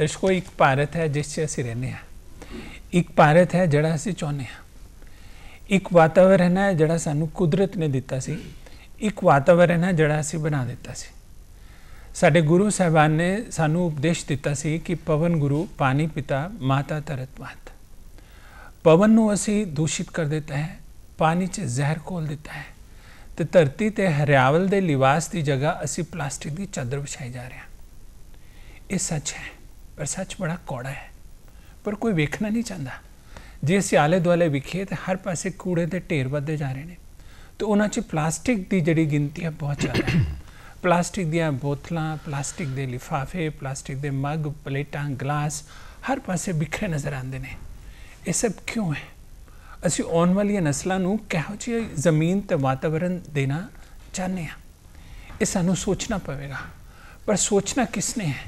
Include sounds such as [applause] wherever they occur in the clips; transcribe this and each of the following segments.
ਦਰਸ਼ਕੋ ਇੱਕ ਭਾਰਤ ਹੈ ਜਿਸ 'ਚ ਅਸੀਂ ਰਹਿੰਦੇ ਹਾਂ ਇੱਕ ਭਾਰਤ ਹੈ ਜਿਹੜਾ ਅਸੀਂ ਚਾਹੁੰਦੇ ਹਾਂ ਇੱਕ ਵਾਤਾਵਰਣ ਹੈ ਜਿਹੜਾ ਸਾਨੂੰ ਕੁਦਰਤ ਨੇ ਦਿੱਤਾ ਸੀ ਇੱਕ ਵਾਤਾਵਰਣ ਹੈ ਜਿਹੜਾ ਅਸੀਂ ਬਣਾ ਦਿੱਤਾ ਸੀ ਸਾਡੇ ਗੁਰੂ ਸਾਹਿਬਾਨ ਨੇ ਸਾਨੂੰ ਉਪਦੇਸ਼ ਦਿੱਤਾ ਸੀ ਕਿ ਪਵਨ ਗੁਰੂ ਪਾਣੀ ਪਿਤਾ ਮਾਤਾ ਤਰਤ ਮਾਤ ਪਵਨ ਨੂੰ ਅਸੀਂ ਦੂਸ਼ਿਤ ਕਰ ਦਿੱਤਾ ਹੈ ਪਾਣੀ 'ਚ ਜ਼ਹਿਰ ਘੋਲ ਦਿੱਤਾ ਹੈ ਤੇ ਧਰਤੀ ਤੇ ਹਰਿਆਵਲ ਦੇ ਲਿਵਾਸ ਦੀ ਜਗ੍ਹਾ ਅਸੀਂ ਪਲਾਸਟਿਕ ਦੀ ਚਾਦਰ ਵਿਛਾਈ ਜਾ ਰਹੇ ਹਾਂ ਇਹ ਸੱਚ ਹੈ ਪਰ ਸੱਚ ਬੜਾ ਕੌੜਾ ਹੈ ਪਰ ਕੋਈ ਵੇਖਣਾ ਨਹੀਂ ਚਾਹੁੰਦਾ ਜੇ ਅਸੀਂ ਆਲੇ ਦੁਆਲੇ ਵਿਖੇ ਤੇ ਹਰ ਪਾਸੇ ਕੂੜੇ ਦੇ ਢੇਰ ਵੱਧਦੇ ਜਾ ਰਹੇ ਨੇ ਤੇ ਉਹਨਾਂ 'ਚ ਪਲਾਸਟਿਕ ਦੀ ਜਿਹੜੀ ਗਿਣਤੀ ਹੈ ਬਹੁਤ ਜ਼ਿਆਦਾ ਹੈ ਪਲਾਸਟਿਕ ਦੀਆਂ ਬੋਤਲਾਂ ਪਲਾਸਟਿਕ ਦੇ ਲਿਫਾਫੇ ਪਲਾਸਟਿਕ ਦੇ ਮੱਗ ਪਲੇਟਾਂ ਗਲਾਸ ਹਰ ਪਾਸੇ ਬਿਖਰੇ ਨਜ਼ਰ ਆਉਂਦੇ ਨੇ ਇਹ ਸਭ ਕਿਉਂ ਹੈ ਅਸੀਂ ਆਉਣ ਵਾਲੀਆਂ ਨਸਲਾਂ ਨੂੰ ਕਿਹੋ ਜਿਹੀ ਜ਼ਮੀਨ ਤੇ ਵਾਤਾਵਰਣ ਦੇਣਾ ਚਾਹੁੰਦੇ ਆ ਇਹ ਸਾਨੂੰ ਸੋਚਣਾ ਪਵੇਗਾ ਪਰ ਸੋਚਣਾ ਕਿਸਨੇ ਹੈ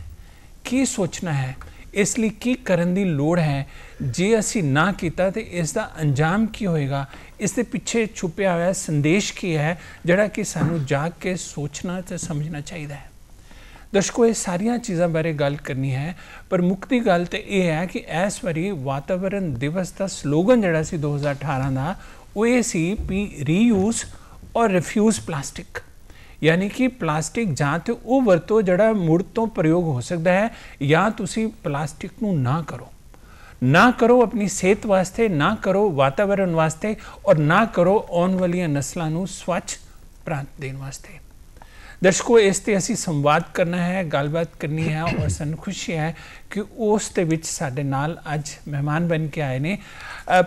ਕੀ ਸੋਚਣਾ ਹੈ ਇਸ ਲਈ ਕੀ ਕਰਨ ਦੀ ਲੋੜ ਹੈ ਜੇ ਅਸੀਂ ਨਾ ਕੀਤਾ ਤੇ ਇਸ ਦਾ ਅੰਜਾਮ ਕੀ ਹੋਏਗਾ ਇਸ ਦੇ ਪਿੱਛੇ ਛੁਪਿਆ ਹੋਇਆ ਸੰਦੇਸ਼ ਕੀ ਹੈ ਜਿਹੜਾ ਕਿ ਸਾਨੂੰ ਜਾਗ ਕੇ ਸੋਚਣਾ ਤੇ ਸਮਝਣਾ ਚਾਹੀਦਾ ਹੈ ਦਰਸ਼ਕੋ ਇਹ ਸਾਰੀਆਂ ਚੀਜ਼ਾਂ ਬਾਰੇ ਗੱਲ ਕਰਨੀ ਹੈ ਪਰ ਮੁਕਤੀ ਗੱਲ ਤੇ ਇਹ ਹੈ ਕਿ ਇਸ ਵਾਰੀ ਵਾਤਾਵਰਣ ਦਿਵਸ ਦਾ ਸਲੋਗਨ ਜਿਹੜਾ ਸੀ 2018 ਦਾ ਉਹ ਇਹ ਸੀ ਪੀ ਰੀਯੂਜ਼ ਔਰ ਰਿਫਿਊਜ਼ ਪਲਾਸਟਿਕ ਯਾਨੀ ਕਿ ਪਲਾਸਟਿਕ ਜਾਂ ਤੇ ਉਹ ਵਰਤੋ ਜਿਹੜਾ ਮੁੜ ਤੋਂ ਪ੍ਰਯੋਗ ਹੋ ਸਕਦਾ ਹੈ ਜਾਂ ਤੁਸੀਂ ਪਲਾਸਟਿਕ ਨੂੰ ਨਾ ਕਰੋ ਨਾ ਕਰੋ ਆਪਣੀ ਸਿਹਤ ਵਾਸਤੇ ਨਾ ਕਰੋ ਵਾਤਾਵਰਣ ਵਾਸਤੇ ਔਰ ਨਾ ਕਰੋ ਆਉਣ ਵਾਲੀਆਂ ਨਸਲਾਂ ਨੂੰ ਸਵੱਛ ਪ੍ਰਾਂਤ ਦੇਣ ਵਾਸਤੇ ਦਰਸ਼ਕੋ ਇਸ ਤੇ ਅਸੀਂ ਸੰਵਾਦ ਕਰਨਾ ਹੈ ਗੱਲਬਾਤ ਕਰਨੀ ਹੈ ਔਰ ਸਾਨੂੰ ਖੁਸ਼ੀ ਹੈ ਕਿ ਉਸ ਦੇ ਵਿੱਚ ਸਾਡੇ ਨਾਲ ਅੱਜ ਮਹਿਮਾਨ ਬਣ ਕੇ ਆਏ ਨੇ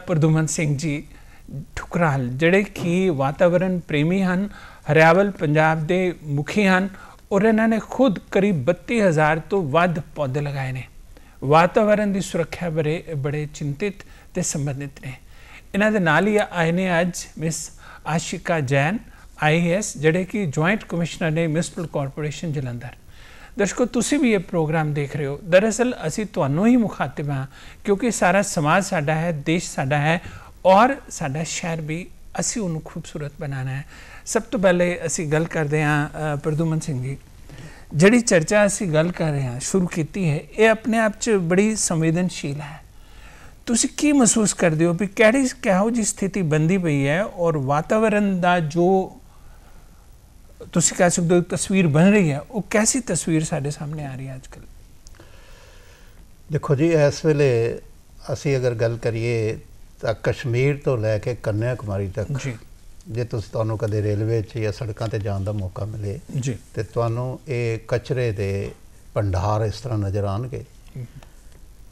ਪ੍ਰਦੁਮਨ ਸਿੰਘ ਜੀ ਠੁਕਰਾਲ ਜਿਹੜੇ ਕਿ ਵਾਤਾਵਰਣ ਪ੍ਰੇਮੀ ਹਨ हरियावल पंजाब के मुखी हैं और इन्होंने खुद करीब बत्ती हज़ार तो व्ध पौधे लगाए ने वातावरण की सुरक्षा बरे बड़े चिंतित ते संबंधित ने इन्होंने नाल ही आए ने अज miss Ashika Jain I A S कि जॉइंट कमिश्नर ने म्यूनसिपल कारपोरेशन जलंधर दर्शको तुम भी ये प्रोग्राम देख रहे हो दरअसल असी तो ही मुखातिब हाँ क्योंकि सारा समाज साढ़ा है देश साडा है और साडा शहर भी असी खूबसूरत बनाना है ਸਭ ਤੋਂ ਪਹਿਲੇ ਅਸੀਂ ਗੱਲ ਕਰਦੇ ਹਾਂ ਪ੍ਰਦੂਮਨ ਸਿੰਘ ਜੀ ਜਿਹੜੀ ਚਰਚਾ ਅਸੀਂ ਗੱਲ ਕਰ ਰਹੇ ਹਾਂ ਸ਼ੁਰੂ ਕੀਤੀ ਹੈ ਇਹ ਆਪਣੇ ਆਪ 'ਚ ਬੜੀ ਸੰਵੇਦਨਸ਼ੀਲ ਹੈ ਤੁਸੀਂ ਕੀ ਮਹਿਸੂਸ ਕਰਦੇ ਹੋ ਵੀ ਕਿਹੜੀ ਕਿਹੋ ਜੀ ਸਥਿਤੀ ਬੰਦੀ ਪਈ ਹੈ ਔਰ ਵਾਤਾਵਰਨ ਦਾ ਜੋ ਤੁਸੀਂ ਕਹਿ ਸਕਦੇ ਹੋ ਤਸਵੀਰ ਬਣ ਰਹੀ ਹੈ ਉਹ ਕੈਸੀ ਤਸਵੀਰ ਸਾਡੇ ਸਾਹਮਣੇ ਆ ਰਹੀ ਹੈ ਅੱਜਕੱਲ ਦੇਖੋ ਜੀ ਇਸ ਵੇਲੇ ਅਸੀਂ ਅਗਰ ਗੱਲ ਕਰੀਏ ਤਾਂ ਕਸ਼ਮੀਰ ਤੋਂ ਲੈ ਕੇ ਕੰਨਿਆ ਕੁਮਾਰੀ ਤੱਕ ਜੀ ਜੇ ਤੁਸੀਂ ਤੁਹਾਨੂੰ ਕਦੇ ਰੇਲਵੇ 'ਚ ਜਾਂ ਸੜਕਾਂ ਤੇ ਜਾਣ ਦਾ ਮੌਕਾ ਮਿਲੇ ਜੀ ਤੇ ਤੁਹਾਨੂੰ ਇਹ ਕਚਰੇ ਦੇ ਭੰਡਾਰ ਇਸ ਤਰ੍ਹਾਂ ਨਜ਼ਰ ਆਣਗੇ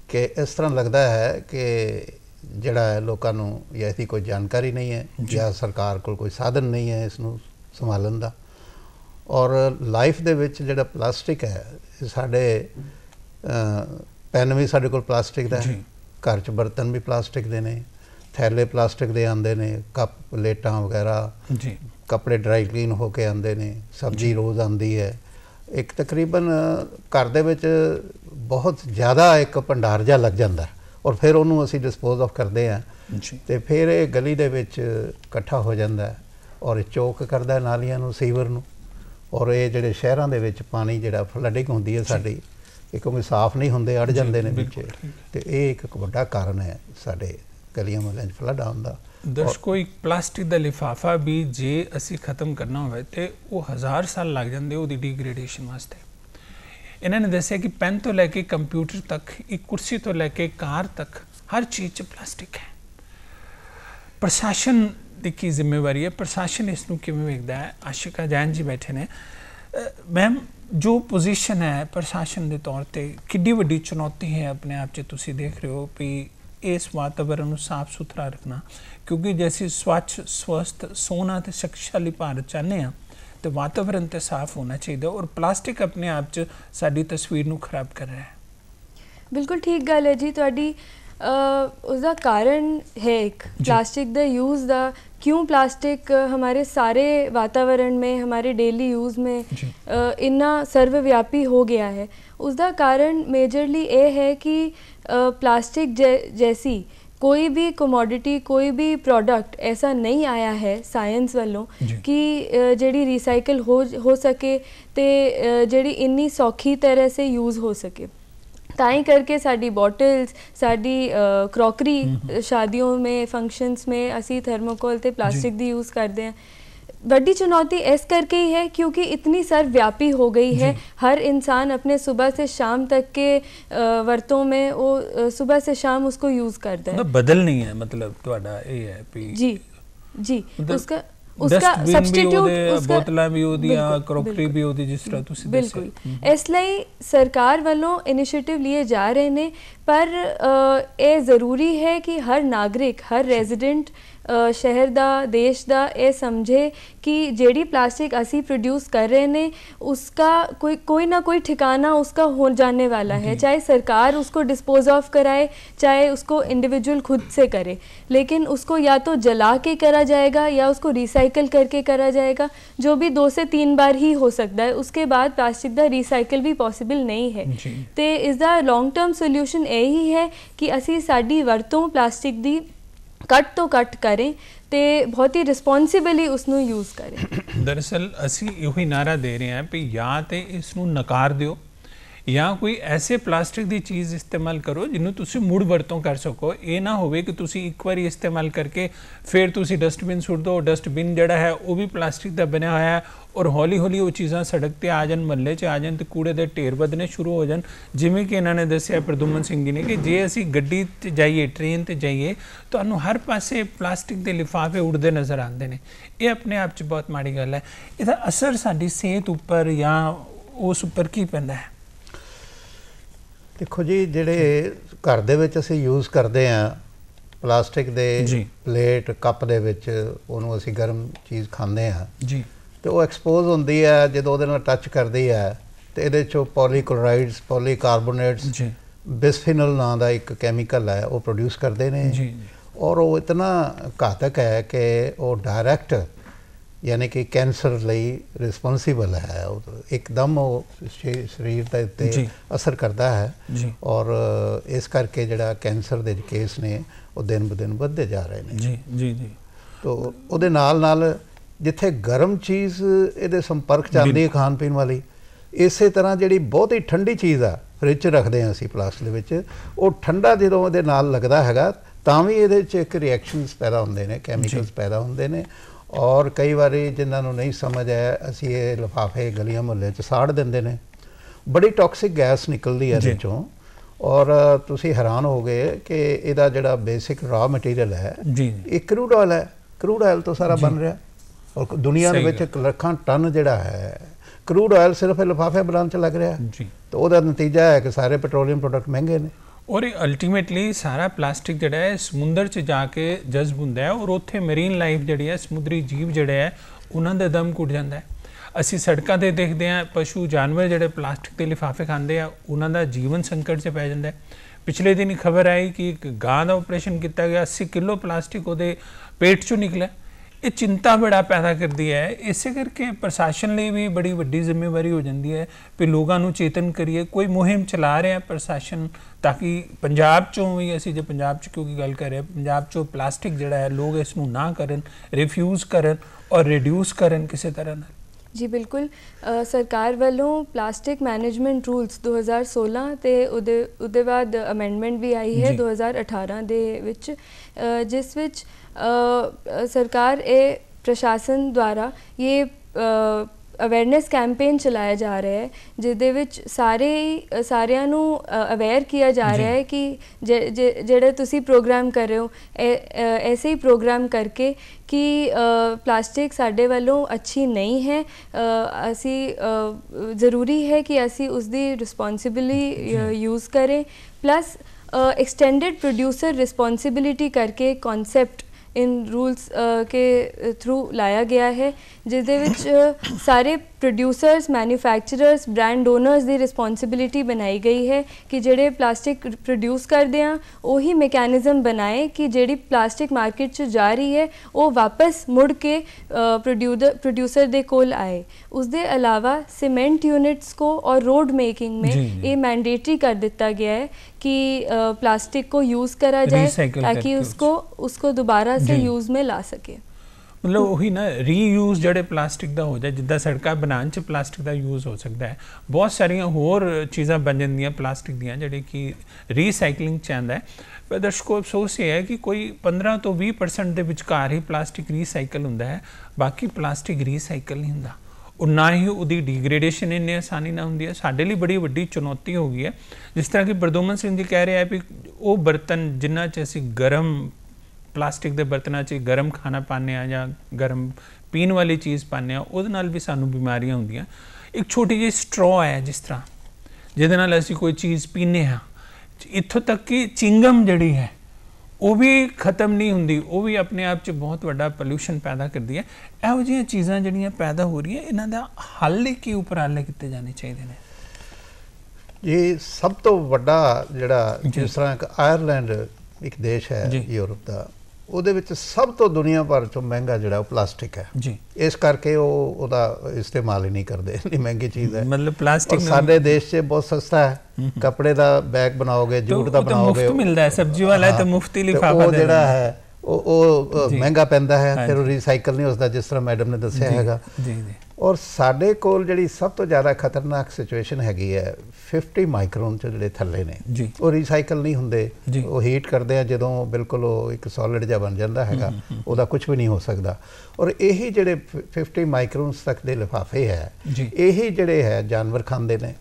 ਕਿ ਇਸ ਤਰ੍ਹਾਂ ਲੱਗਦਾ ਹੈ ਕਿ ਜਿਹੜਾ ਹੈ ਲੋਕਾਂ ਨੂੰ ਜਾਂ ਇਹਦੀ ਕੋਈ ਜਾਣਕਾਰੀ ਨਹੀਂ ਹੈ ਜਾਂ ਸਰਕਾਰ ਕੋਲ ਕੋਈ ਸਾਧਨ ਨਹੀਂ ਹੈ ਇਸ ਨੂੰ ਸੰਭਾਲਣ ਦਾ ਔਰ ਲਾਈਫ ਦੇ ਵਿੱਚ ਜਿਹੜਾ ਪਲਾਸਟਿਕ ਹੈ ਸਾਡੇ ਪੈਨ ਵੀ ਸਾਡੇ ਕੋਲ ਪਲਾਸਟਿਕ ਦਾ ਹੈ ਘਰ 'ਚ ਬਰਤਨ ਵੀ ਪਲਾਸਟਿਕ ਦੇ ਨੇ ਥੈਲੇ ਪਲਾਸਟਿਕ ਦੇ ਆਉਂਦੇ ਨੇ ਕੱਪ ਪਲੇਟਾਂ ਵਗੈਰਾ ਜੀ ਕੱਪੜੇ ਡਰਾਈ ਕਲੀਨ ਹੋ ਕੇ ਆਉਂਦੇ ਨੇ ਸਬਜ਼ੀ ਰੋਜ਼ ਆਉਂਦੀ ਹੈ ਇੱਕ ਤਕਰੀਬਨ ਘਰ ਦੇ ਵਿੱਚ ਬਹੁਤ ਜ਼ਿਆਦਾ ਇੱਕ ਭੰਡਾਰ ਜਾ ਲੱਗ ਜਾਂਦਾ ਔਰ ਫਿਰ ਉਹਨੂੰ ਅਸੀਂ ਡਿਸਪੋਜ਼ ਆਫ ਕਰਦੇ ਆ ਤੇ ਫਿਰ ਇਹ ਗਲੀ ਦੇ ਵਿੱਚ ਇਕੱਠਾ ਹੋ ਜਾਂਦਾ ਔਰ ਚੋਕ ਕਰਦਾ ਨਾਲੀਆਂ ਨੂੰ ਸੀਵਰ ਨੂੰ ਔਰ ਇਹ ਜਿਹੜੇ ਸ਼ਹਿਰਾਂ ਦੇ ਵਿੱਚ ਪਾਣੀ ਜਿਹੜਾ ਫਲੱਡਿੰਗ ਹੁੰਦੀ ਹੈ ਸਾਡੀ ਇਹ ਕਿਉਂਕਿ ਸਾਫ਼ ਨਹੀਂ ਹੁੰਦੇ ਅੜ ਜਾਂਦੇ ਨੇ ਵਿੱਚ ਤੇ ਇਹ ਇੱਕ ਵੱਡਾ ਕਾਰਨ ਹੈ ਸਾਡੇ ਗਲੀਆਂ ਮੁਹੱਲਿਆਂ 'ਚ ਫਲੱਡ ਆਉਂਦਾ ਦਰਸ਼ਕੋ ਇੱਕ ਪਲਾਸਟਿਕ ਦਾ ਲਿਫਾਫਾ ਵੀ ਜੇ ਅਸੀਂ ਖਤਮ ਕਰਨਾ ਹੋਵੇ ਤੇ ਉਹ ਹਜ਼ਾਰ ਸਾਲ ਲੱਗ ਜਾਂਦੇ ਉਹਦੀ ਡੀਗ੍ਰੇਡੇਸ਼ਨ ਵਾਸਤੇ ਇਹਨਾਂ ਨੇ ਦੱਸਿਆ ਕਿ ਪੈਨ ਤੋਂ ਲੈ ਕੇ ਕੰਪਿਊਟਰ ਤੱਕ ਇੱਕ ਕੁਰਸੀ ਤੋਂ ਲੈ ਕੇ ਕਾਰ ਤੱਕ ਹਰ ਚੀਜ਼ 'ਚ ਪਲਾਸਟਿਕ ਹੈ ਪ੍ਰਸ਼ਾਸਨ ਦੀ ਕੀ ਜ਼ਿੰਮੇਵਾਰੀ ਹੈ ਪ੍ਰਸ਼ਾਸਨ ਇਸ ਨੂੰ ਕਿਵੇਂ ਵੇਖਦਾ ਹੈ ਆਸ਼ਿਕਾ ਜੈਨ ਜੀ ਬੈਠੇ ਨੇ ਮੈਮ ਜੋ ਪੋਜੀਸ਼ਨ ਹੈ ਪ੍ਰਸ਼ਾਸਨ ਦੇ ਤੌਰ ਤੇ ਕਿੱਡੀ ਵੱਡੀ ਚੁਣੌਤੀ ਹੈ ਆਪਣੇ ਆਪ 'ਚ ਤੁਸੀਂ ਦੇਖ ਰਹੇ ਹੋ ਕਿ ਇਸ ਵਾਤਾਵਰਨ ਨੂੰ ਸਾਫ਼ ਸੁਥਰਾ ਰੱਖਣਾ ਕਿਉਂਕਿ ਜੇ ਅਸੀਂ ਸਵੱਛ ਸਵਸਥ ਸੋਨਾ ਤੇ ਸ਼ਕਤੀਸ਼ਾਲੀ ਭਾਰਤ ਚਾਹਨੇ ਆ ਤੇ ਵਾਤਾਵਰਣ ਤੇ ਸਾਫ਼ ਹੋਣਾ ਚਾਹੀਦਾ ਔਰ ਪਲਾਸਟਿਕ ਆਪਣੇ ਆਪ 'ਚ ਸਾਡੀ ਤਸਵੀਰ ਨੂੰ ਖਰਾਬ ਕਰ ਰਿਹਾ ਹੈ ਬਿਲਕੁਲ ਠੀਕ ਗੱਲ ਹੈ ਜੀ ਤੁਹਾਡੀ ਉਸ ਦਾ ਕਾਰਨ ਹੈ ਇੱਕ ਪਲਾਸਟਿਕ ਦਾ ਯੂਜ਼ ਦਾ ਕਿਉਂ ਪਲਾਸਟਿਕ ਹਮਾਰੇ ਸਾਰੇ ਵਾਤਾਵਰਣ ਮੇ ਹਮਾਰੇ ਡੇਲੀ ਯੂਜ਼ ਮੇ ਇਨਾ ਵਿਆਪੀ ਹੋ ਗਿਆ ਹੈ ਉਸ ਦਾ ਕਾਰਨ ਮੇਜਰਲੀ ਇਹ ਹੈ ਕਿ ਪਲਾਸਟਿਕ ਜੈਸੀ ਕੋਈ ਵੀ ਕਮੋਡਿਟੀ ਕੋਈ ਵੀ ਪ੍ਰੋਡਕਟ ਐਸਾ ਨਹੀਂ ਆਇਆ ਹੈ ਸਾਇੰਸ ਵੱਲੋਂ ਕਿ ਜਿਹੜੀ ਰੀਸਾਈਕਲ ਹੋ ਹੋ ਸਕੇ ਤੇ ਜਿਹੜੀ ਇੰਨੀ ਸੌਖੀ ਤਰ੍ਹਾਂ ਸੇ ਯੂਜ਼ ਹੋ ਸਕੇ ਤਾਂ ਹੀ ਕਰਕੇ ਸਾਡੀ ਬੋਟਲਸ ਸਾਡੀ ਕਰੋਕਰੀ ਸ਼ਾਦੀਆਂ ਮੇ ਫੰਕਸ਼ਨਸ ਮੇ ਅਸੀਂ ਥਰਮੋਕੋਲ ਤੇ ਪਲਾਸਟਿਕ ਦੀ ਯੂਜ਼ ਕਰਦੇ ਹਾਂ बड़ी चुनौती ऐस करके ही है क्योंकि इतनी सर्वव्यापी हो गई है हर इंसान अपने सुबह से शाम तक के वर्तों में वो सुबह से शाम उसको यूज करता है तो बदल नहीं है मतलब तो एएपी जी जी मतलब उसका उसका, उसका, ਸ਼ਹਿਰ ਦਾ ਦੇਸ਼ ਦਾ ਇਹ ਸਮਝੇ ਕਿ ਜਿਹੜੀ प्लास्टिक ਅਸੀਂ ਪ੍ਰੋਡਿਊਸ ਕਰ ਰਹੇ ਨੇ उसका कोई कोई ना कोई ठिकाना उसका हो जाने वाला है चाहे सरकार उसको डिस्पोज ऑफ कराए चाहे उसको इंडिविजुअल खुद से करे लेकिन उसको या तो जला के करा जाएगा या उसको रिसाइकल करके करा जाएगा जो भी दो से तीन बार ही हो सकता है उसके बाद प्लास्टिक ਦਾ ਰੀਸਾਈਕਲ ਵੀ ਪੋਸੀਬਲ ਨਹੀਂ ਹੈ ਤੇ ਇਸ ਦਾ ਲੌਂਗ ਟਰਮ ਸੋਲੂਸ਼ਨ ਇਹ ਹੀ ਹੈ ਕਿ ਅਸੀਂ ਸਾਡੀ ਵਰਤੋਂ ਪਲਾਸਟਿਕ ਦੀ ਕੱਟ ਤੋਂ ਕੱਟ ਕਰੇ ਤੇ ਬਹੁਤ ਹੀ ਰਿਸਪੌਂਸਿਬਲੀ ਉਸ ਨੂੰ ਯੂਜ਼ ਕਰੇ [coughs] ਦਰਸਲ ਅਸੀਂ ਇਹੋ ਹੀ ਨਾਰਾ ਦੇ ਰਹੇ ਹਾਂ ਕਿ ਜਾਂ ਤੇ ਇਸ ਨੂੰ ਨਕਾਰ ਦਿਓ ਜਾਂ ਕੋਈ ਐਸੇ ਪਲਾਸਟਿਕ ਦੀ ਚੀਜ਼ ਇਸਤੇਮਾਲ ਕਰੋ ਜਿਹਨੂੰ ਤੁਸੀਂ ਮੁੜ ਵਰਤੋਂ ਕਰ ਸਕੋ ਇਹ ਨਾ ਹੋਵੇ ਕਿ ਤੁਸੀਂ ਇੱਕ ਵਾਰੀ ਇਸਤੇਮਾਲ ਕਰਕੇ ਫਿਰ ਤੁਸੀਂ ਡਸਟਬਿਨ ਸੁੱਟ ਦਿਓ ਡਸਟਬਿਨ ਜਿਹੜਾ ਹੈ ਉਹ ਵੀ ਪਲਾਸਟਿਕ ਦਾ ਬਣਿਆ ਹੋਇਆ ਹੈ ਔਰ ਹੌਲੀ ਹੌਲੀ ਉਹ ਚੀਜ਼ਾਂ ਸੜਕ ਤੇ ਆ ਜਾਣ ਮੱਲੇ 'ਚ ਆ ਜਾਣ ਤੇ ਕੂੜੇ ਦੇ ਢੇਰ ਵਧਨੇ ਸ਼ੁਰੂ ਹੋ ਜਾਣ ਜਿਵੇਂ ਕਿ ਇਹਨਾਂ ਨੇ ਦੱਸਿਆ ਪ੍ਰਦੁਮਨ ਸਿੰਘ ਜੀ ਨੇ ਕਿ ਜੇ ਅਸੀਂ ਗੱਡੀ 'ਤੇ ਜਾਈਏ ਟ੍ਰੇਨ ਤੇ ਜਾਈਏ ਤੁਹਾਨੂੰ ਹਰ ਪਾਸੇ ਪਲਾਸਟਿਕ ਦੇ ਲਿਫਾਫੇ ਉੜਦੇ ਨਜ਼ਰ ਆਉਂਦੇ ਨੇ ਇਹ ਆਪਣੇ ਆਪ 'ਚ ਬਹੁਤ ਮਾੜੀ ਗੱਲ ਹੈ ਇਹਦਾ ਅਸਰ ਸਾਡੀ ਸਿਹਤ ਉੱਪਰ ਜਾਂ ਉਸ ਉੱਪਰ ਕੀ ਪੈਂਦਾ ਹੈ ਦੇਖੋ ਜੀ ਜਿਹੜੇ ਘਰ ਦੇ ਵਿੱਚ ਅਸੀਂ ਯੂਜ਼ ਕਰਦੇ ਆ ਪਲਾਸਟਿਕ ਦੇ ਪਲੇਟ ਕੱਪ ਦੇ ਵਿੱਚ ਉਹਨੂੰ ਅਸੀਂ ਗਰਮ ਚੀਜ਼ ਖਾਂਦੇ ਆ ਜੀ ਤੇ ਉਹ ਐਕਸਪੋਜ਼ ਹੁੰਦੀ ਹੈ ਜਦੋਂ ਉਹਦੇ ਨਾਲ ਟੱਚ ਕਰਦੀ ਹੈ ਤੇ ਇਹਦੇ ਚੋਂ ਪੋਲੀਕਲੋਰਾਈਡਸ ਪੋਲੀਕਾਰਬੋਨੇਟਸ ਜੀ ਬਿਸਫਿਨਲ ਨਾਂ ਦਾ ਇੱਕ ਕੈਮੀਕਲ ਹੈ ਉਹ ਪ੍ਰੋਡਿਊਸ ਕਰਦੇ ਨੇ ਜੀ ਔਰ ਉਹ ਇਤਨਾ ਘਾਤਕ ਹੈ ਕਿ ਉਹ ਡਾਇਰੈਕਟ ਯਾਨੀ ਕਿ ਕੈਂਸਰ ਲਈ ਰਿਸਪੌਂਸੀਬਲ ਹੈ ਇੱਕਦਮ ਉਹ ਸਰੀਰ ਦੇ ਉੱਤੇ ਅਸਰ ਕਰਦਾ ਹੈ ਔਰ ਇਸ ਕਰਕੇ ਜਿਹੜਾ ਕੈਂਸਰ ਦੇ ਕੇਸ ਨੇ ਉਹ ਦਿਨ ਬਦਿਨ ਵੱਧਦੇ ਜਾ ਰਹੇ ਨੇ ਜੀ ਜੀ ਜੀ ਤੋਂ ਉਹਦੇ ਨਾਲ ਨਾਲ ਜਿੱਥੇ ਗਰਮ ਚੀਜ਼ ਇਹਦੇ ਸੰਪਰਕ ਚ ਆਉਂਦੀ ਹੈ ਖਾਣ ਪੀਣ ਵਾਲੀ ਇਸੇ ਤਰ੍ਹਾਂ ਜਿਹੜੀ ਬਹੁਤ ਹੀ ਠੰਡੀ ਚੀਜ਼ ਆ ਫ੍ਰਿਜ ਰੱਖਦੇ ਆਂ ਅਸੀਂ ਪਲਾਸਟਿਕ ਦੇ ਵਿੱਚ ਉਹ ਠੰਡਾ ਜਦੋਂ ਉਹਦੇ ਨਾਲ ਲੱਗਦਾ ਹੈਗਾ ਤਾਂ ਵੀ ਇਹਦੇ 'ਚ ਇੱਕ ਰਿਐਕਸ਼ਨਸ ਪੈਦਾ ਹੁੰਦੇ ਨੇ ਕੈਮੀਕਲਸ ਪੈਦਾ ਹੁੰਦੇ ਨੇ ਔਰ ਕਈ ਵਾਰੀ ਜਿਨ੍ਹਾਂ ਨੂੰ ਨਹੀਂ ਸਮਝ ਆਇਆ ਅਸੀਂ ਇਹ ਲਫਾਫੇ ਗਲੀਆਂ ਮੁਹੱਲੇ 'ਚ ਸਾੜ ਦਿੰਦੇ ਨੇ ਬੜੀ ਟਾਕਸਿਕ ਗੈਸ ਨਿਕਲਦੀ ਹੈ ਇਹਦੇ ਚੋਂ ਔਰ ਤੁਸੀਂ ਹੈਰਾਨ ਹੋਗੇ ਕਿ ਇਹਦਾ ਜਿਹੜਾ ਬੇਸਿਕ ਰਾ ਮਟੀਰੀਅਲ ਹੈ ਇਹ ਕਰੂਡ ਆਇਲ ਹੈ ਕਰੂਡ ਆਇਲ ਤੋਂ ਸਾਰਾ ਬਣ ਰਿਹਾ ਔਰ ਦੁਨੀਆ ਦੇ ਵਿੱਚ ਲੱਖਾਂ ਟਨ ਜਿਹੜਾ ਹੈ ਕਰੂਡ ਆਇਲ ਸਿਰਫ ਲਫਾਫੇ ਬਣਾਉਣ 'ਚ ਲੱਗ ਰਿਹਾ ਜੀ ਤਾਂ ਉਹਦਾ ਨਤੀਜਾ ਹੈ ਕਿ ਸਾਰੇ ਪੈਟਰੋਲੀਅਮ ਪ੍ਰੋਡਕਟ ਮਹਿੰਗੇ ਨੇ ਔਰ ਇਹ ਅਲਟੀਮੇਟਲੀ ਸਾਰਾ ਪਲਾਸਟਿਕ ਜਿਹੜਾ ਹੈ ਸਮੁੰਦਰ 'ਚ ਜਾ ਕੇ ਜਜ਼ਬ ਹੁੰਦਾ ਹੈ ਔਰ ਉੱਥੇ ਮਰੀਨ ਲਾਈਫ ਜਿਹੜੀ ਹੈ ਸਮੁੰਦਰੀ ਜੀਵ ਜਿਹੜੇ ਹੈ ਉਹਨਾਂ ਦਾ ਦਮ ਘੁੱਟ ਜਾਂਦਾ ਹੈ ਅਸੀਂ ਸੜਕਾਂ ਤੇ ਦੇਖਦੇ ਹਾਂ ਪਸ਼ੂ ਜਾਨਵਰ ਜਿਹੜੇ ਪਲਾਸਟਿਕ ਦੇ ਲਿਫਾਫੇ ਖਾਂਦੇ ਆ ਉਹਨਾਂ ਦਾ ਜੀਵਨ ਸੰਕਟ 'ਚ ਪੈ ਜਾਂਦਾ ਹੈ ਪਿਛਲੇ ਦਿਨ ਖਬਰ ਆਈ ਕਿ ਇੱਕ ਗਾਂ ਦਾ ਆਪਰੇਸ਼ਨ ਕੀਤਾ ਗਿਆ 80 ਕਿਲੋ ਪਲਾਸਟਿਕ ਉਹਦੇ ਪੇਟ 'ਚੋਂ ਨਿਕਲਿਆ ਇਹ ਚਿੰਤਾ ਬੜਾ ਪੈਦਾ ਕਰਦੀ ਹੈ ਇਸੇ ਕਰਕੇ ਪ੍ਰਸ਼ਾਸਨ ਲਈ ਵੀ ਬੜੀ ਵੱਡੀ ਜ਼ਿੰਮੇਵਾਰੀ ਹੋ ਜਾਂਦੀ ਹੈ ਕਿ ਲੋਕਾਂ ਨੂੰ ਚੇਤਨ ਕਰੀਏ ਕੋਈ ਮੁਹਿੰਮ ਚਲਾ ਰਿਹਾ ਪ੍ਰਸ਼ਾਸਨ ਤਾਂ ਕਿ ਪੰਜਾਬ ਚੋਂ ਵੀ ਅਸੀਂ ਜੇ ਪੰਜਾਬ ਚ ਕਿਉਂਕਿ ਗੱਲ ਕਰ ਰਹੇ ਪੰਜਾਬ ਚੋਂ ਪਲਾਸਟਿਕ ਜਿਹੜਾ ਹੈ ਲੋਕ ਇਸ ਨੂੰ ਨਾ ਕਰਨ ਰਿਫਿਊਜ਼ ਕਰਨ ਔਰ ਰਿਡਿਊਸ ਕਰਨ ਕਿਸੇ ਤਰ੍ਹਾਂ ਨਾਲ ਜੀ ਬਿਲਕੁਲ ਸਰਕਾਰ ਵੱਲੋਂ ਪਲਾਸਟਿਕ ਮੈਨੇਜਮੈਂਟ ਰੂਲਸ 2016 ਤੇ ਉਹਦੇ ਉਹਦੇ ਬਾਅਦ ਅਮੈਂਡਮੈਂਟ ਵੀ ਆਈ ਹੈ 2018 ਦੇ ਵਿੱਚ ਜਿਸ ਵਿੱਚ ਸਰਕਾਰ ਇਹ ਪ੍ਰਸ਼ਾਸਨ ਦੁਆਰਾ ਇਹ ਅਵੇਅਰਨੈਸ ਕੈਂਪੇਨ ਚਲਾਇਆ ਜਾ ਰਿਹਾ ਹੈ ਜਿਹਦੇ ਵਿੱਚ ਸਾਰੇ ਸਾਰਿਆਂ ਨੂੰ ਅਵੇਅਰ ਕੀਤਾ ਜਾ ਰਿਹਾ ਹੈ ਕਿ ਜਿਹੜੇ ਤੁਸੀਂ ਪ੍ਰੋਗਰਾਮ ਕਰ ਰਹੇ ਹੋ ਐਸੇ ਹੀ ਪ੍ਰੋਗਰਾਮ ਕਰਕੇ ਕਿ ਪਲਾਸਟਿਕ ਸਾਡੇ ਵੱਲੋਂ ਅੱਛੀ ਨਹੀਂ ਹੈ ਅਸੀਂ ਜ਼ਰੂਰੀ ਹੈ ਕਿ ਅਸੀਂ ਉਸ ਦੀ ਰਿਸਪੌਂਸਿਬਲੀ ਯੂਜ਼ ਕਰੇ ਪਲੱਸ ਐਕਸਟੈਂਡਡ ਪ੍ਰੋਡਿਊਸਰ ਰਿਸਪੌਂਸਿਬਿਲਿਟੀ ਕਰਕੇ ਕਨਸੈਪਟ ਇਨ ਰੂਲਸ ਕੇ ਥਰੂ ਲਾਇਆ ਗਿਆ ਹੈ ਜਿਸ ਦੇ ਵਿੱਚ ਸਾਰੇ प्रोड्यूसर्स मैन्युफैक्चरर्स ब्रांड डोनर्स की रिस्पोंसिबिलिटी बनाई गई है कि जेह्ड़े प्लास्टिक प्रोड्यूस करते हैं उ ਮੈਕੈਨਿਜ਼ਮ बनाए कि ਜਿਹੜੀ प्लास्टिक मार्केट 'ਚ जा रही है ਉਹ वापस मुड़ के ਪ੍ਰੋਡਿਊਸਰ प्रोड्यूसर के कोल आए उसके अलावा सीमेंट यूनिट्स को और रोड मेकिंग में ये मैंडेटरी कर दिता गया है कि प्लास्टिक को यूज़ करा जाए ताकि उसको उसको दोबारा से यूज़ में ला सके ਮਤਲਬ ਉਹੀ ਨਾ ਰੀਯੂਜ਼ ਜਿਹੜੇ ਪਲਾਸਟਿਕ ਦਾ ਹੋ ਜਾਏ ਜਿੱਦਾਂ ਸੜਕਾਂ ਬਣਾਉਣ 'ਚ ਪਲਾਸਟਿਕ ਦਾ ਯੂਜ਼ ਹੋ ਸਕਦਾ ਹੈ ਬਹੁਤ ਸਾਰੀਆਂ ਹੋਰ ਚੀਜ਼ਾਂ ਬਣ ਜਾਂਦੀਆਂ ਪਲਾਸਟਿਕ ਦੀਆਂ ਜਿਹੜੇ ਕਿ ਰੀਸਾਈਕਲਿੰਗ ਚ ਆਂਦਾ ਹੈ ਪਰ ਦਰਸ਼ਕੋ ਅਫਸੋਸ ਇਹ ਹੈ ਕਿ ਕੋਈ 15 ਤੋਂ 20% ਦੇ ਵਿਚਕਾਰ ਹੀ ਪਲਾਸਟਿਕ ਰੀਸਾਈਕਲ ਹੁੰਦਾ ਹੈ ਬਾਕੀ ਪਲਾਸਟਿਕ ਰੀਸਾਈਕਲ ਨਹੀਂ ਹੁੰਦਾ ਉਹ ਨਾ ਹੀ ਉਹਦੀ ਡਿਗਰੇਡੇਸ਼ਨ ਇੰਨੀ ਆਸਾਨੀ ਨਾਲ ਹੁੰਦੀ ਹੈ ਸਾਡੇ ਲਈ ਬੜੀ ਵੱਡੀ ਚੁਣੌਤੀ ਹੋ ਗਈ ਹੈ ਜਿਸ ਤਰ੍ਹਾਂ ਕਿ ਬਰਦੋਮਨ ਸਿੰਘ ਜੀ ਕਹਿ ਰਿਹਾ ਹੈ ਕਿ ਉਹ ਬਰਤਨ ਜਿੰਨਾ 'ਚ ਅਸੀਂ ਗਰਮ ਪਲਾਸਟਿਕ ਦੇ ਬਰਤਨਾਂ 'ਚ ਗਰਮ ਖਾਣਾ ਪਾਣੇ ਆ ਜਾਂ ਗਰਮ ਪੀਣ ਵਾਲੀ ਚੀਜ਼ ਪਾਣੇ ਆ ਉਹਦੇ ਨਾਲ ਵੀ ਸਾਨੂੰ ਬਿਮਾਰੀਆਂ ਹੁੰਦੀਆਂ ਇੱਕ ਛੋਟੀ ਜਿਹੀ ਸਟ੍ਰੋ ਹੈ ਜਿਸ ਤਰ੍ਹਾਂ ਜਿਹਦੇ ਨਾਲ ਅਸੀਂ ਕੋਈ ਚੀਜ਼ ਪੀਨੇ ਆ ਇੱਥੋਂ ਤੱਕ ਕਿ ਚਿੰਗਮ ਜਿਹੜੀ ਹੈ ਉਹ ਵੀ ਖਤਮ ਨਹੀਂ ਹੁੰਦੀ ਉਹ ਵੀ ਆਪਣੇ ਆਪ 'ਚ ਬਹੁਤ ਵੱਡਾ ਪੋਲੂਸ਼ਨ ਪੈਦਾ ਕਰਦੀ ਹੈ ਇਹੋ ਜਿਹੀਆਂ ਚੀਜ਼ਾਂ ਜਿਹੜੀਆਂ ਪੈਦਾ ਹੋ ਰਹੀਆਂ ਇਹਨਾਂ ਦਾ ਹੱਲ ਕੀ ਉਪਰਾਲੇ ਕੀਤੇ ਜਾਣੇ ਚਾਹੀਦੇ ਨੇ ਇਹ ਸਭ ਤੋਂ ਵੱਡਾ ਜਿਹੜਾ ਜਿਸ ਤਰ੍ਹਾਂ ਇੱਕ ਆਇਰਲੈਂਡ ਇੱਕ ਦੇਸ਼ ਹੈ ਯੂਰਪ ਦਾ ਉਹਦੇ ਵਿੱਚ ਸਭ ਤੋਂ ਦੁਨੀਆ ਭਰ ਤੋਂ ਮਹਿੰਗਾ ਜਿਹੜਾ ਉਹ ਪਲਾਸਟਿਕ ਹੈ ਜੀ ਇਸ ਕਰਕੇ ਉਹ ਉਹਦਾ ਇਸਤੇਮਾਲ ਹੀ ਨਹੀਂ ਕਰਦੇ ਇਹ ਮਹਿੰਗੀ ਚੀਜ਼ ਹੈ ਮਤਲਬ ਪਲਾਸਟਿਕ ਸਾਡੇ ਦੇਸ਼ 'ਚ ਬਹੁਤ ਸਸਤਾ ਹੈ ਕੱਪੜੇ ਦਾ ਬੈਗ ਬਣਾਓਗੇ ਜੂਟ ਦਾ ਬਣਾਓਗੇ ਮੁਫਤ ਮਿਲਦਾ ਹੈ ਸਬਜ਼ੀ ਵਾਲਾ ਤਾਂ ਮੁਫਤੀ ਲਿਫਾਫਾ ਉਹ ਜਿਹੜਾ ਹੈ ਉਹ ਉਹ ਮਹਿੰਗਾ ਪੈਂਦਾ ਹੈ ਫਿਰ ਉਹ ਰੀਸਾਈਕਲ ਨਹੀਂ ਹੁੰਦਾ ਜਿਸ ਤਰ੍ਹਾਂ ਮੈਡਮ ਨੇ ਦੱਸਿਆ ਹੈਗਾ ਜੀ ਜੀ ਔਰ ਸਾਡੇ ਕੋਲ ਜਿਹੜੀ ਸਭ ਤੋਂ ਜ਼ਿਆਦਾ ਖਤਰਨਾਕ ਸਿਚੁਏਸ਼ਨ ਹੈਗੀ ਹੈ 50 ਮਾਈਕਰੋਨ ਚ ਜਿਹੜੇ ਥੱਲੇ ਨੇ ਉਹ ਰੀਸਾਈਕਲ ਨਹੀਂ ਹੁੰਦੇ ਉਹ ਹੀਟ ਕਰਦੇ ਆ ਜਦੋਂ ਬਿਲਕੁਲ ਉਹ ਇੱਕ ਸੋਲਿਡ ਜਿਹਾ ਬਣ ਜਾਂਦਾ ਹੈਗਾ ਉਹਦਾ ਕੁਝ ਵੀ ਨਹੀਂ ਹੋ ਸਕਦਾ ਔਰ ਇਹੀ ਜਿਹੜੇ 50 ਮਾਈਕਰੋਨਸ ਤੱਕ ਦੇ ਲਿਫਾਫੇ ਹੈ ਇਹੀ ਜਿਹੜੇ ਹੈ ਜਾਨਵਰ ਖਾਂਦੇ ਨੇ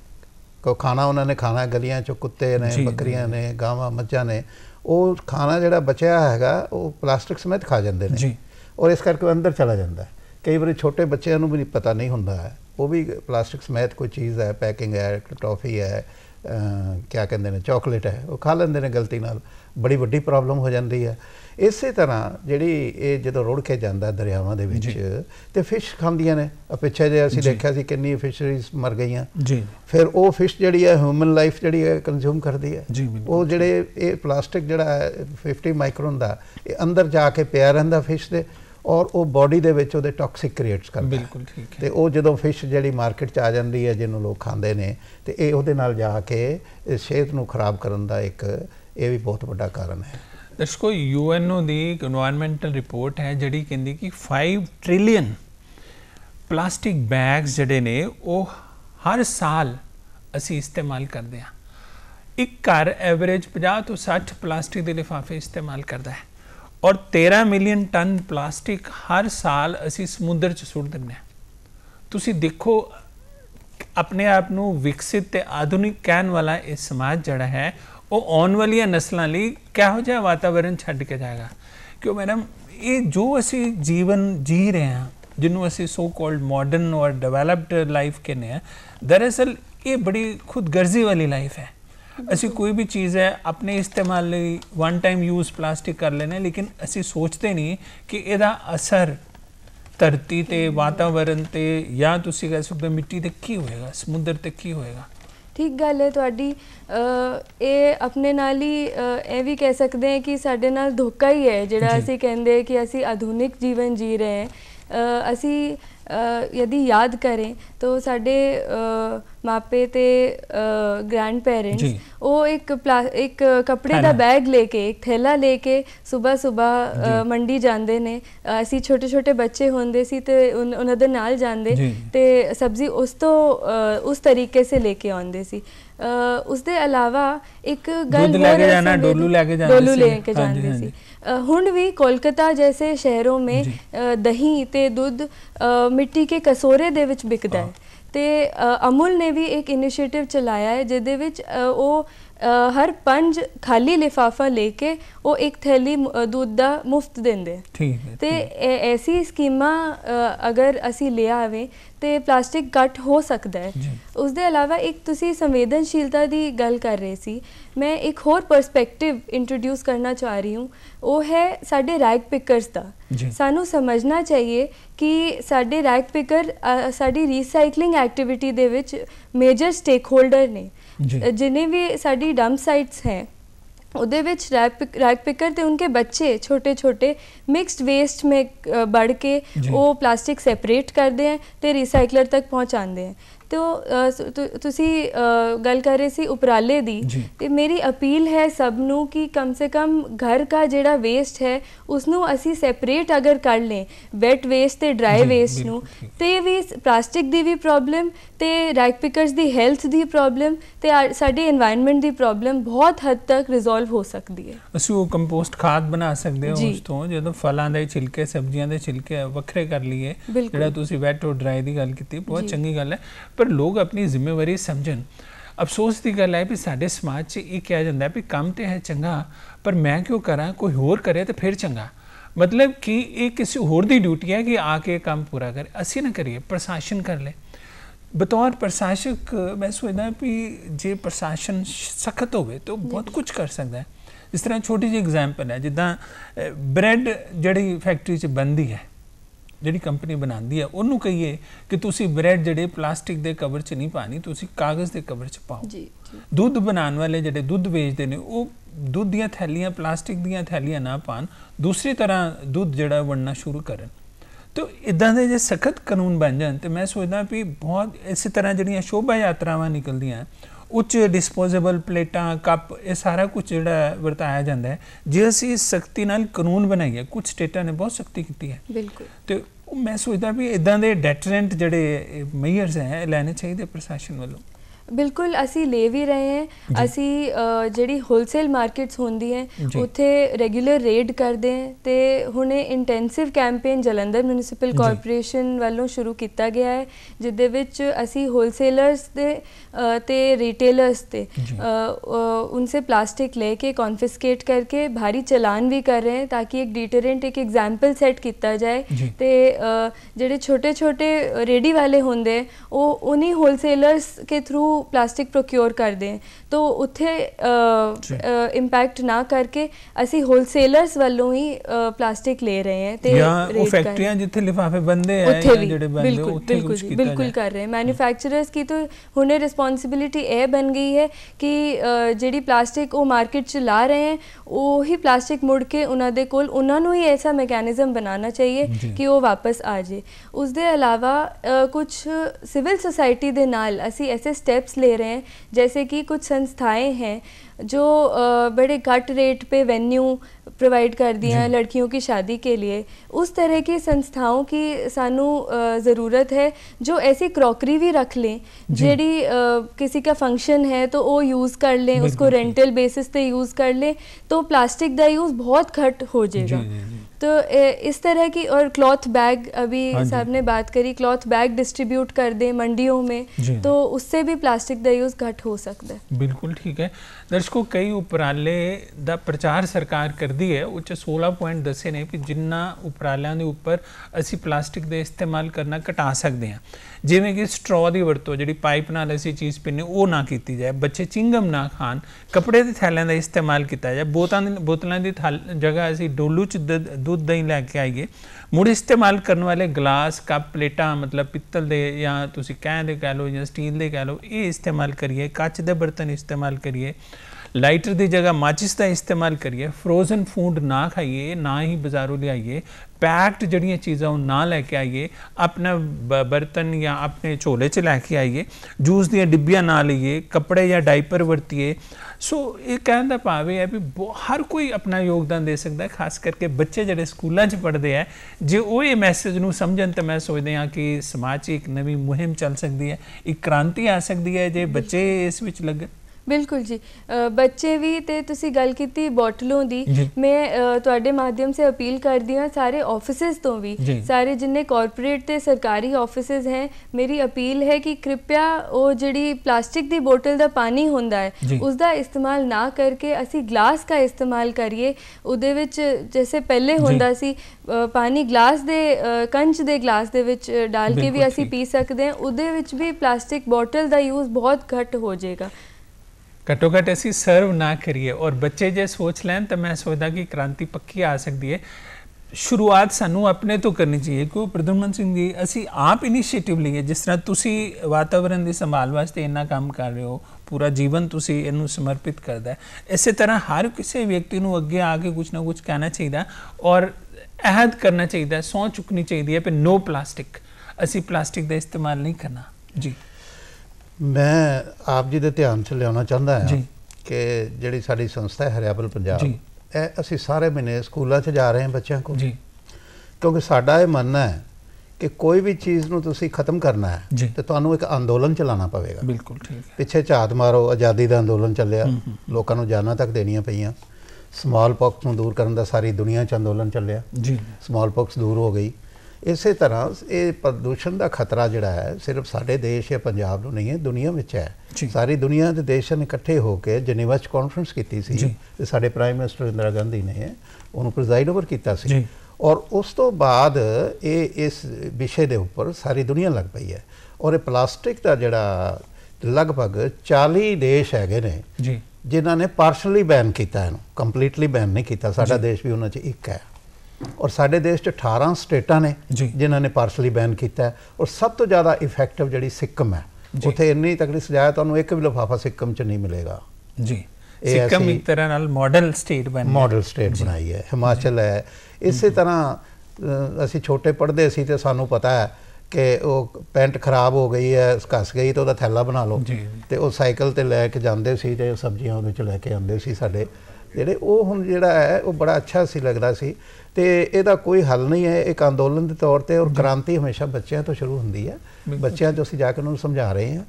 ਕੋ ਖਾਣਾ ਉਹਨਾਂ ਨੇ ਖਾਣਾ ਗਲੀਆਂ ਚ ਕੁੱਤੇ ਨੇ ਬੱਕਰੀਆਂ ਨੇ ਗਾਵਾਂ ਮੱਝਾਂ ਨੇ ਉਹ ਖਾਣਾ ਜਿਹੜਾ ਬਚਿਆ ਹੈਗਾ ਉਹ ਪਲਾਸਟਿਕ ਸਮੇਤ ਖਾ ਜਾਂਦੇ ਨੇ ਔਰ ਇਸ ਕਰਕੇ ਅੰਦਰ ਚਲਾ ਜਾਂਦਾ ਹੈ ਕਈ ਵਾਰੀ ਛੋਟੇ ਬੱਚਿਆਂ ਨੂੰ ਵੀ ਨਹੀਂ ਪਤਾ ਨਹੀਂ ਹੁੰਦਾ ਹੈ ਉਹ ਵੀ ਪਲਾਸਟਿਕ ਸਮੈਤ ਕੋਈ ਚੀਜ਼ ਹੈ ਪੈਕਿੰਗ ਹੈ ਟੌਫੀ ਹੈ ਕੀ ਕਹਿੰਦੇ ਨੇ ਚਾਕਲੇਟ ਹੈ ਉਹ ਖਾ ਲੈਂਦੇ ਨੇ ਗਲਤੀ ਨਾਲ ਬੜੀ ਵੱਡੀ ਪ੍ਰੋਬਲਮ ਹੋ ਜਾਂਦੀ ਹੈ ਇਸੇ ਤਰ੍ਹਾਂ ਜਿਹੜੀ ਇਹ ਜਦੋਂ ਰੁੜ ਕੇ ਜਾਂਦਾ ਦਰਿਆਵਾਂ ਦੇ ਵਿੱਚ ਤੇ ਫਿਸ਼ ਖਾਂਦੀਆਂ ਨੇ ਪਿੱਛੇ ਜੇ ਅਸੀਂ ਦੇਖਿਆ ਸੀ ਕਿੰਨੀ ਫਿਸ਼ਰੀਜ਼ ਮਰ ਗਈਆਂ ਜੀ ਫਿਰ ਉਹ ਫਿਸ਼ ਜਿਹੜੀ ਹੈ ਹਿਊਮਨ ਲਾਈਫ ਜਿਹੜੀ ਹੈ ਕੰਜ਼ੂਮ ਕਰਦੀ ਹੈ ਉਹ ਜਿਹੜੇ ਇਹ ਪਲਾਸਟਿਕ ਜਿਹੜਾ ਹੈ 50 ਮਾਈਕਰੋਨ ਦਾ ਇਹ ਅੰਦਰ ਜਾ ਕੇ ਪਿਆ ਰਹਿੰਦਾ ਫਿਸ਼ ਦੇ ਔਰ ਉਹ ਬਾਡੀ ਦੇ ਵਿੱਚ ਉਹਦੇ ਟਾਕਸਿਕ ਕ੍ਰੀਏਟਸ ਕਰਦਾ ਬਿਲਕੁਲ ਠੀਕ ਹੈ ਤੇ ਉਹ ਜਦੋਂ ਫਿਸ਼ ਜਿਹੜੀ ਮਾਰਕੀਟ 'ਚ ਆ ਜਾਂਦੀ ਹੈ ਜਿਹਨੂੰ ਲੋਕ ਖਾਂਦੇ ਨੇ ਤੇ ਇਹ ਉਹਦੇ ਨਾਲ ਜਾ ਕੇ ਸਿਹਤ ਨੂੰ ਖਰਾਬ ਕਰਨ ਦਾ ਇੱਕ ਇਹ ਵੀ ਬਹੁਤ ਵੱਡਾ ਕਾਰਨ ਹੈ ਕੋ ਯੂਐਨਓ ਦੀ এনवायरमेंटਲ ਰਿਪੋਰਟ ਹੈ ਜਿਹੜੀ ਕਹਿੰਦੀ ਕਿ 5 ਟ੍ਰਿਲੀਅਨ ਪਲਾਸਟਿਕ ਬੈਗਸ ਜਿਹੜੇ ਨੇ ਉਹ ਹਰ ਸਾਲ ਅਸੀਂ ਇਸਤੇਮਾਲ ਕਰਦੇ ਹਾਂ ਇੱਕ ਘਰ ਐਵਰੇਜ 50 ਤੋਂ 60 ਪਲਾਸਟਿਕ ਦੇ ਲਿਫਾਫੇ ਇਸਤੇਮਾਲ ਕਰਦਾ ਹੈ और तेरह मिलियन टन प्लास्टिक हर साल असी समुद्र च सुट दें तुम देखो अपने आप न विकसित आधुनिक कहन वाला ये समाज जड़ा है वह आने वाली नस्लों लिए कहोजा वातावरण छड़ के जाएगा क्यों मैडम ये जो असी जीवन जी रहे हैं जिन्होंने असी सो कॉल्ड मॉडर्न और डिवेलप्ड लाइफ कहने दरअसल ये बड़ी खुदगर्जी वाली लाइफ है ਅਸੀਂ ਕੋਈ ਵੀ ਚੀਜ਼ ਹੈ ਆਪਣੇ ਇਸਤੇਮਾਲ ਲਈ ਵਨ ਟਾਈਮ ਯੂਜ਼ ਪਲਾਸਟਿਕ ਕਰ ਲੈਨੇ ਲੇਕਿਨ ਅਸੀਂ ਸੋਚਦੇ ਨਹੀਂ ਕਿ ਇਹਦਾ ਅਸਰ ਧਰਤੀ ਤੇ ਵਾਤਾਵਰਣ ਤੇ ਜਾਂ ਤੁਸੀਂ ਕਹਿ ਸਕਦੇ ਮਿੱਟੀ ਤੇ ਕੀ ਹੋਏਗਾ ਸਮੁੰਦਰ ਤੇ ਕੀ ਹੋਏਗਾ ਠੀਕ ਗੱਲ ਹੈ ਤੁਹਾਡੀ ਇਹ ਆਪਣੇ ਨਾਲ ਹੀ ਇਹ ਵੀ ਕਹਿ ਸਕਦੇ ਹਾਂ ਕਿ ਸਾਡੇ ਨਾਲ ਧੋਖਾ ਹੀ ਹੈ ਜਿਹੜਾ ਅਸੀਂ ਕਹਿੰਦੇ ਕਿ ਅਸੀਂ ਆਧੁਨਿਕ ਜੀਵਨ ਜੀ ਰਹੇ ਹਾਂ ਅਸੀਂ ਯਦੀ ਯਾਦ ਕਰੇ ਤਾਂ ਸਾਡੇ ਮਾਪੇ ਤੇ ਗ੍ਰੈਂਡ ਪੇਰੈਂਟਸ ਉਹ ਇੱਕ ਇੱਕ ਕੱਪੜੇ ਦਾ ਬੈਗ ਲੈ ਕੇ ਇੱਕ ਥੈਲਾ ਲੈ ਕੇ ਸਵੇਰ ਸਵੇਰ ਮੰਡੀ ਜਾਂਦੇ ਨੇ ਅਸੀਂ ਛੋਟੇ ਛੋਟੇ ਬੱਚੇ ਹੁੰਦੇ ਸੀ ਤੇ ਉਹਨਾਂ ਦੇ ਨਾਲ ਜਾਂਦੇ ਤੇ ਸਬਜ਼ੀ ਉਸ ਤੋਂ ਉਸ ਤਰੀਕੇ ਸੇ ਲੈ ਕੇ ਆਉਂਦੇ ਸੀ ਉਸ ਦੇ ਇਲਾਵਾ ਇੱਕ ਗੱਲ ਹੋਰ ਲੈ ਕੇ ਜਾਣਾ ਡੋਲੂ ਲੈ ਕੇ ਜਾਂਦੇ ਸੀ ਡੋਲੂ ਲੈ ਕੇ ਜਾਂਦੇ ਸੀ ਹੁਣ ਵੀ ਕੋਲਕਾਤਾ ਜੈਸੇ ਸ਼ਹਿਰੋਂ ਮੇ ਦਹੀਂ ਤੇ ਦੁੱਧ ਮਿੱਟੀ ਕੇ ਕਸੋਰੇ ਦੇ ਵਿੱਚ ਵਿਕਦਾ ਹੈ ਤੇ ਅਮੁਲ ਨੇ ਵੀ ਇੱਕ ਇਨੀਸ਼ੀਏਟਿਵ ਚਲਾਇਆ ਹੈ ਜਿਹਦੇ ਵਿੱਚ ਉਹ ਹਰ ਪੰਜ ਖਾਲੀ ਲਿਫਾਫਾ ਲੈ ਕੇ ਉਹ ਇੱਕ ਥੈਲੀ ਦੁੱਧ ਦਾ ਮੁਫਤ ਦਿੰਦੇ ਠੀਕ ਹੈ ਤੇ ਐਸੀ ਸਕੀਮਾਂ ਅਗਰ ਅਸੀਂ ਲਿਆ ਆਵੇ ਤੇ ਪਲਾਸਟਿਕ ਘਟ ਹੋ ਸਕਦਾ ਹੈ ਉਸ ਦੇ ਇਲਾਵਾ ਇੱਕ ਤੁਸੀਂ ਸੰਵੇਦਨਸ਼ੀਲਤਾ ਦੀ ਗੱਲ ਕਰ ਰਹੇ ਸੀ ਮੈਂ ਇੱਕ ਹੋਰ ਪਰਸਪੈਕਟਿਵ ਇੰਟਰੋਡਿਊਸ ਕਰਨਾ ਚਾਹ ਰਹੀ ਹਾਂ ਉਹ ਹੈ ਸਾਡੇ ਰੈਗ ਪਿਕਰਸ ਦਾ ਸਾਨੂੰ ਸਮਝਣਾ ਚਾਹੀਏ ਕਿ ਸਾਡੇ ਰੈਗ ਪਿਕਰ ਸਾਡੀ ਰੀਸਾਈਕਲਿੰਗ ਐਕਟੀਵਿਟੀ ਦੇ ਵਿੱਚ ਮੇਜਰ ਸਟੇਕਹੋਲਡਰ ਨੇ ਜਿਨੇ ਵੀ ਸਾਡੀ ਡੰਪ ਸਾਈਟਸ ਹੈ ਉਹਦੇ ਵਿੱਚ ਰੈਕ ਪਿਕਰ ਤੇ ਉਹਨਕੇ ਬੱਚੇ ਛੋਟੇ ਛੋਟੇ ਮਿਕਸਡ ਵੇਸਟ ਮੇ ਬੜ ਕੇ ਉਹ ਪਲਾਸਟਿਕ ਸੈਪਰੇਟ ਕਰਦੇ ਆ ਤੇ ਰੀਸਾਈਕਲਰ ਤੱਕ ਪਹੁੰਚਾਉਂਦੇ ਆ ਤੇ ਤੁਸੀਂ ਗੱਲ ਕਰ ਰਹੇ ਸੀ ਉਪਰਾਲੇ ਦੀ ਤੇ ਮੇਰੀ ਅਪੀਲ ਹੈ ਸਭ ਨੂੰ ਕਿ ਕਮ ਸੇ ਕਮ ਘਰ ਦਾ ਜਿਹੜਾ ਵੇਸਟ ਹੈ ਉਸ ਨੂੰ ਅਸੀਂ ਸੈਪਰੇਟ ਅਗਰ ਕਰ ਲੇ ਵੈਟ ਵੇਸਟ ਤੇ ਡਰਾਈ ਵੇਸਟ ਨੂੰ ਤੇ ਵੀ ਪਲਾਸਟਿਕ ਦੀ ਵੀ ਪ੍ਰੋਬਲਮ ਤੇ ਰੈਕ ਪਿਕਰਸ ਦੀ ਹੈਲਥ ਦੀ ਪ੍ਰੋਬਲਮ ਤੇ ਸਾਡੇ এনवायरमेंट ਦੀ ਪ੍ਰੋਬਲਮ ਬਹੁਤ ਹੱਦ ਤੱਕ ਰਿਜ਼ੋਲਵ ਹੋ ਸਕਦੀ ਹੈ ਅਸੀਂ ਉਹ ਕੰਪੋਸਟ ਖਾਦ ਬਣਾ ਸਕਦੇ ਹਾਂ ਉਸ ਤੋਂ ਜਦੋਂ ਫਲਾਂ ਦੇ ਛਿਲਕੇ ਸਬਜ਼ੀਆਂ ਦੇ ਛਿਲਕੇ ਵੱਖਰੇ ਕਰ ਲਈਏ ਜਿਹੜਾ ਤੁਸੀਂ ਵੈਟ ਔਰ ਡਰਾਈ ਦੀ ਗੱਲ ਕੀਤੀ ਬਹੁਤ ਚੰਗੀ ਗੱਲ ਹੈ पर लोग अपनी जिम्मेवारी समझन अफसोस की गल है भी साढ़े समाज से यह कहा जाता है भी कम तो है चंगा पर मैं क्यों करा कोई होर करे तो फिर चंगा मतलब कि ये किसी होर की ड्यूटी है कि आके काम पूरा करे असी ना करिए प्रशासन कर ले बतौर प्रशासक मैं सोचता कि जो प्रशासन सख्त हो तो बहुत कुछ कर सकता है जिस तरह छोटी जी एग्जाम्पल है जिदा ब्रैड जड़ी फैक्ट्री से बनती है ਜਿਹੜੀ ਕੰਪਨੀ ਬਣਾਉਂਦੀ ਹੈ ਉਹਨੂੰ ਕਹੀਏ ਕਿ ਤੁਸੀਂ ਬ੍ਰੈਡ ਜਿਹੜੇ ਪਲਾਸਟਿਕ ਦੇ ਕਵਰ 'ਚ ਨਹੀਂ ਪਾਣੀ ਤੁਸੀਂ ਕਾਗਜ਼ ਦੇ ਕਵਰ 'ਚ ਪਾਓ ਜੀ ਦੁੱਧ ਬਣਾਉਣ ਵਾਲੇ ਜਿਹੜੇ ਦੁੱਧ ਵੇਚਦੇ ਨੇ ਉਹ ਦੁੱਧ ਦੀਆਂ ਥੈਲੀਆਂ ਪਲਾਸਟਿਕ ਦੀਆਂ ਥੈਲੀਆਂ ਨਾ ਪਾਣ ਦੂਸਰੀ ਤਰ੍ਹਾਂ ਦੁੱਧ ਜਿਹੜਾ ਵੰਡਣਾ ਸ਼ੁਰੂ ਕਰਨ ਤੋ ਇਦਾਂ ਦੇ ਜੇ ਸਖਤ ਕਾਨੂੰਨ ਬਣ ਜਾਣ ਤੇ ਮੈਂ ਸੋਚਦਾ ਵੀ ਬਹੁਤ ਇਸੇ ਤਰ੍ਹਾਂ ਜਿਹੜੀਆਂ ਸ਼ੋਭਾ ਯਾਤਰਾਵਾਂ ਨਿਕਲਦੀਆਂ ਉੱਚ ਡਿਸਪੋਜ਼ੇਬਲ ਪਲੇਟਾਂ ਕੱਪ ਇਹ ਸਾਰਾ ਕੁਝ ਜਿਹੜਾ ਵਰਤਾਇਆ ਜਾਂਦਾ ਹੈ ਜੇ ਅਸੀਂ ਸਖਤੀ ਨਾਲ ਕਾਨੂੰਨ ਬਣਾਈਏ ਕੁਝ ਸਟੇਟਾਂ ਨੇ ਬਹੁਤ ਸਖਤੀ ਕੀਤੀ ਹੈ ਬਿਲਕੁਲ ਤੇ ਮੈਂ ਸੋਚਦਾ ਵੀ ਇਦਾਂ ਦੇ ਡੈਟਰੈਂਟ ਜਿਹੜੇ ਮੇਅਰਸ ਹੈ ਲੈਣੇ ਚਾਹੀਦੇ ਪ੍ਰਸ਼ਾਸਨ ਵੱਲੋਂ ਬਿਲਕੁਲ ਅਸੀਂ ਲੈ ਵੀ ਰਹੇ ਹਾਂ ਅਸੀਂ ਜਿਹੜੀ ਹੋਲਸੇਲ ਮਾਰਕੀਟਸ ਹੁੰਦੀ ਹੈ ਉੱਥੇ ਰੈਗੂਲਰ ਰੇਡ ਕਰਦੇ ਹਾਂ ਤੇ ਹੁਣੇ intensive campaign Jalandhar municipal corporation ਵੱਲੋਂ ਸ਼ੁਰੂ ਕੀਤਾ ਗਿਆ ਹੈ ਜਿਦੇ ਵਿੱਚ ਅਸੀਂ ਹੋਲਸੇਲਰਸ ਦੇ ਤੇ ਰਿਟੇਲਰਸ ਤੇ ਉਨਸੇ ਕੇ ਕਨਫਿਸਕੇਟ ਕਰਕੇ ਭਾਰੀ ਚਲਾਨ ਵੀ ਕਰ ਰਹੇ ਹਾਂ ਤਾਂ ਕਿ ਇੱਕ ਡਿਟਰੈਂਟ ਇੱਕ ਐਗਜ਼ਾਮਪਲ ਸੈੱਟ ਕੀਤਾ ਜਾਏ ਤੇ ਜਿਹੜੇ ਛੋਟੇ ਛੋਟੇ ਰੇਡੀ ਵਾਲੇ ਹੁੰਦੇ ਉਹ ਉਨੀ ਹੋਲਸੇਲਰਸ ਕੇ ਥਰੂ ਪਲਾਸਟਿਕ ਪ੍ਰੋਕਿਉਰ ਕਰਦੇ ਹਨ ਤੋਂ ਉੱਥੇ ਇੰਪੈਕਟ ਨਾ ਕਰਕੇ ਅਸੀਂ ਹੋਲਸੇਲਰਸ ਵੱਲੋਂ ਹੀ ਪਲਾਸਟਿਕ ਲੈ ਰਹੇ ਹਾਂ ਤੇ ਉਹ ਫੈਕਟਰੀਆਂ ਜਿੱਥੇ ਲਿਫਾਫੇ ਬੰਦੇ ਆ ਜਿਹੜੇ ਬੰਦੇ ਉੱਥੇ ਕੁਝ ਕੀਤਾ ਬਿਲਕੁਲ ਕਰ ਰਹੇ ਮੈਨੂਫੈਕਚਰਰਸ ਕੀ ਤੋਂ ਹੁਣੇ ਰਿਸਪੌਂਸਿਬਿਲਟੀ ਇਹ ਬਣ ਗਈ ਹੈ ਕਿ ਜਿਹੜੀ ਪਲਾਸਟਿਕ ਉਹ ਮਾਰਕੀਟ ਚ ਲਾ ਰਹੇ ਹਨ ਉਹ ਹੀ ਪਲਾਸਟਿਕ ਮੁੜ ਕੇ ਉਹਨਾਂ ਦੇ ਕੋਲ ਉਹਨਾਂ ਨੂੰ ਹੀ ਐਸਾ ਮੈਕੈਨਿਜ਼ਮ ਬਣਾਉਣਾ ਚਾਹੀਏ ਕਿ ਉਹ ਵਾਪਸ ਆ ਜੇ ਉਸ ਦੇ ਇਲਾਵਾ ਕੁਝ ਸਿਵਲ ਸੋਸਾਇਟੀ ਦੇ ਨਾਲ ਅਸੀਂ ਐਸੇ ਸਟੈਪਸ ਲੈ ਰਹੇ ਹਾਂ ਜੈਸੇ ਕਿ ਕੁਝ संस्थाएं हैं जो बड़े घट रेट पे वेन्यू प्रोवाइड कर दिए हैं लड़कियों की शादी के लिए उस तरह की संस्थाओं की सानू ज़रूरत है जो ऐसी क्रॉकरी भी रख लें ਜਿਹੜੀ किसी का फंक्शन है तो ਉਹ यूज़ कर लें उसको रेंटल बेसिस पर यूज़ कर लें तो प्लास्टिक का यूज बहुत घट हो जाएगा तो इस तरह की और क्लॉथ बैग अभी हाँ साहब ने बात करी क्लॉथ बैग डिस्ट्रीब्यूट कर दें मंडियों में तो उससे भी प्लास्टिक का यूज़ घट हो सकता है बिल्कुल ठीक है ਦਰਸ਼ਕੋ ਕਈ ਉਪਰਾਲੇ ਦਾ ਪ੍ਰਚਾਰ ਸਰਕਾਰ ਕਰਦੀ ਹੈ ਉੱਚ 16 ਪੁਆਇੰਟ ਦੱਸੇ ਨੇ ਕਿ ਜਿੰਨਾ ਉਪਰਾਲਿਆਂ ਦੇ ਉੱਪਰ ਅਸੀਂ ਪਲਾਸਟਿਕ ਦੇ ਇਸਤੇਮਾਲ ਕਰਨਾ ਘਟਾ ਸਕਦੇ ਹਾਂ ਜਿਵੇਂ ਕਿ ਸਟ੍ਰੋ ਦੀ ਵਰਤੋਂ ਜਿਹੜੀ ਪਾਈਪ ਨਾਲ ਅਸੀਂ ਚੀਜ਼ ਪੀਨੇ ਉਹ ਨਾ ਕੀਤੀ ਜਾਏ ਬੱਚੇ ਚਿੰਗਮ ਨਾ ਖਾਣ ਕੱਪੜੇ ਦੇ ਥੈਲਿਆਂ ਦਾ ਇਸਤੇਮਾਲ ਕੀਤਾ ਜਾਏ ਬੋਤਲਾਂ ਦੀ ਬੋਤਲਾਂ ਦੀ ਜਗ੍ਹਾ ਅਸੀਂ ਡੋਲੂ ਚ ਦੁੱਧ ਦਹੀਂ ਲੈ ਕੇ ਆਈਏ मुड़ इस्तेमाल करने वाले गिलास कप प्लेटा मतलब पित्तल दे या तुसी कह दे कह लो या स्टील दे कह लो ये इस्तेमाल करिए कच के बर्तन इस्तेमाल करिए लाइटर की जगह माचिस का इस्तेमाल करिए फ्रोजन फूड ना खाइए ना ही बाजारों लियाइए पैक्ड जड़िया चीज़ा ना लेके आइए अपना ब बर्तन या अपने झोले च लैके आइए जूस दिया डिब्बिया ना लीए कपड़े या डायपर वरतीए ਸੋ ਇਹ ਕਹਿਣ ਦਾ ਭਾਵ ਇਹ ਹੈ ਵੀ ਹਰ ਕੋਈ ਆਪਣਾ ਯੋਗਦਾਨ ਦੇ ਸਕਦਾ ਹੈ ਖਾਸ ਕਰਕੇ ਬੱਚੇ ਜਿਹੜੇ ਸਕੂਲਾਂ 'ਚ ਪੜ੍ਹਦੇ ਆ ਜੇ ਉਹ ਇਹ ਮੈਸੇਜ ਨੂੰ ਸਮਝਣ ਤਾਂ ਮੈਂ ਸੋਚਦੇ ਹਾਂ ਕਿ ਸਮਾਜ 'ਚ ਇੱਕ ਨਵੀਂ ਮੁਹਿੰਮ ਚੱਲ ਸਕਦੀ ਹੈ ਇੱਕ ਕ੍ਰਾਂਤੀ ਆ ਸਕਦੀ ਹੈ ਜੇ ਬੱਚੇ ਇਸ ਵਿੱਚ ਲੱਗਣ ਬਿਲਕੁਲ ਜੀ ਬੱਚੇ ਵੀ ਤੇ ਤੁਸੀਂ ਗੱਲ ਕੀਤੀ ਬੋਟਲੋਂ ਦੀ ਮੈਂ ਤੁਹਾਡੇ ਮਾਧਿਅਮ ਸੇ ਅਪੀਲ ਕਰਦੀ ਹਾਂ ਸਾਰੇ ਆਫਿਸਸ ਤੋਂ ਵੀ ਸਾਰੇ ਜਿੰਨੇ ਕਾਰਪੋਰੇਟ ਤੇ ਸਰਕਾਰੀ ਆਫਿਸਸ ਹੈ ਮੇਰੀ ਅਪੀਲ ਹੈ ਕਿ ਕਿਰਪਿਆ ਉਹ ਜਿਹੜੀ ਪਲਾਸਟਿਕ ਦੀ ਬੋਟਲ ਦਾ ਪਾਣੀ ਹੁੰਦਾ ਹੈ ਉਸ ਦਾ ਇਸਤੇਮਾਲ ਨਾ ਕਰਕੇ ਅਸੀਂ ਗਲਾਸ ਦਾ ਇਸਤੇਮਾਲ ਕਰੀਏ ਉਹਦੇ ਵਿੱਚ ਜਿਵੇਂ ਪਹਿਲੇ ਹੁੰਦਾ ਸੀ ਪਾਣੀ ਗਲਾਸ ਦੇ ਕੰਚ ਦੇ ਗਲਾਸ ਦੇ ਵਿੱਚ ਡਾਲ ਕੇ ਵੀ ਅਸੀਂ ਪੀ ਸਕਦੇ ਹਾਂ ਉਹਦੇ ਵਿੱਚ ਵੀ ਪਲਾਸਟਿਕ ਬੋਟਲ ਦਾ ਯੂਜ਼ ਬਹੁਤ ਘੱਟ ਹੋ ਜਾਏਗਾ ਘੱਟੋ ਘੱਟ ਅਸੀਂ ਸਰਵ ਨਾ ਕਰੀਏ ਔਰ ਬੱਚੇ ਜੇ ਸੋਚ ਲੈਣ ਤਾਂ ਮੈਂ ਸੋਚਦਾ ਕਿ ਕ੍ਰਾਂਤੀ ਪੱਕੀ ਆ ਸਕਦੀ ਹੈ ਸ਼ੁਰੂਆਤ ਸਾਨੂੰ ਆਪਣੇ ਤੋਂ ਕਰਨੀ ਚਾਹੀਏ ਕਿਉਂ ਪ੍ਰਧਾਨ ਸਿੰਘ ਜੀ ਅਸੀਂ ਆਪ ਇਨੀਸ਼ੀਏਟਿਵ ਲਈਏ ਜਿਸ ਤਰ੍ਹਾਂ ਤੁਸੀਂ ਵਾਤਾਵਰਣ ਦੀ ਸੰਭਾਲ ਵਾਸਤੇ ਇੰਨਾ ਕੰਮ ਕਰ ਰਹੇ ਹੋ ਪੂਰਾ ਜੀਵਨ ਤੁਸੀਂ ਇਹਨੂੰ ਸਮਰਪਿਤ ਕਰਦਾ ਇਸੇ ਤਰ੍ਹਾਂ ਹਰ ਕਿਸੇ ਵਿਅਕਤੀ ਨੂੰ ਅੱਗੇ ਆ ਕੇ ਕੁਝ ਨਾ ਕੁਝ ਕਹਿਣਾ ਚਾਹੀਦਾ ਔਰ ਅਹਿਦ ਕਰਨਾ ਚਾਹੀਦਾ ਸੌਂ ਚੁੱਕਣੀ ਚਾਹੀਦੀ ਹੈ ਕਿ ਨੋ ਪਲਾਸਟਿਕ ਅਸੀਂ ਪਲਾਸਟਿਕ ਦਾ ਇਸਤੇਮਾਲ ਨਹੀਂ ਕਰਨਾ ਜੀ ਮੈਂ ਆਪ ਜੀ ਦੇ ਧਿਆਨ 'ਚ ਲਿਆਉਣਾ ਚਾਹੁੰਦਾ ਹਾਂ ਕਿ ਜਿਹੜੀ ਸਾਡੀ ਸੰਸਥਾ ਹੈ ਹਰਿਆਵਲ ਪੰਜਾਬ ਇਹ ਅਸੀਂ ਸਾਰੇ ਮਹੀਨੇ ਸਕੂਲਾਂ 'ਚ ਜਾ ਰਹੇ ਹਾਂ ਬੱਚਿਆਂ ਕੋਲ ਜੀ ਕਿਉਂਕਿ ਸਾਡਾ ਇਹ ਮੰਨਣਾ ਹੈ ਕਿ ਕੋਈ ਵੀ ਚੀਜ਼ ਨੂੰ ਤੁਸੀਂ ਖਤਮ ਕਰਨਾ ਹੈ ਤੇ ਤੁਹਾਨੂੰ ਇੱਕ ਅੰਦੋਲਨ ਚਲਾਉਣਾ ਪਵੇਗਾ ਬਿਲਕੁਲ ਠੀਕ ਪਿੱਛੇ ਝਾਤ ਮਾਰੋ ਆਜ਼ਾਦੀ ਦਾ ਅੰਦੋਲਨ ਚੱਲਿਆ ਲੋਕਾਂ ਨੂੰ ਜਾਨਾਂ ਤੱਕ ਦੇਣੀਆਂ ਪਈਆਂ ਸਮਾਲ ਪੌਕਸ ਨੂੰ ਦੂਰ ਕਰਨ ਦਾ ਸਾਰੀ ਦੁਨੀਆ 'ਚ ਅੰਦੋਲਨ ਚੱਲਿਆ ਜੀ ਸਮਾਲ ਪੌਕਸ ਦੂਰ ਹੋ ਗਈ ਇਸੇ ਤਰ੍ਹਾਂ ਇਹ ਪ੍ਰਦੂਸ਼ਣ ਦਾ ਖਤਰਾ ਜਿਹੜਾ ਹੈ ਸਿਰਫ ਸਾਡੇ ਦੇਸ਼ ਜਾਂ ਪੰਜਾਬ ਨੂੰ ਨਹੀਂ ਹੈ ਦੁਨੀਆ ਵਿੱਚ ਹੈ ਸਾਰੀ ਦੁਨੀਆ ਦੇ ਦੇਸ਼ਾਂ ਨੇ ਇਕੱਠੇ ਹੋ ਕੇ ਜਨੇਵਾ 'ਚ ਕਾਨਫਰੰਸ ਕੀਤੀ ਸੀ ਤੇ ਸਾਡੇ ਪ੍ਰਾਈਮ ਮਿਨਿਸਟਰ ਇੰਦਰਾ ਗਾਂਧੀ ਨੇ ਉਹਨੂੰ ਪ੍ਰੈਜ਼ਾਈਡ ਓਵਰ ਕੀਤਾ ਸੀ ਔਰ ਉਸ ਤੋਂ ਬਾਅਦ ਇਹ ਇਸ ਵਿਸ਼ੇ ਦੇ ਉੱਪਰ ਸਾਰੀ ਦੁਨੀਆ ਲੱਗ ਪਈ ਹੈ ਔਰ ਇਹ ਪਲਾਸਟਿਕ ਦਾ ਜਿਹੜਾ ਲਗਭਗ 40 ਦੇਸ਼ ਹੈਗੇ ਨੇ ਜੀ ਜਿਨ੍ਹਾਂ ਨੇ ਪਾਰਸ਼ਲੀ ਬੈਨ ਕੀਤਾ ਇਹਨੂੰ ਕੰਪਲੀਟਲੀ ਬੈਨ ਨਹੀਂ ਕੀਤਾ ਸਾਡਾ ਦੇਸ਼ ਵੀ ਉਹਨਾਂ 'ਚ ਇੱਕ ਹੈ ਔਰ ਸਾਡੇ ਦੇਸ਼ 'ਚ 18 ਸਟੇਟਾਂ ਨੇ ਜਿਨ੍ਹਾਂ ਨੇ ਪਾਰਸ਼ਲੀ ਬੈਨ ਕੀਤਾ ਹੈ ਔਰ ਸਭ ਤੋਂ ਜ਼ਿਆਦਾ ਇਫੈਕਟਿਵ ਜਿਹੜੀ ਸਿੱਕਮ ਹੈ ਉਥੇ ਇੰਨੀ ਤਕੜੀ ਸਜ਼ਾ ਤੁਹਾਨੂੰ ਇੱਕ ਵੀ ਲਫਾਫਾ ਸਿੱਕਮ 'ਚ ਨਹੀਂ ਮਿਲੇਗਾ ਜੀ ਸਿੱਕਮ ਇੱਕ ਤਰ੍ਹਾਂ ਨਾਲ ਮਾਡਲ ਸਟੇਟ ਬਣੀ ਮਾਡਲ ਸਟੇਟ ਬਣਾਈ ਹੈ ਹਿਮਾਚਲ ਹੈ ਇਸੇ ਤਰ੍ਹਾਂ ਅਸੀਂ ਛੋਟੇ ਪੜਦੇ ਸੀ ਤੇ ਸਾਨੂੰ ਪਤਾ ਹੈ ਕਿ ਉਹ ਪੈਂਟ ਖਰਾਬ ਹੋ ਗਈ ਹੈ ਘਸ ਗਈ ਤਾਂ ਉਹਦਾ ਥੈਲਾ ਬਣਾ ਲਓ ਤੇ ਉਹ ਸਾਈਕਲ ਤੇ ਲੈ ਕੇ ਜਾਂਦੇ ਸੀ ਤੇ ਸਬਜ਼ੀਆਂ ਉਹਦੇ ਚ ਲੈ ਕੇ ਆਉਂਦੇ ਸੀ ਸਾਡੇ ਜਿਹੜੇ ਉਹ ਹੁਣ ਜਿਹੜਾ ਹੈ ਉਹ ਬੜਾ ਅੱਛਾ ਸੀ ਲੱਗਦਾ ਸੀ ਤੇ ਇਹਦਾ ਕੋਈ ਹੱਲ ਨਹੀਂ ਹੈ ਇੱਕ ਅੰਦੋਲਨ ਦੇ ਤੌਰ ਤੇ ਔਰ ਕ੍ਰਾਂਤੀ ਹਮੇਸ਼ਾ ਬੱਚਿਆਂ ਤੋਂ ਸ਼ੁਰੂ ਹੁੰਦੀ ਹੈ ਬੱਚਿਆਂ ਤੋਂ ਅਸੀਂ ਜਾ ਕੇ ਉਹਨਾਂ ਨੂੰ ਸਮਝਾ ਰਹੇ ਹਾਂ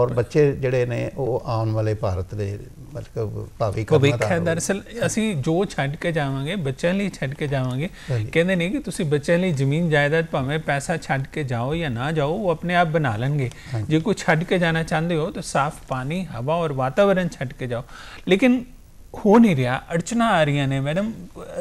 ਔਰ ਬੱਚੇ ਜਿਹੜੇ ਨੇ ਉਹ ਆਉਣ ਵਾਲੇ ਭਾਰਤ ਦੇ ਮਤਲਬ ਭਾਵੀ ਕਰਨਾ ਦਾ ਹੈ ਅਸਲ ਅਸੀਂ ਜੋ ਛੱਡ ਕੇ ਜਾਵਾਂਗੇ ਬੱਚਿਆਂ ਲਈ ਛੱਡ ਕੇ ਜਾਵਾਂਗੇ ਕਹਿੰਦੇ ਨਹੀਂ ਕਿ ਤੁਸੀਂ ਬੱਚਿਆਂ ਲਈ ਜ਼ਮੀਨ ਜਾਇਦਾਦ ਭਾਵੇਂ ਪੈਸਾ ਛੱਡ ਕੇ ਜਾਓ ਜਾਂ ਨਾ ਜਾਓ ਉਹ ਆਪਣੇ ਆਪ ਬਣਾ ਲੈਣਗੇ ਜੇ ਕੋਈ ਛੱਡ ਕੇ ਜਾਣਾ ਚਾਹੁੰਦੇ ਹੋ ਤਾਂ ਸਾਫ਼ ਪਾਣੀ ਹਵਾ ਔਰ ਵਾਤਾਵਰਣ ਛੱਡ ਕੇ ਜਾਓ ਲੇਕਿਨ ਹੋ ਨਹੀਂ ਰਿਹਾ ਅੜਚਨਾ ਆ ਰਹੀਆਂ ਨੇ ਮੈਡਮ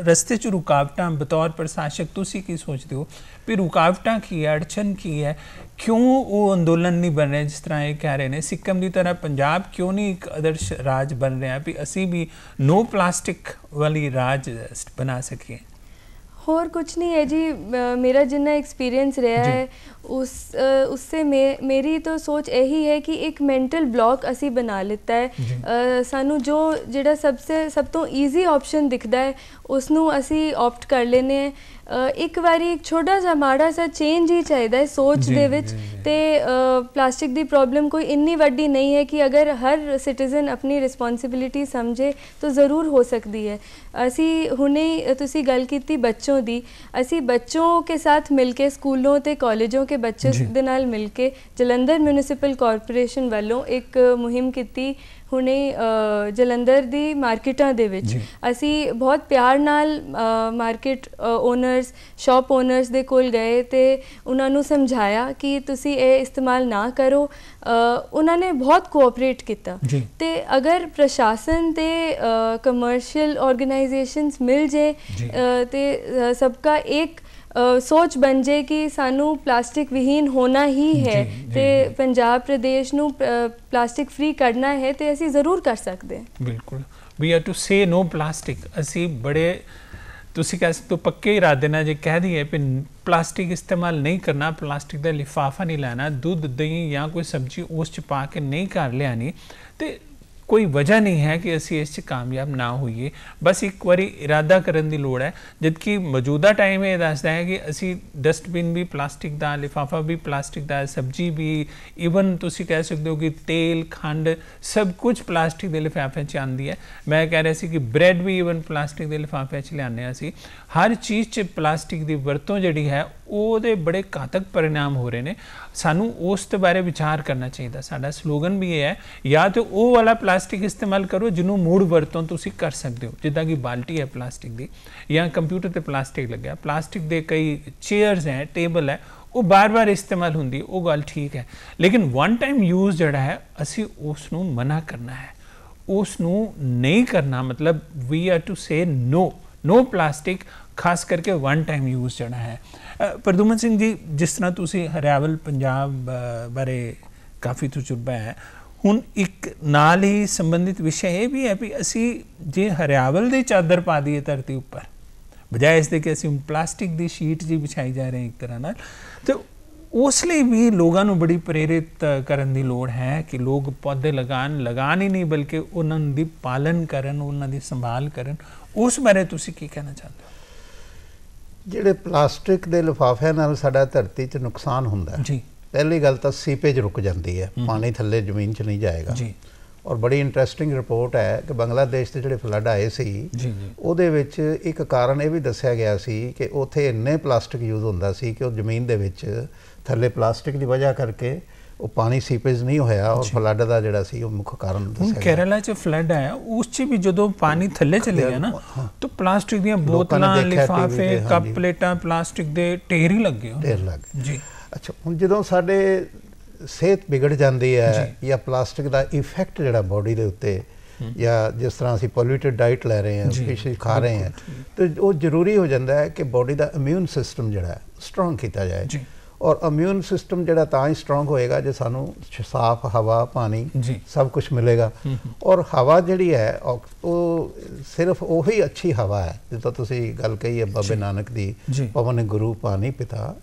ਰਸਤੇ 'ਚ ਰੁਕਾਵਟਾਂ ਬਤੌਰ ਪ੍ਰਸ਼ਾਸਕ ਤੁਸੀਂ ਕੀ ਸੋਚਦੇ ਹੋ ਵੀ ਰੁਕਾਵਟਾਂ ਕੀ ਹੈ ਅੜਚਨ ਕੀ ਹੈ ਕਿਉਂ ਉਹ ਅੰਦੋਲਨ ਨਹੀਂ ਬਣ ਰਿਹਾ ਜਿਸ ਤਰ੍ਹਾਂ ਇਹ ਕਹਿ ਰਹੇ ਨੇ ਸਿੱਕਮ ਦੀ ਤਰ੍ਹਾਂ ਪੰਜਾਬ ਕਿਉਂ ਨਹੀਂ ਇੱਕ ਆਦਰਸ਼ ਰਾਜ ਬਣ ਰਿਹਾ ਵੀ ਅਸੀਂ ਵੀ ਨੋ ਪਲਾਸਟਿਕ ਵਾਲੀ ਰਾਜ ਬਣਾ ਸਕੀਏ ਹੋਰ ਕੁਝ ਨਹੀਂ ਹੈ ਜੀ ਮੇਰਾ ਜਿੰਨਾ ਐਕਸਪੀਰੀਅੰਸ ਰਿਹਾ ਹੈ ਉਸ ਉਸਸੇ ਮੇਰੀ ਤਾਂ ਸੋਚ ਇਹੀ ਹੈ ਕਿ ਇੱਕ ਮੈਂਟਲ ਬਲੌਕ ਅਸੀਂ ਬਣਾ ਲਿੱਤਾ ਹੈ ਸਾਨੂੰ ਜੋ ਜਿਹੜਾ ਸਭ ਤੋਂ ਸਭ ਤੋਂ ਈਜ਼ੀ ਆਪਸ਼ਨ ਦਿਖਦਾ ਹੈ ਉਸ ਨੂੰ ਅਸੀਂ ਆਪਟ ਕਰ ਲੈਨੇ ਹੈ ਇੱਕ ਵਾਰੀ ਇੱਕ ਛੋਟਾ ਜਿਹਾ ਮਾੜਾ ਸਾ ਚੇਂਜ ਹੀ ਚਾਹੀਦਾ ਹੈ ਸੋਚ ਦੇ ਵਿੱਚ ਤੇ ਪਲਾਸਟਿਕ ਦੀ ਪ੍ਰੋਬਲਮ ਕੋਈ ਇੰਨੀ ਵੱਡੀ ਨਹੀਂ ਹੈ ਕਿ ਅਗਰ ਹਰ ਸਿਟੀਜ਼ਨ ਆਪਣੀ ਰਿਸਪੌਂਸਿਬਿਲਟੀ ਸਮਝੇ ਤਾਂ ਜ਼ਰੂਰ ਹੋ ਸਕਦੀ ਹੈ ਅਸੀਂ ਹੁਣੇ ਤੁਸੀਂ ਗੱਲ ਕੀਤੀ ਬੱਚੋਂ ਦੀ ਅਸੀਂ ਬੱਚੋਂ ਕੇ ਸਾਥ ਮਿਲ ਕੇ ਸਕੂਲੋਂ ਤੇ ਕਾਲਜੋਂ ਕੇ ਬੱਚੇ ਦੇ ਨਾਲ ਮਿਲ ਕੇ ਜਲੰਧਰ ਮਿਊਨਿਸਪਲ ਕਾਰਪੋਰੇਸ਼ਨ ਵੱਲੋਂ ਇੱਕ ਮੁਹਿੰਮ ਕੀਤੀ ਹੁਣੇ ਜਲੰਧਰ ਦੀ ਮਾਰਕੀਟਾਂ ਦੇ ਵਿੱਚ ਅਸੀਂ ਬਹੁਤ ਪਿਆਰ ਨਾਲ ਮਾਰਕੀਟ ਓਨਰਸ ਸ਼ਾਪ ਓਨਰਸ ਦੇ ਕੋਲ ਗਏ ਤੇ ਉਹਨਾਂ ਨੂੰ ਸਮਝਾਇਆ ਕਿ ਤੁਸੀਂ ਇਹ ਇਸਤੇਮਾਲ ਨਾ ਕਰੋ ਉਹਨਾਂ ਨੇ ਬਹੁਤ ਕੋਆਪਰੇਟ ਕੀਤਾ ਤੇ ਅਗਰ ਪ੍ਰਸ਼ਾਸਨ ਤੇ ਕਮਰਸ਼ੀਅਲ ਆਰਗੇਨਾਈਜੇਸ਼ਨਸ ਮਿਲ ਜੇ ਤੇ ਸਭ ਦਾ ਇੱਕ ਸੋਚ ਬਣ ਜੇ ਕਿ ਸਾਨੂੰ ਪਲਾਸਟਿਕ ਵਿਹੀਨ ਹੋਣਾ ਹੀ ਹੈ ਤੇ ਪੰਜਾਬ ਪ੍ਰਦੇਸ਼ ਨੂੰ ਪਲਾਸਟਿਕ ਫ੍ਰੀ ਕਰਨਾ ਹੈ ਤੇ ਅਸੀਂ ਜ਼ਰੂਰ ਕਰ ਸਕਦੇ ਹਾਂ ਬਿਲਕੁਲ ਵੀ ਹੈ ਟੂ ਸੇ ਨੋ ਪਲਾਸਟਿਕ ਅਸੀਂ ਬੜੇ ਤੁਸੀਂ ਕਹਿ ਸਕਦੇ ਹੋ ਪੱਕੇ ਇਰਾਦੇ ਨਾਲ ਜੇ ਕਹਿ ਦਈਏ ਕਿ ਪਲਾਸਟਿਕ ਇਸਤੇਮਾਲ ਨਹੀਂ ਕਰਨਾ ਪਲਾਸਟਿਕ ਦਾ ਲਿਫਾਫਾ ਨਹੀਂ ਲੈਣਾ ਦੁੱਧ ਦਹੀਂ ਜਾਂ ਕੋਈ ਸਬਜ਼ੀ ਉਸ ਚ ਪਾ ਕੇ ਨਹੀਂ ਕਰ ਲਿਆਣੀ ਤੇ कोई वजह नहीं है कि असी इस कामयाब ना हो बस एक बार इरादा करने की लड़ है जबकि मौजूदा टाइम यह दसदा है कि असी डस्टबिन भी प्लास्टिक का लिफाफा भी प्लास्टिक का सब्जी भी ईवन तुम कह सकते हो कि तेल खंड सब कुछ प्लास्टिक के लिफाफे आँदी है मैं कह रहा है कि ब्रैड भी ईवन प्लास्टिक के लिफाफे लिया हर चीज़ प्लास्टिक की वरतों जी है बड़े घातक परिणाम हो रहे हैं ਸਾਨੂੰ ਉਸ ਤੇ ਬਾਰੇ ਵਿਚਾਰ ਕਰਨਾ ਚਾਹੀਦਾ ਸਾਡਾ ਸਲੋਗਨ ਵੀ ਇਹ ਹੈ ਜਾਂ ਤੇ ਉਹ ਵਾਲਾ ਪਲਾਸਟਿਕ ਇਸਤੇਮਾਲ ਕਰੋ ਜਿਹਨੂੰ ਮੂੜ ਵਰਤੋਂ ਤੁਸੀਂ ਕਰ ਸਕਦੇ ਹੋ ਜਿੱਦਾਂ ਕਿ ਬਾਲਟੀ ਹੈ ਪਲਾਸਟਿਕ ਦੀ ਜਾਂ ਕੰਪਿਊਟਰ ਤੇ ਪਲਾਸਟਿਕ ਲੱਗਿਆ ਪਲਾਸਟਿਕ ਦੇ ਕਈ ਚੇਅਰਸ ਹੈ ਟੇਬਲ ਹੈ ਉਹ ਬਾਰ-ਬਾਰ ਇਸਤੇਮਾਲ ਹੁੰਦੀ ਉਹ ਗੱਲ ਠੀਕ ਹੈ ਲੇਕਿਨ ਵਨ ਟਾਈਮ ਯੂਜ਼ ਜਿਹੜਾ ਹੈ ਅਸੀਂ ਉਸ ਨੂੰ ਮਨਾ ਕਰਨਾ ਹੈ ਉਸ ਨੂੰ ਨਹੀਂ ਕਰਨਾ ਮਤਲਬ we are to say no no plastic ਖਾਸ ਕਰਕੇ ਵਨ ਟਾਈਮ ਯੂਜ਼ ਜਿਹੜਾ ਹੈ ਪ੍ਰਦੁਮਨ ਸਿੰਘ ਜੀ ਜਿਸ ਤਰ੍ਹਾਂ ਤੁਸੀਂ ਹਰਿਆਵਲ ਪੰਜਾਬ ਬਾਰੇ ਕਾਫੀ ਤਜਰਬਾ ਹੈ ਹੁਣ ਇੱਕ ਨਾਲ ਹੀ ਸੰਬੰਧਿਤ ਵਿਸ਼ਾ ਇਹ ਵੀ ਹੈ ਵੀ ਅਸੀਂ ਜੇ ਹਰਿਆਵਲ ਦੀ ਚਾਦਰ ਪਾ ਦਈਏ ਧਰਤੀ ਉੱਪਰ ਬਜਾਏ ਇਸ ਦੇ ਕਿ ਅਸੀਂ ਪਲਾਸਟਿਕ ਦੀ ਸ਼ੀਟ ਜੀ ਵਿਛਾਈ ਜਾ ਰਹੇ ਇੱਕ ਤਰ੍ਹਾਂ ਨਾਲ ਤੇ ਉਸ ਲਈ ਵੀ ਲੋਕਾਂ ਨੂੰ ਬੜੀ ਪ੍ਰੇਰਿਤ ਕਰਨ ਦੀ ਲੋੜ ਹੈ ਕਿ ਲੋਕ ਪੌਦੇ ਲਗਾਣ ਲਗਾਣ ਹੀ ਨਹੀਂ ਬਲਕਿ ਉਹਨਾਂ ਦੀ ਪਾਲਣ ਕਰਨ ਉਹਨਾਂ ਦੀ ਸੰਭਾਲ ਕਰਨ ਉਸ ਬਾਰੇ ਤੁਸੀਂ ਕੀ ਕਹਿਣਾ ਚਾਹੁੰਦੇ ਹੋ ਜਿਹੜੇ ਪਲਾਸਟਿਕ ਦੇ ਲਿਫਾਫਿਆਂ ਨਾਲ ਸਾਡਾ ਧਰਤੀ 'ਚ ਨੁਕਸਾਨ ਹੁੰਦਾ ਹੈ ਜੀ ਪਹਿਲੀ ਗੱਲ ਤਾਂ ਸੀਪੇਜ ਰੁਕ ਜਾਂਦੀ ਹੈ ਪਾਣੀ ਥੱਲੇ ਜ਼ਮੀਨ 'ਚ ਨਹੀਂ ਜਾਏਗਾ ਜੀ ਔਰ ਬੜੀ ਇੰਟਰਸਟਿੰਗ ਰਿਪੋਰਟ ਹੈ ਕਿ ਬੰਗਲਾਦੇਸ਼ ਤੇ ਜਿਹੜੇ ਫਲੱਡ ਆਏ ਸੀ ਉਹਦੇ ਵਿੱਚ ਇੱਕ ਕਾਰਨ ਇਹ ਵੀ ਦੱਸਿਆ ਗਿਆ ਸੀ ਕਿ ਉੱਥੇ ਇੰਨੇ ਪਲਾਸਟਿਕ ਯੂਜ਼ ਹੁੰਦਾ ਸੀ ਕਿ ਉਹ ਜ਼ਮੀਨ ਦੇ ਵਿੱਚ ਥੱਲੇ ਪਲਾਸਟਿਕ ਦੀ ਵਜ੍ਹਾ ਕਰਕੇ ਉਹ ਪਾਣੀ ਸੀਪੇਜ ਨਹੀਂ ਹੋਇਆ ਔਰ ਫਲੱਡ ਦਾ ਜਿਹੜਾ ਸੀ ਉਹ ਮੁੱਖ ਕਾਰਨ ਦੱਸਿਆ ਕੇਰਲਾ ਚ ਫਲੱਡ ਆਇਆ ਉਸ ਚ ਵੀ ਜਦੋਂ ਪਾਣੀ ਥੱਲੇ ਚਲੇ ਗਿਆ ਨਾ ਤਾਂ ਪਲਾਸਟਿਕ ਦੀਆਂ ਬੋਤਲਾਂ ਲਿਫਾਫੇ ਕੱਪ ਪਲੇਟਾਂ ਪਲਾਸਟਿਕ ਦੇ ਢੇਰ ਹੀ ਲੱਗੇ ਢੇਰ ਲੱਗੇ ਜੀ ਅੱਛਾ ਹੁਣ ਜਦੋਂ ਸਾਡੇ ਸਿਹਤ ਵਿਗੜ ਜਾਂਦੀ ਹੈ ਜਾਂ ਪਲਾਸਟਿਕ ਦਾ ਇਫੈਕਟ ਜਿਹੜਾ ਬਾਡੀ ਦੇ ਉੱਤੇ ਜਾਂ ਜਿਸ ਤਰ੍ਹਾਂ ਅਸੀਂ ਪੋਲੂਟਡ ਡਾਈਟ ਲੈ ਰਹੇ ਹਾਂ ਫਿਸ਼ ਖਾ ਰਹੇ ਹਾਂ ਤੇ ਉਹ ਜ਼ਰੂਰੀ ਹੋ ਜਾਂਦਾ ਹੈ ਕਿ ਬਾਡੀ ਦਾ ਇਮਿਊਨ ਸਿਸਟਮ ਜਿਹੜਾ ਹੈ ਸਟਰੋਂਗ ਕੀਤਾ ਜਾਏ ਜੀ ਔਰ ਇਮਿਊਨ ਸਿਸਟਮ ਜਿਹੜਾ ਤਾਂ ਹੀ ਸਟਰੋਂਗ ਹੋਏਗਾ ਜੇ ਸਾਨੂੰ ਸਾਫ਼ ਹਵਾ ਪਾਣੀ ਸਭ ਕੁਝ ਮਿਲੇਗਾ ਔਰ ਹਵਾ ਜਿਹੜੀ ਹੈ ਉਹ ਸਿਰਫ ਉਹੀ ਅੱਛੀ ਹਵਾ ਹੈ ਜਿੱਦਾਂ ਤੁਸੀਂ ਗੱਲ ਕਹੀ ਹੈ ਬਾਬੇ ਨਾਨਕ ਦੀ ਪਵਨ ਗੁਰੂ ਪਾਣੀ ਪਿਤਾ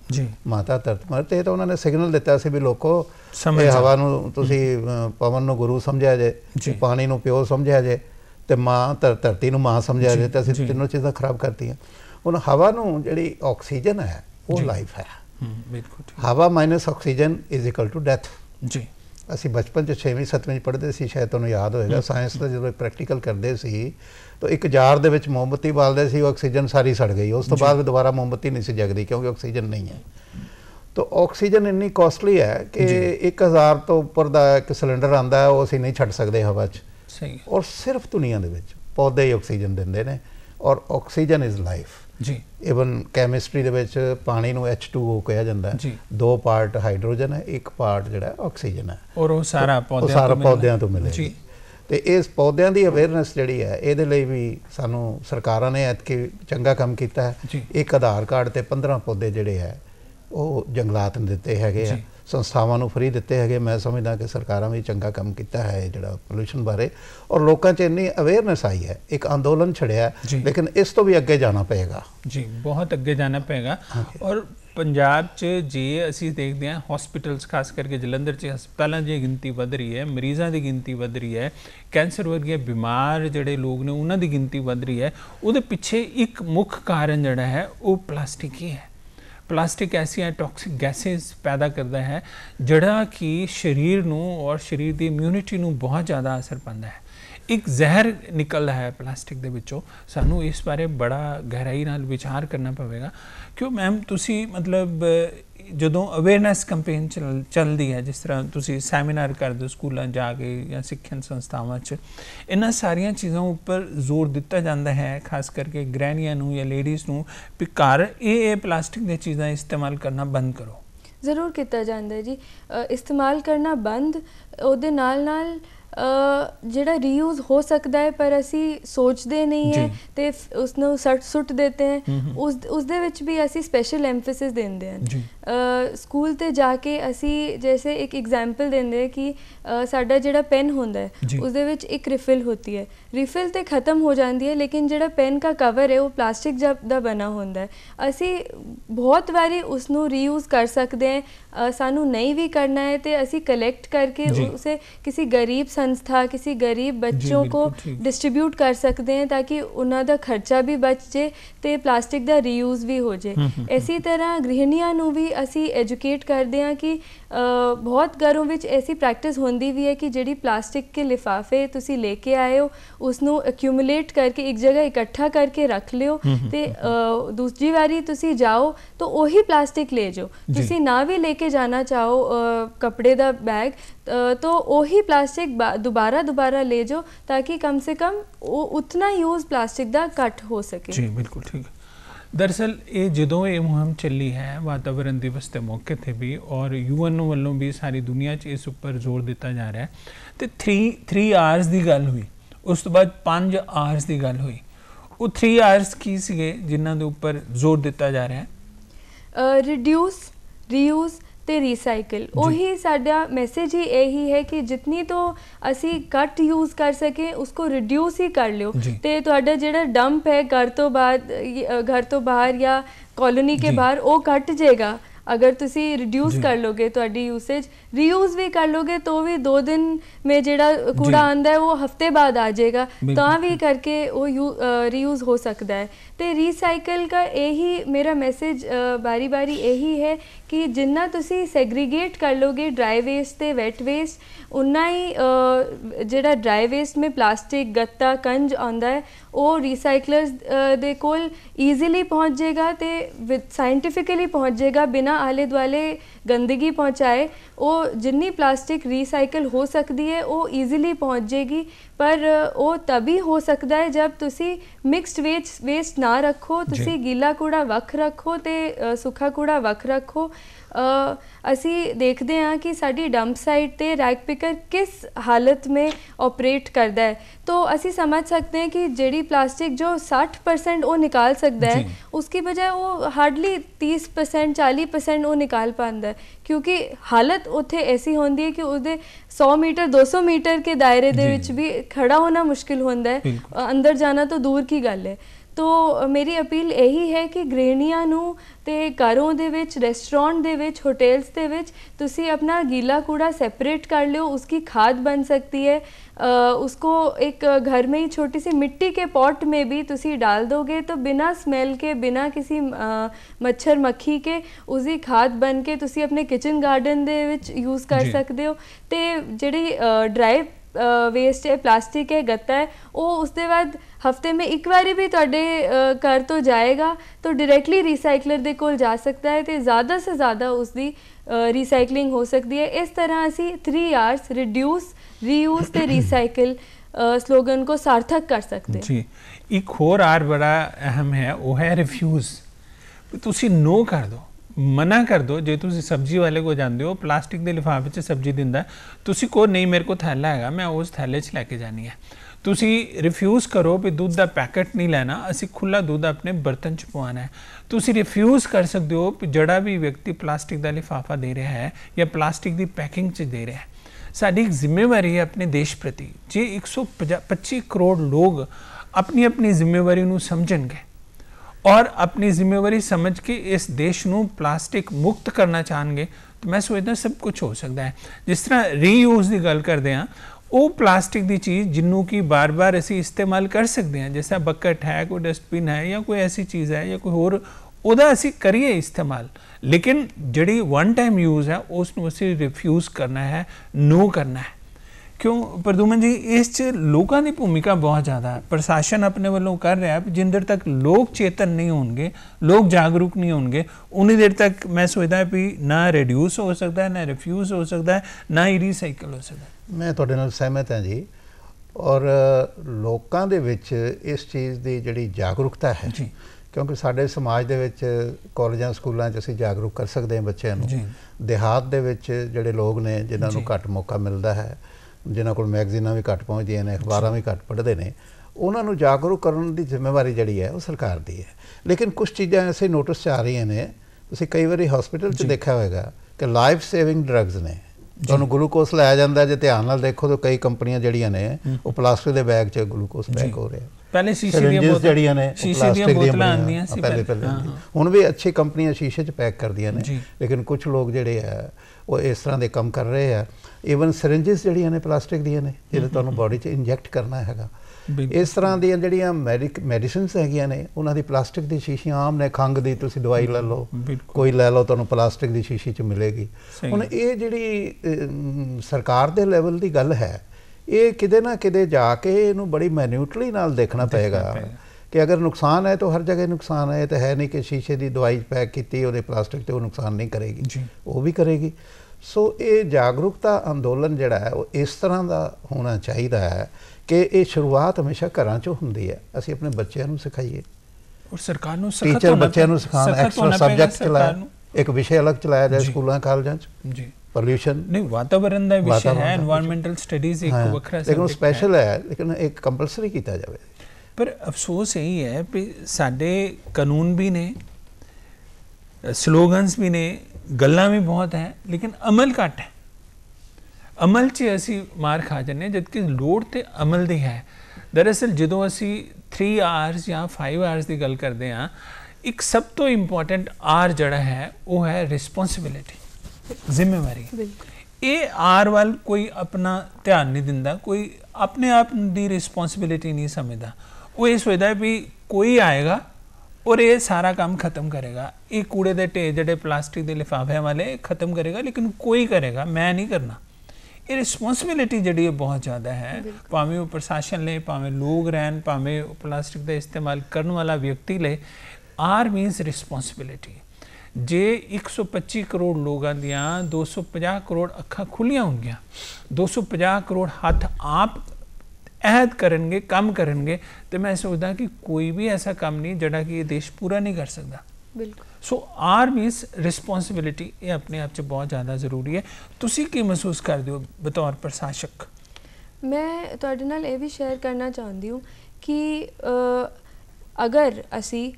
ਮਾਤਾ ਮਰ ਤੇ ਤਾਂ ਉਹਨਾਂ ਨੇ ਸਿਗਨਲ ਦਿੱਤਾ ਸੀ ਵੀ ਲੋਕੋ ਇਹ ਹਵਾ ਨੂੰ ਤੁਸੀਂ ਪਵਨ ਨੂੰ ਗੁਰੂ ਸਮਝਿਆ ਜੇ ਪਾਣੀ ਨੂੰ ਪਿਓ ਸਮਝਿਆ ਜੇ ਤੇ ਮਾਂ ਧਰਤੀ ਨੂੰ ਮਾਂ ਸਮਝਿਆ ਜੇ ਤਾਂ ਅਸੀਂ ਤਿੰਨੋਂ ਚੀਜ਼ਾਂ ਖਰਾਬ ਕਰਤੀਆਂ ਉਹਨਾਂ ਹਵਾ ਨੂੰ ਜਿਹੜੀ ਆਕਸੀਜਨ ਹੈ ਉਹ ਲਾਈਫ ਹੈ ਬਿਲਕੁਲ ਹਵਾ minus oxygen is equal to death ਜੀ ਅਸੀਂ ਬਚਪਨ ਚ 6ਵੀਂ 7ਵੀਂ ਪੜ੍ਹਦੇ ਸੀ ਸ਼ਾਇਦ ਤੁਹਾਨੂੰ ਯਾਦ ਹੋਵੇਗਾ ਸਾਇੰਸ ਦਾ ਜਦੋਂ ਪ੍ਰੈਕਟੀਕਲ ਕਰਦੇ ਸੀ ਤਾਂ ਇੱਕ ਜਾਰ ਦੇ ਵਿੱਚ ਮੋਮਬਤੀ ਬਾਲਦੇ ਸੀ ਉਹ ਆਕਸੀਜਨ ਸਾਰੀ ਸੜ ਗਈ ਉਸ ਤੋਂ ਬਾਅਦ ਦੁਬਾਰਾ ਮੋਮਬਤੀ ਨਹੀਂ ਸੀ ਜਗਦੀ ਕਿਉਂਕਿ ਆਕਸੀਜਨ ਨਹੀਂ ਹੈ ਤਾਂ ਆਕਸੀਜਨ ਇੰਨੀ ਕਾਸਟਲੀ ਹੈ ਕਿ 1000 ਤੋਂ ਉੱਪਰ ਦਾ ਇੱਕ ਸਿਲੰਡਰ ਆਂਦਾ ਉਹ ਅਸੀਂ ਨਹੀਂ ਛੱਡ ਸਕਦੇ ਹਵਾ 'ਚ ਸਹੀ ਔਰ ਸਿਰਫ ਦੁਨੀਆ ਦੇ ਵਿੱਚ ਪੌਦੇ ਹੀ ਆਕਸੀਜਨ ਦਿੰਦੇ ਨੇ ਔਰ ਆਕਸੀਜਨ ਇਜ਼ ਲਾਈਫ ਜੀ इवन ਕੈਮਿਸਟਰੀ ਦੇ ਵਿੱਚ ਪਾਣੀ ਨੂੰ H2O ਕਿਹਾ ਜਾਂਦਾ ਹੈ ਦੋ ਪਾਰਟ ਹਾਈਡਰੋਜਨ ਹੈ ਇੱਕ ਪਾਰਟ ਜਿਹੜਾ ਆਕਸੀਜਨ ਹੈ ਔਰ ਉਹ ਸਾਰਾ ਪੌਦਿਆਂ ਤੋਂ ਸਾਰਾ ਪੌਦਿਆਂ ਤੋਂ ਜੀ ਤੇ ਇਸ ਪੌਦਿਆਂ ਦੀ ਅਵੇਅਰਨੈਸ ਜਿਹੜੀ ਹੈ ਇਹਦੇ ਲਈ ਵੀ ਸਾਨੂੰ ਸਰਕਾਰਾਂ ਨੇ ਐਤਕੀ ਚੰਗਾ ਕੰਮ ਕੀਤਾ ਹੈ ਇੱਕ ਆਧਾਰ ਕਾਰਡ ਤੇ 15 ਪੌਦੇ ਜਿਹੜੇ ਹੈ ਉਹ ਜੰਗਲਾਤ ਨੂੰ ਦਿੱਤੇ ਹੈਗੇ ਆ ਸੰਸਥਾਵਾਂ ਨੂੰ ਫ੍ਰੀ ਦਿੱਤੇ ਹੈਗੇ ਮੈਂ ਸਮਝਦਾ ਕਿ ਸਰਕਾਰਾਂ ਵੀ ਚੰਗਾ ਕੰਮ ਕੀਤਾ ਹੈ ਜਿਹੜਾ ਪੋਲੂਸ਼ਨ ਬਾਰੇ ਔਰ ਲੋਕਾਂ 'ਚ ਇੰਨੀ ਅਵੇਅਰਨੈਸ ਆਈ ਹੈ ਇੱਕ ਅੰਦੋਲਨ ਛੜਿਆ ਲੇਕਿਨ ਇਸ ਤੋਂ ਵੀ ਅੱਗੇ ਜਾਣਾ ਪਏਗਾ ਜੀ ਬਹੁਤ ਅੱਗੇ ਜਾਣਾ ਪਏਗਾ ਔਰ ਪੰਜਾਬ 'ਚ ਜੇ ਅਸੀਂ ਦੇਖਦੇ ਹਾਂ ਹਸਪੀਟਲਸ ਖਾਸ ਕਰਕੇ ਜਲੰਧਰ 'ਚ ਹਸਪਤਾਲਾਂ ਦੀ ਗਿਣਤੀ ਵਧ ਰਹੀ ਹੈ ਮਰੀਜ਼ਾਂ ਦੀ ਗਿਣਤੀ ਵਧ ਰਹੀ ਹੈ ਕੈਂਸਰ ਵਰਗੇ ਬਿਮਾਰ ਜਿਹੜੇ ਲੋਕ ਨੇ ਉਹਨਾਂ ਦੀ ਗਿਣਤੀ ਵਧ ਰਹੀ ਹੈ ਉਹਦੇ ਪਿੱਛੇ ਇੱਕ ਮੁੱਖ ਕਾਰਨ ਜਿਹੜਾ ਹੈ ਉਹ ਪਲਾਸਟਿਕ ਹੀ ਹੈ ਪਲਾਸਟਿਕ ਐਸੀਆਂ ਟੌਕਸਿਕ ਗੈਸਸ ਪੈਦਾ ਕਰਦਾ ਹੈ ਜਿਹੜਾ ਕਿ ਸਰੀਰ ਨੂੰ ਔਰ ਸਰੀਰ ਦੀ ਇਮਿਊਨਿਟੀ ਨੂੰ ਬਹੁਤ ਜ਼ਿਆਦਾ ਅਸਰ ਪਾਉਂਦਾ ਹੈ ਇੱਕ ਜ਼ਹਿਰ ਨਿਕਲਦਾ ਹੈ ਪਲਾਸਟਿਕ ਦੇ ਵਿੱਚੋਂ ਸਾਨੂੰ ਇਸ ਬਾਰੇ ਬੜਾ ਗਹਿਰਾਈ ਨਾਲ ਵਿਚਾਰ ਕਰਨਾ ਪਵੇਗਾ ਕਿਉਂ ਮੈਮ ਤੁਸੀਂ ਮਤਲਬ ਜਦੋਂ ਅਵੇਅਰਨੈਸ ਕੈਂਪੇਨ ਚੱਲਦੀ ਹੈ ਜਿਸ ਤਰ੍ਹਾਂ ਤੁਸੀਂ ਸੈਮੀਨਾਰ ਕਰਦੇ ਹੋ ਸਕੂਲਾਂ ਜਾ ਕੇ ਜਾਂ ਸਿੱਖਿਆ ਸੰਸਥਾਵਾਂ 'ਚ ਇਹਨਾਂ ਸਾਰੀਆਂ ਚੀਜ਼ਾਂ ਉੱਪਰ ਜ਼ੋਰ ਦਿੱਤਾ ਜਾਂਦਾ ਹੈ ਖਾਸ ਕਰਕੇ ਗ੍ਰੈਨੀਆਂ ਨੂੰ ਜਾਂ ਲੇਡੀਜ਼ ਨੂੰ ਵੀ ਘਰ ਇਹ ਇਹ ਪਲਾਸਟਿਕ ਦੀਆਂ ਚੀਜ਼ਾਂ ਇਸਤੇਮਾਲ ਕਰਨਾ ਬੰਦ ਕਰੋ ਜ਼ਰੂਰ ਕੀਤਾ ਜਾਂਦਾ ਜੀ ਇਸਤੇਮਾਲ ਕਰਨਾ ਬੰਦ ਉਹਦੇ ਨਾਲ ਨਾਲ ਜਿਹੜਾ ਰੀਯੂਜ਼ ਹੋ ਸਕਦਾ ਹੈ ਪਰ ਅਸੀਂ ਸੋਚਦੇ ਨਹੀਂ ਹੈ ਤੇ ਉਸ ਨੂੰ ਸੱਟ ਸੁੱਟ ਦਿੰਦੇ ਹਾਂ ਉਸ ਉਸ ਦੇ ਵਿੱਚ ਵੀ ਅਸੀਂ ਸਪੈਸ਼ਲ ਐਮਫੇਸਿਸ ਦਿੰਦੇ ਹਾਂ ਸਕੂਲ ਤੇ ਜਾ ਕੇ ਅਸੀਂ ਜੈਸੇ ਇੱਕ ਐਗਜ਼ਾਮਪਲ ਦਿੰਦੇ ਹਾਂ ਕਿ ਸਾਡਾ ਜਿਹੜਾ ਪੈਨ ਹੁੰਦਾ ਹੈ ਉਸ ਦੇ ਵਿੱਚ ਇੱਕ ਰਿਫਿਲ ਹੁੰਦੀ ਹੈ ਰਿਫਿਲ ਤੇ ਖਤਮ ਹੋ ਜਾਂਦੀ ਹੈ ਲੇਕਿਨ ਜਿਹੜਾ ਪੈਨ ਦਾ ਕਵਰ ਹੈ ਉਹ ਪਲਾਸਟਿਕ ਦਾ ਬਣਾ ਹੁੰਦਾ ਹੈ ਅਸੀਂ ਬਹੁਤ ਵਾਰੀ ਉਸ ਨੂੰ ਰੀਯੂਜ਼ ਕਰ ਸਕਦੇ ਹਾਂ ਸਾਨੂੰ ਨਹੀਂ ਵੀ ਕਰਨਾ ਹੈ ਤੇ ਅਸੀਂ ਕਲੈਕਟ ਕਰਕੇ ਉਸੇ ਕਿਸੇ ਗਰੀਬ ਸੰਸਥਾ किसी गरीब बच्चों को ਡਿਸਟ੍ਰਿਬਿਊਟ ਕਰ ਸਕਦੇ ਹਾਂ ਤਾਂ ਕਿ ਉਹਨਾਂ ਦਾ ਖਰਚਾ ਵੀ ਬਚ ਜੇ ਤੇ ਪਲਾਸਟਿਕ ਦਾ ਰੀਯੂਜ਼ ਵੀ ਹੋ ਜੇ ਇਸੇ ਤਰ੍ਹਾਂ ਗ੍ਰਹਿਣੀਆਂ ਨੂੰ ਵੀ ਅਸੀਂ ਐਜੂਕੇਟ ਕਰਦੇ ਹਾਂ ਕਿ ਬਹੁਤ ਘਰੋਂ ਵਿੱਚ ਐਸੀ ਪ੍ਰੈਕਟਿਸ ਹੁੰਦੀ ਵੀ ਹੈ ਕਿ ਜਿਹੜੀ ਪਲਾਸਟਿਕ ਕੇ ਲਿਫਾਫੇ ਤੁਸੀਂ ਲੈ ਕੇ ਆਏ ਹੋ ਉਸ ਨੂੰ ਅਕਿਊਮੂਲੇਟ ਕਰਕੇ ਇੱਕ ਜਗ੍ਹਾ ਇਕੱਠਾ ਕਰਕੇ ਰੱਖ ਲਿਓ ਤੇ ਦੂਜੀ ਵਾਰੀ ਤੁਸੀਂ ਜਾਓ ਤਾਂ ਉਹੀ ਪਲਾਸਟਿਕ ਲੈ ਜਾਓ ਤੁਸੀਂ ਨਾ ਵੀ ਲੈ ਕੇ ਜਾਣਾ ਚਾਹੋ ਕੱਪੜੇ ਦਾ ਬੈਗ ਉਹੀ ਪਲਾਸਟਿਕ ਦੁਬਾਰਾ ਦੁਬਾਰਾ ਲੈ ਜਾਓ ਤਾਂ ਕਿ ਕਮ ਸੇ ਕਮ ਉਹ ਉਤਨਾ ਯੂਜ਼ ਪਲਾਸਟਿਕ ਦਾ ਘਟ ਹੋ ਸਕੇ ਜੀ ਬਿਲਕੁਲ ਠੀਕ ਹੈ ਦਰਸਲ ਇਹ ਜਦੋਂ ਇਹ ਮੁਹਿੰਮ ਚੱਲੀ ਹੈ ਵਾਤਾਵਰਣ ਦਿਵਸ ਤੇ ਮੌਕੇ ਤੇ ਵੀ ਔਰ ਯੂਐਨਓ ਵੱਲੋਂ ਵੀ ਸਾਰੀ ਦੁਨੀਆ 'ਚ ਇਸ ਉੱਪਰ ਜ਼ੋਰ ਦਿੱਤਾ ਜਾ ਰਿਹਾ ਹੈ ਤੇ 3 3 ਆਰਸ ਦੀ ਗੱਲ ਹੋਈ ਉਸ ਤੋਂ ਬਾਅਦ 5 ਆਰਸ ਦੀ ਗੱਲ ਹੋਈ ਉਹ 3 ਆਰਸ ਕੀ ਸੀਗੇ ਜਿਨ੍ਹਾਂ ਦੇ ਉੱਪਰ ਜ਼ੋਰ ਦਿੱਤਾ ਜਾ ਰਿਹਾ ਹੈ ਰਿਡਿਊਸ ਰੀਯੂਜ਼ ਤੇ ਰੀਸਾਈਕਲ ਉਹੀ ਸਾਡਾ ਮੈਸੇਜ ਹੀ ਇਹੀ ਹੈ ਕਿ ਜਿੰਨੀ ਤੋਂ ਅਸੀਂ ਕੱਟ ਯੂਜ਼ ਕਰ ਸਕੇ ਉਸਕੋ ਰਿਡਿਊਸ ਹੀ ਕਰ ਲਿਓ ਤੇ ਤੁਹਾਡਾ ਜਿਹੜਾ ਡੰਪ ਹੈ ਘਰ ਤੋਂ ਬਾਅਦ ਘਰ ਤੋਂ ਬਾਹਰ ਜਾਂ ਕਲੋਨੀ ਕੇ ਬਾਹਰ ਉਹ ਘਟ ਜਾਏਗਾ ਅਗਰ ਤੁਸੀਂ ਰਿਡਿਊਸ ਕਰ ਲੋਗੇ ਤੁਹਾਡੀ ਯੂਸੇਜ ਰੀਯੂਜ਼ ਵੀ ਕਰ ਲੋਗੇ ਤਾਂ ਵੀ 2 ਦਿਨ ਮੇ ਜਿਹੜਾ ਕੂੜਾ ਆਂਦਾ ਹੈ ਉਹ ਹਫਤੇ ਬਾਅਦ ਆ ਜਾਏਗਾ ਤਾਂ ਵੀ ਕਰਕੇ ਉਹ ਰੀਯੂਜ਼ ਹੋ ਸਕਦਾ ਹੈ ਤੇ ਰੀਸਾਈਕਲ ਦਾ ਇਹੀ ਮੇਰਾ ਮੈਸੇਜ ਬਾਰੀ-ਬਾਰੀ ਇਹੀ ਹੈ ਕਿ ਜਿੰਨਾ ਤੁਸੀਂ ਸੈਗਰੀਗੇਟ ਕਰ ਲੋਗੇ ਡਰਾਈ ਵੇਸਟ ਤੇ ਵੈਟ ਵੇਸਟ ਉਨਾ ਹੀ ਜਿਹੜਾ ਡਰਾਈ ਵੇਸਟ ਮੇ ਪਲਾਸਟਿਕ ਗੱਤਾ ਕੰਜ ਆਂਦਾ ਹੈ ਉਹ ਰੀਸਾਈਕਲਰਸ ਦੇ ਕੋਲ ਈਜ਼ੀਲੀ ਪਹੁੰਚ ਜਾਏਗਾ ਤੇ ਵਿਦ ਸਾਇੰਟੀਫਿਕਲੀ ਪਹੁੰਚ ਜਾਏਗਾ ਬਿਨਾ ਆਲੇ ਦੁਆਲੇ ਗੰਦਗੀ ਪਹੁੰਚਾਏ ਉਹ ਜਿੰਨੀ ਪਲਾਸਟਿਕ ਰੀਸਾਈਕਲ ਹੋ ਸਕਦੀ ਹੈ ਉਹ ਈਜ਼ੀਲੀ ਪਹੁੰਚ ਜੇਗੀ ਪਰ ਉਹ ਤभी ਹੋ ਸਕਦਾ ਹੈ ਜਦ ਤੁਸੀਂ ਮਿਕਸਡ ਵੇਸਟ ਵੇਸਟ ਨਾ ਰੱਖੋ ਤੁਸੀਂ ਗੀਲਾ ਕੂੜਾ ਵੱਖ ਰੱਖੋ ਤੇ ਸੁੱਕਾ ਕੂੜਾ ਵੱਖ ਰੱਖੋ ਅਸੀਂ ਦੇਖਦੇ ਹਾਂ ਕਿ ਸਾਡੀ ਡੰਪ ਸਾਈਟ ਤੇ ਰੈਕ ਪਿਕਰ ਕਿਸ ਹਾਲਤ ਮੇ ਆਪਰੇਟ ਕਰਦਾ ਹੈ ਤੋ ਅਸੀਂ ਸਮਝ ਸਕਦੇ ਹਾਂ ਕਿ ਜਿਹੜੀ ਪਲਾਸਟਿਕ ਜੋ 60% ਉਹ ਨਿਕਾਲ ਸਕਦਾ ਹੈ ਉਸकी ਬਜਾਏ ਉਹ ਹਾਰਡਲੀ 30% 40% ਉਹ ਨਿਕਾਲ ਪਾਉਂਦਾ ਹੈ ਕਿਉਂਕਿ ਹਾਲਤ ਉੱਥੇ ਐਸੀ ਹੁੰਦੀ ਹੈ ਕਿ ਉਹਦੇ 100 ਮੀਟਰ 200 ਮੀਟਰ ਕੇ ਦਾਇਰੇ ਦੇ ਵਿੱਚ ਵੀ ਖੜਾ ਹੋਣਾ ਮੁਸ਼ਕਿਲ ਹੁੰਦਾ ਹੈ ਅੰਦਰ ਜਾਣਾ ਤਾਂ ਦੂਰ ਕੀ ਗੱਲ ਹੈ ਤੋ ਮੇਰੀ ਅਪੀਲ ਇਹੀ ਹੈ ਕਿ ਗ੍ਰੇਨੀਆਂ ਨੂੰ ਤੇ ਘਰੋਂ ਦੇ ਵਿੱਚ ਰੈਸਟੋਰੈਂਟ ਦੇ ਵਿੱਚ ਹੋਟੇਲਸ ਦੇ ਵਿੱਚ ਤੁਸੀਂ ਆਪਣਾ ਗੀਲਾ ਕੂੜਾ ਸੈਪਰੇਟ ਕਰ ਲਿਓ ਉਸकी ਖਾਦ ਬਣ ਸਕਦੀ ਹੈ ਉਸਕੋ ਇੱਕ ਘਰ ਮੇ ਹੀ ਛੋਟੀ ਸੀ ਮਿੱਟੀ ਕੇ ਪੋਟ ਮੇ ਵੀ ਤੁਸੀਂ ਡਾਲ ਦੋਗੇ ਤੋ ਬਿਨਾ ਸਮੈਲ ਕੇ ਬਿਨਾ ਕਿਸੇ ਮੱਛਰ ਮੱਖੀ ਕੇ ਉਸੀ ਖਾਦ ਬਣ ਕੇ ਤੁਸੀਂ ਆਪਣੇ ਕਿਚਨ ਗਾਰਡਨ ਦੇ ਵਿੱਚ ਯੂਜ਼ ਕਰ ਸਕਦੇ ਹੋ ਤੇ ਜਿਹੜੀ ਡਰਾਈ ਵੇਸਟ ਹੈ ਪਲਾਸਟਿਕ ਹੈ ਗੱਤਾ ਹੈ ਉਹ ਉਸ ਦੇ ਬਾਅਦ ਹਫਤੇ ਮੇ ਇੱਕ ਵਾਰੀ ਵੀ ਤੁਹਾਡੇ ਘਰ ਤੋਂ ਜਾਏਗਾ ਤਾਂ ਡਾਇਰੈਕਟਲੀ ਰੀਸਾਈਕਲਰ ਦੇ ਕੋਲ ਜਾ ਸਕਦਾ ਹੈ ਤੇ ਜ਼ਿਆਦਾ ਸੇ ਜ਼ਿਆਦਾ ਉਸ ਦੀ ਰੀਸਾਈਕਲਿੰਗ ਹੋ ਸਕਦੀ ਹੈ ਇਸ ਤਰ੍ਹਾਂ ਅਸੀਂ 3 ਆਰਸ ਰਿਡਿਊਸ ਰੀਯੂਜ਼ ਤੇ ਰੀਸਾਈਕਲ स्लोगन ਕੋ ਸਾਰਥਕ ਕਰ ਸਕਦੇ ਜੀ ਇੱਕ ਹੋਰ ਆਰ ਬੜਾ ਅਹਿਮ ਹੈ ਉਹ ਹੈ ਰਿਫਿਊਜ਼ ਤੁਸੀਂ ਨੋ ਕਰ ਦੋ ਮਨਾ ਕਰ ਦੋ ਜੇ ਤੁਸੀਂ ਸਬਜ਼ੀ ਵਾਲੇ ਕੋ ਜਾਂਦੇ ਹੋ ਪਲਾਸਟਿਕ ਦੇ ਲਿਫਾਫੇ 'ਚ ਸਬਜ਼ੀ ਦਿੰਦਾ ਤੁਸੀਂ ਕੋ ਨਹੀਂ ਮੇਰੇ ਕੋ ਥੈਲਾ ਹੈਗਾ ਮੈਂ ਉਸ ਥੈਲੇ 'ਚ ਲੈ ਕੇ ਜਾਣੀ ਹੈ ਤੁਸੀਂ ਰਿਫਿਊਜ਼ ਕਰੋ ਵੀ ਦੁੱਧ ਦਾ ਪੈਕਟ ਨਹੀਂ ਲੈਣਾ ਅਸੀਂ ਖੁੱਲਾ ਦੁੱਧ ਆਪਣੇ ਬਰਤਨ 'ਚ ਪਵਾਣਾ ਹੈ ਤੁਸੀਂ ਰਿਫਿਊਜ਼ ਕਰ ਸਕਦੇ ਹੋ ਜਿਹੜਾ ਵੀ ਵਿਅਕਤੀ ਪਲਾਸਟਿਕ ਦਾ ਲਿਫਾਫਾ ਦੇ ਰਿਹਾ ਹੈ ਜਾਂ ਪਲਾਸਟਿਕ ਦੀ ਪੈਕਿੰਗ 'ਚ ਦੇ ਰਿਹਾ ਹੈ ਸਾਡੀ ਇੱਕ ਜ਼ਿੰਮੇਵਾਰੀ ਹੈ ਆਪਣੇ ਦੇਸ਼ ਪ੍ਰਤੀ ਜੇ 125 ਕਰੋੜ ਲੋਕ ਆਪਣੀ ਆਪਣੀ ਜ਼ਿੰਮੇਵਾਰੀ ਨੂੰ ਸਮਝਣਗੇ ਔਰ ਆਪਣੀ ਜ਼ਿੰਮੇਵਾਰੀ ਸਮਝ ਕੇ ਇਸ ਦੇਸ਼ ਨੂੰ ਪਲਾਸਟਿਕ ਮੁਕਤ ਕਰਨਾ ਚਾਹਣਗੇ ਤਾਂ ਮੈਂ ਸੋਚਦਾ ਸਭ ਕੁਝ ਹੋ ਸਕਦਾ ਹੈ ਜਿਸ ਤਰ੍ਹਾਂ ਰੀਯੂਜ਼ ਦੀ ਗੱਲ ਕਰਦੇ ਆ ਉਹ ਪਲਾਸਟਿਕ ਦੀ ਚੀਜ਼ ਜਿੰਨੂੰ ਕੀ ਬਾਰ-ਬਾਰ ਅਸੀਂ ਇਸਤੇਮਾਲ ਕਰ ਸਕਦੇ ਆ ਜਿਵੇਂ ਬਕਟ ਹੈ ਕੋਈ ਡਸਟਬਿਨ ਹੈ ਜਾਂ ਕੋਈ ਐਸੀ ਚੀਜ਼ ਹੈ ਜਾਂ ਕੋਈ ਹੋਰ ਉਹਦਾ ਅਸੀਂ ਕਰੀਏ ਇਸਤੇਮਾਲ ਲੇਕਿਨ ਜਿਹੜੀ ਵਨ ਟਾਈਮ ਯੂਜ਼ ਹੈ ਉਸ ਨੂੰ ਅਸੀਂ ਰਿਫਿਊਜ਼ ਕਰਨਾ ਹੈ ਨੋ ਕਰਨਾ ਹੈ ਕਿਉਂ ਪਰਦੂਮਨ ਜੀ ਇਸ 'ਚ ਲੋਕਾਂ ਦੀ ਭੂਮਿਕਾ ਬਹੁਤ ਜ਼ਿਆਦਾ ਹੈ ਪ੍ਰਸ਼ਾਸਨ ਆਪਣੇ ਵੱਲੋਂ ਕਰ ਰਿਹਾ ਹੈ ਜਿੰਨ ਤੱਕ ਲੋਕ ਚੇਤਨ ਨਹੀਂ ਹੋਣਗੇ ਲੋਕ ਜਾਗਰੂਕ ਨਹੀਂ ਹੋਣਗੇ ਉਨੀ ਦੇਰ ਤੱਕ ਮੈਂ ਸੋਚਦਾ ਵੀ ਨਾ ਰਿਡਿਊਸ ਹੋ ਸਕਦਾ ਹੈ ਨਾ ਰਿਫਿਊਜ਼ ਹੋ ਸਕਦਾ ਹੈ ਨਾ ਹੀ ਰੀਸਾਈਕਲ ਹੋ ਸਕਦਾ ਮੈਂ ਤੁਹਾਡੇ ਨਾਲ ਸਹਿਮਤ ਹਾਂ ਜੀ ਔਰ ਲੋਕਾਂ ਦੇ ਵਿੱਚ ਇਸ ਚੀਜ਼ ਦੀ ਜਿਹੜੀ ਜਾਗਰੂਕਤਾ ਹੈ ਜੀ ਕਿਉਂਕਿ ਸਾਡੇ ਸਮਾਜ ਦੇ ਵਿੱਚ ਕਾਲਜਾਂ ਸਕੂਲਾਂ 'ਚ ਅਸੀਂ ਜਾਗਰੂਕ ਕਰ ਸਕਦੇ ਹਾਂ ਬੱਚਿਆਂ ਨੂੰ ਦਿਹਾਤ ਦੇ ਵਿੱਚ ਜਿਹੜੇ ਲੋਕ ਨੇ ਜਿਨ੍ਹਾਂ ਨੂੰ ਘੱਟ ਮੌਕਾ ਮਿਲਦਾ ਹੈ ਜਿਨ੍ਹਾਂ ਕੋਲ ਮੈਗਜ਼ੀਨਾਂ ਵੀ ਘੱਟ ਪਹੁੰਚਦੀਆਂ ਨੇ ਅਖਬਾਰਾਂ ਵੀ ਘੱਟ ਪੜ੍ਹਦੇ ਨੇ ਉਹਨਾਂ ਨੂੰ ਜਾਗਰੂਕ ਕਰਨ ਦੀ ਜ਼ਿੰਮੇਵਾਰੀ ਜਿਹੜੀ ਹੈ ਉਹ ਸਰਕਾਰ ਦੀ ਹੈ ਲੇਕਿਨ ਕੁਝ ਚੀਜ਼ਾਂ ਐਸੇ ਨੋਟਿਸ 'ਚ ਆ ਰਹੀਆਂ ਨੇ ਤੁਸੀਂ ਕਈ ਵਾਰੀ ਹਸਪੀਟਲ 'ਚ ਦੇਖਿਆ ਹੋਵੇਗਾ ਕਿ ਲਾਈਫ ਸੇਵਿੰਗ ਡਰੱਗਸ ਨੇ ਤੁਹਾਨੂੰ ਗਲੂਕੋਸ ਲਾਇਆ ਜਾਂਦਾ ਜੇ ਧਿਆਨ ਨਾਲ ਦੇਖੋ ਤਾਂ ਕਈ ਕੰਪਨੀਆਂ ਜਿਹੜੀਆਂ ਨੇ ਉਹ ਪਲਾਸਟਿਕ ਦੇ ਬੈਗ 'ਚ ਗਲੂਕੋਸ ਪੈਕ ਹੋ ਰਿਹਾ ਪਹਿਲੇ ਸ਼ੀਸ਼ੇ ਦੀਆਂ ਬੋਤਲਾਂ ਜਿਹੜੀਆਂ ਨੇ ਸ਼ੀਸ਼ੇ ਦੀਆਂ ਬੋਤਲਾਂ ਆਉਂਦੀਆਂ ਸੀ ਪਹਿਲੇ ਪਹਿਲੇ ਹੁਣ ਵੀ ਅੱਛੀ ਕੰਪਨੀਆਂ ਸ਼ੀਸ਼ੇ 'ਚ ਪੈਕ ਕਰਦੀਆਂ ਨੇ ਲੇਕਿਨ ਕੁਝ ਲੋਕ ਜਿਹੜੇ ਆ ਉਹ ਇਸ ਤਰ੍ਹਾਂ ਦੇ ਕੰਮ ਕਰ ਰਹੇ ਆ ਇਵਨ ਸਿਰਿੰਜਸ ਜਿਹੜੀਆਂ ਨੇ ਪਲਾਸਟਿਕ ਦੀਆਂ ਨੇ ਜਿਹੜੇ ਤੁਹਾਨੂੰ ਬਾਡੀ 'ਚ ਇੰਜੈਕਟ ਕਰਨਾ ਹੈਗਾ ਇਸ ਤਰ੍ਹਾਂ ਦੀਆਂ ਜਿਹੜੀਆਂ ਮੈਡੀਸਿਨਸ ਹੈਗੀਆਂ ਨੇ ਉਹਨਾਂ ਦੀ ਪਲਾਸਟਿਕ ਦੀ ਸ਼ੀਸ਼ੀ ਆਮ ਨੇ ਖੰਗ ਦੀ ਤੁਸੀਂ ਦਵਾਈ ਲੈ ਲਓ ਕੋਈ ਲੈ ਲਓ ਤੁਹਾਨੂੰ ਪਲਾਸਟਿਕ ਦੀ ਸ਼ੀਸ਼ੀ 'ਚ ਮਿਲੇਗੀ ਹੁਣ ਇਹ ਜਿਹੜੀ ਸਰਕਾਰ ਦੇ ਲੈਵਲ ਦੀ ਗੱਲ ਹੈ ਇਹ ਕਿਤੇ ਨਾ ਕਿਤੇ ਜਾ ਕੇ ਇਹਨੂੰ ਬੜੀ ਮੈਨੂਟਲੀ ਨਾਲ ਦੇਖਣਾ ਪਏਗਾ ਕਿ ਅਗਰ ਨੁਕਸਾਨ ਹੈ ਤਾਂ ਹਰ ਜਗ੍ਹਾ ਨੁਕਸਾਨ ਹੈ ਤਾਂ ਹੈ ਨਹੀਂ ਕਿ ਸ਼ੀਸ਼ੇ ਦੀ ਦਵਾਈ ਪੈਕ ਕੀਤੀ ਉਹਦੇ ਪਲਾਸਟਿਕ ਤੇ ਉਹ ਨੁਕਸਾਨ ਨਹੀਂ ਕਰੇਗੀ ਉਹ ਵੀ ਕਰੇਗੀ ਸੋ ਇਹ ਜਾਗਰੂਕਤਾ ਅੰਦੋਲਨ ਜਿਹੜਾ ਹੈ ਉਹ ਇਸ ਤਰ੍ਹਾਂ ਦਾ ਹੋਣਾ ਚਾਹੀਦਾ ਹੈ ਕਿ ਇਹ ਸ਼ੁਰੂਆਤ ਹਮੇਸ਼ਾ ਘਰਾਂ 'ਚੋਂ ਹੁੰਦੀ ਹੈ ਅਸੀਂ ਆਪਣੇ ਬੱਚਿਆਂ ਨੂੰ ਸਿਖਾਈਏ ਔਰ ਸਰਕਾਰ ਨੂੰ ਸਖਤ ਟੀਚਰ ਬੱਚਿਆਂ ਨੂੰ ਸਿਖਾਉਣ ਐਕਸਟਰਾ ਸਬਜੈਕਟ ਚਲਾਇਆ ਇੱਕ ਵਿਸ਼ੇ ਅਲੱਗ ਚਲਾਇਆ ਜਾਏ ਸਕੂਲਾਂ ਕਾਲਜਾਂ 'ਚ ਜੀ ਪੋਲੂਸ਼ਨ ਨਹੀਂ ਵਾਤਾਵਰਣ ਦਾ ਵਿਸ਼ਾ ਹੈ এনवायरमेंटल ਸਟੱਡੀਜ਼ ਇੱਕ ਵੱਖਰਾ ਲੇਕਿਨ ਸਪੈਸ਼ਲ ਹੈ ਲੇਕਿਨ ਇੱਕ ਕੰਪਲਸਰੀ ਕੀਤਾ ਜਾਵੇ ਪਰ ਅਫਸੋਸ ਇਹ ਹੀ ਹੈ ਕਿ ਸਾਡੇ ਕਾਨੂੰਨ ਵੀ ਨੇ ਸਲੋਗਨਸ ਵੀ ਨੇ ਗੱਲਾਂ ਵੀ ਬਹੁਤ ਹੈ ਲੇਕਿਨ ਅਮਲ ਘੱਟ ਹੈ ਅਮਲ 'ਚ ਅਸੀਂ ਮਾਰ ਖਾ ਜੰਨੇ ਜਦਕਿ ਲੋੜ ਤੇ ਅਮਲ ਦੀ ਹੈ ਦਰਅਸਲ ਜਦੋਂ ਅਸੀਂ 3 ਆਰਸ ਜਾਂ 5 ਆਰਸ ਦੀ ਗੱਲ ਕਰਦੇ ਹਾਂ ਇੱਕ ਸਭ ਤੋਂ ਇੰਪੋਰਟੈਂਟ ਆਰ ਜੜਾ ਹੈ ਉਹ ਹੈ ਰਿਸਪੌਂਸਿਬਿਲਿਟੀ ਜ਼ਿੰਮੇਵਾਰੀ ਇਹ ਆਰ ਵੱਲ ਕੋਈ ਆਪਣਾ ਧਿਆਨ ਨਹੀਂ ਦਿੰਦਾ ਕੋਈ ਆਪਣੇ ਆਪ ਦੀ ਰਿਸਪੌਂਸਿਬਿਲਿਟੀ ਨਹੀਂ ਸਮਝਦਾ ਉਹ ਇਹ ਸੋਚਦਾ ਵੀ ਕੋਈ ਆਏਗਾ ਔਰ ਇਹ ਸਾਰਾ ਕੰਮ ਖਤਮ ਕਰੇਗਾ ਇਹ ਕੂੜੇ ਦੇ ਢੇਰ ਜਿਹੜੇ ਪਲਾਸਟਿਕ ਦੇ ਲਿਫਾਫਿਆਂ ਵਾਲੇ ਖਤਮ ਕਰੇਗਾ ਲੇਕਿਨ ਕੋਈ ਕਰੇਗਾ ਮੈਂ ਨਹੀਂ ਕਰਨਾ ਇਹ ਰਿਸਪੌਂਸਿਬਿਲਟੀ ਜਿਹੜੀ ਹੈ ਬਹੁਤ ਜ਼ਿਆਦਾ ਹੈ ਭਾਵੇਂ ਉਹ ਪ੍ਰਸ਼ਾਸਨ ਲੈ ਭਾਵੇਂ ਲੋਕ ਰਹਿਣ ਭਾਵੇਂ ਪਲਾਸਟਿਕ ਦਾ ਇਸਤੇਮਾਲ ਕਰਨ ਵਾਲਾ ਵਿਅਕਤੀ ਲੈ ਆਰ ਮੀਨਸ ਰਿਸਪੌਂਸਿਬਿਲਟੀ ਜੇ 125 ਕਰੋੜ ਲੋਕਾਂ ਦੀਆਂ 250 ਕਰੋੜ ਅੱਖਾਂ ਖੁੱਲੀਆਂ ਹੋਣਗੀਆਂ 250 ਕਰੋੜ ਹੱਥ ਆਪ ਅਹਿਦ ਕਰਨਗੇ ਕੰਮ ਕਰਨਗੇ ਤੇ ਮੈਂ ਸੋਚਦਾ ਕਿ ਕੋਈ ਵੀ ਐਸਾ ਕੰਮ ਨਹੀਂ ਜਿਹੜਾ ਕਿ ਇਹ ਦੇਸ਼ ਪੂਰਾ ਨਹੀਂ ਕਰ ਸਕਦਾ ਬਿਲਕੁਲ ਸੋ ਆਰ ਆਰਮੀਸ ਰਿਸਪੌਂਸਿਬਿਲਟੀ ਇਹ ਆਪਣੇ ਆਪ 'ਚ ਬਹੁਤ ਜ਼ਿਆਦਾ ਜ਼ਰੂਰੀ ਹੈ ਤੁਸੀਂ ਕੀ ਮਹਿਸੂਸ ਕਰਦੇ ਹੋ ਬਤੌਰ ਪ੍ਰਸ਼ਾਸਕ ਮੈਂ ਤੁਹਾਡੇ ਨਾਲ ਇਹ ਵੀ ਸ਼ੇਅਰ ਕਰਨਾ ਚਾਹੁੰਦੀ ਹਾਂ ਕਿ ਅਗਰ ਅਸੀਂ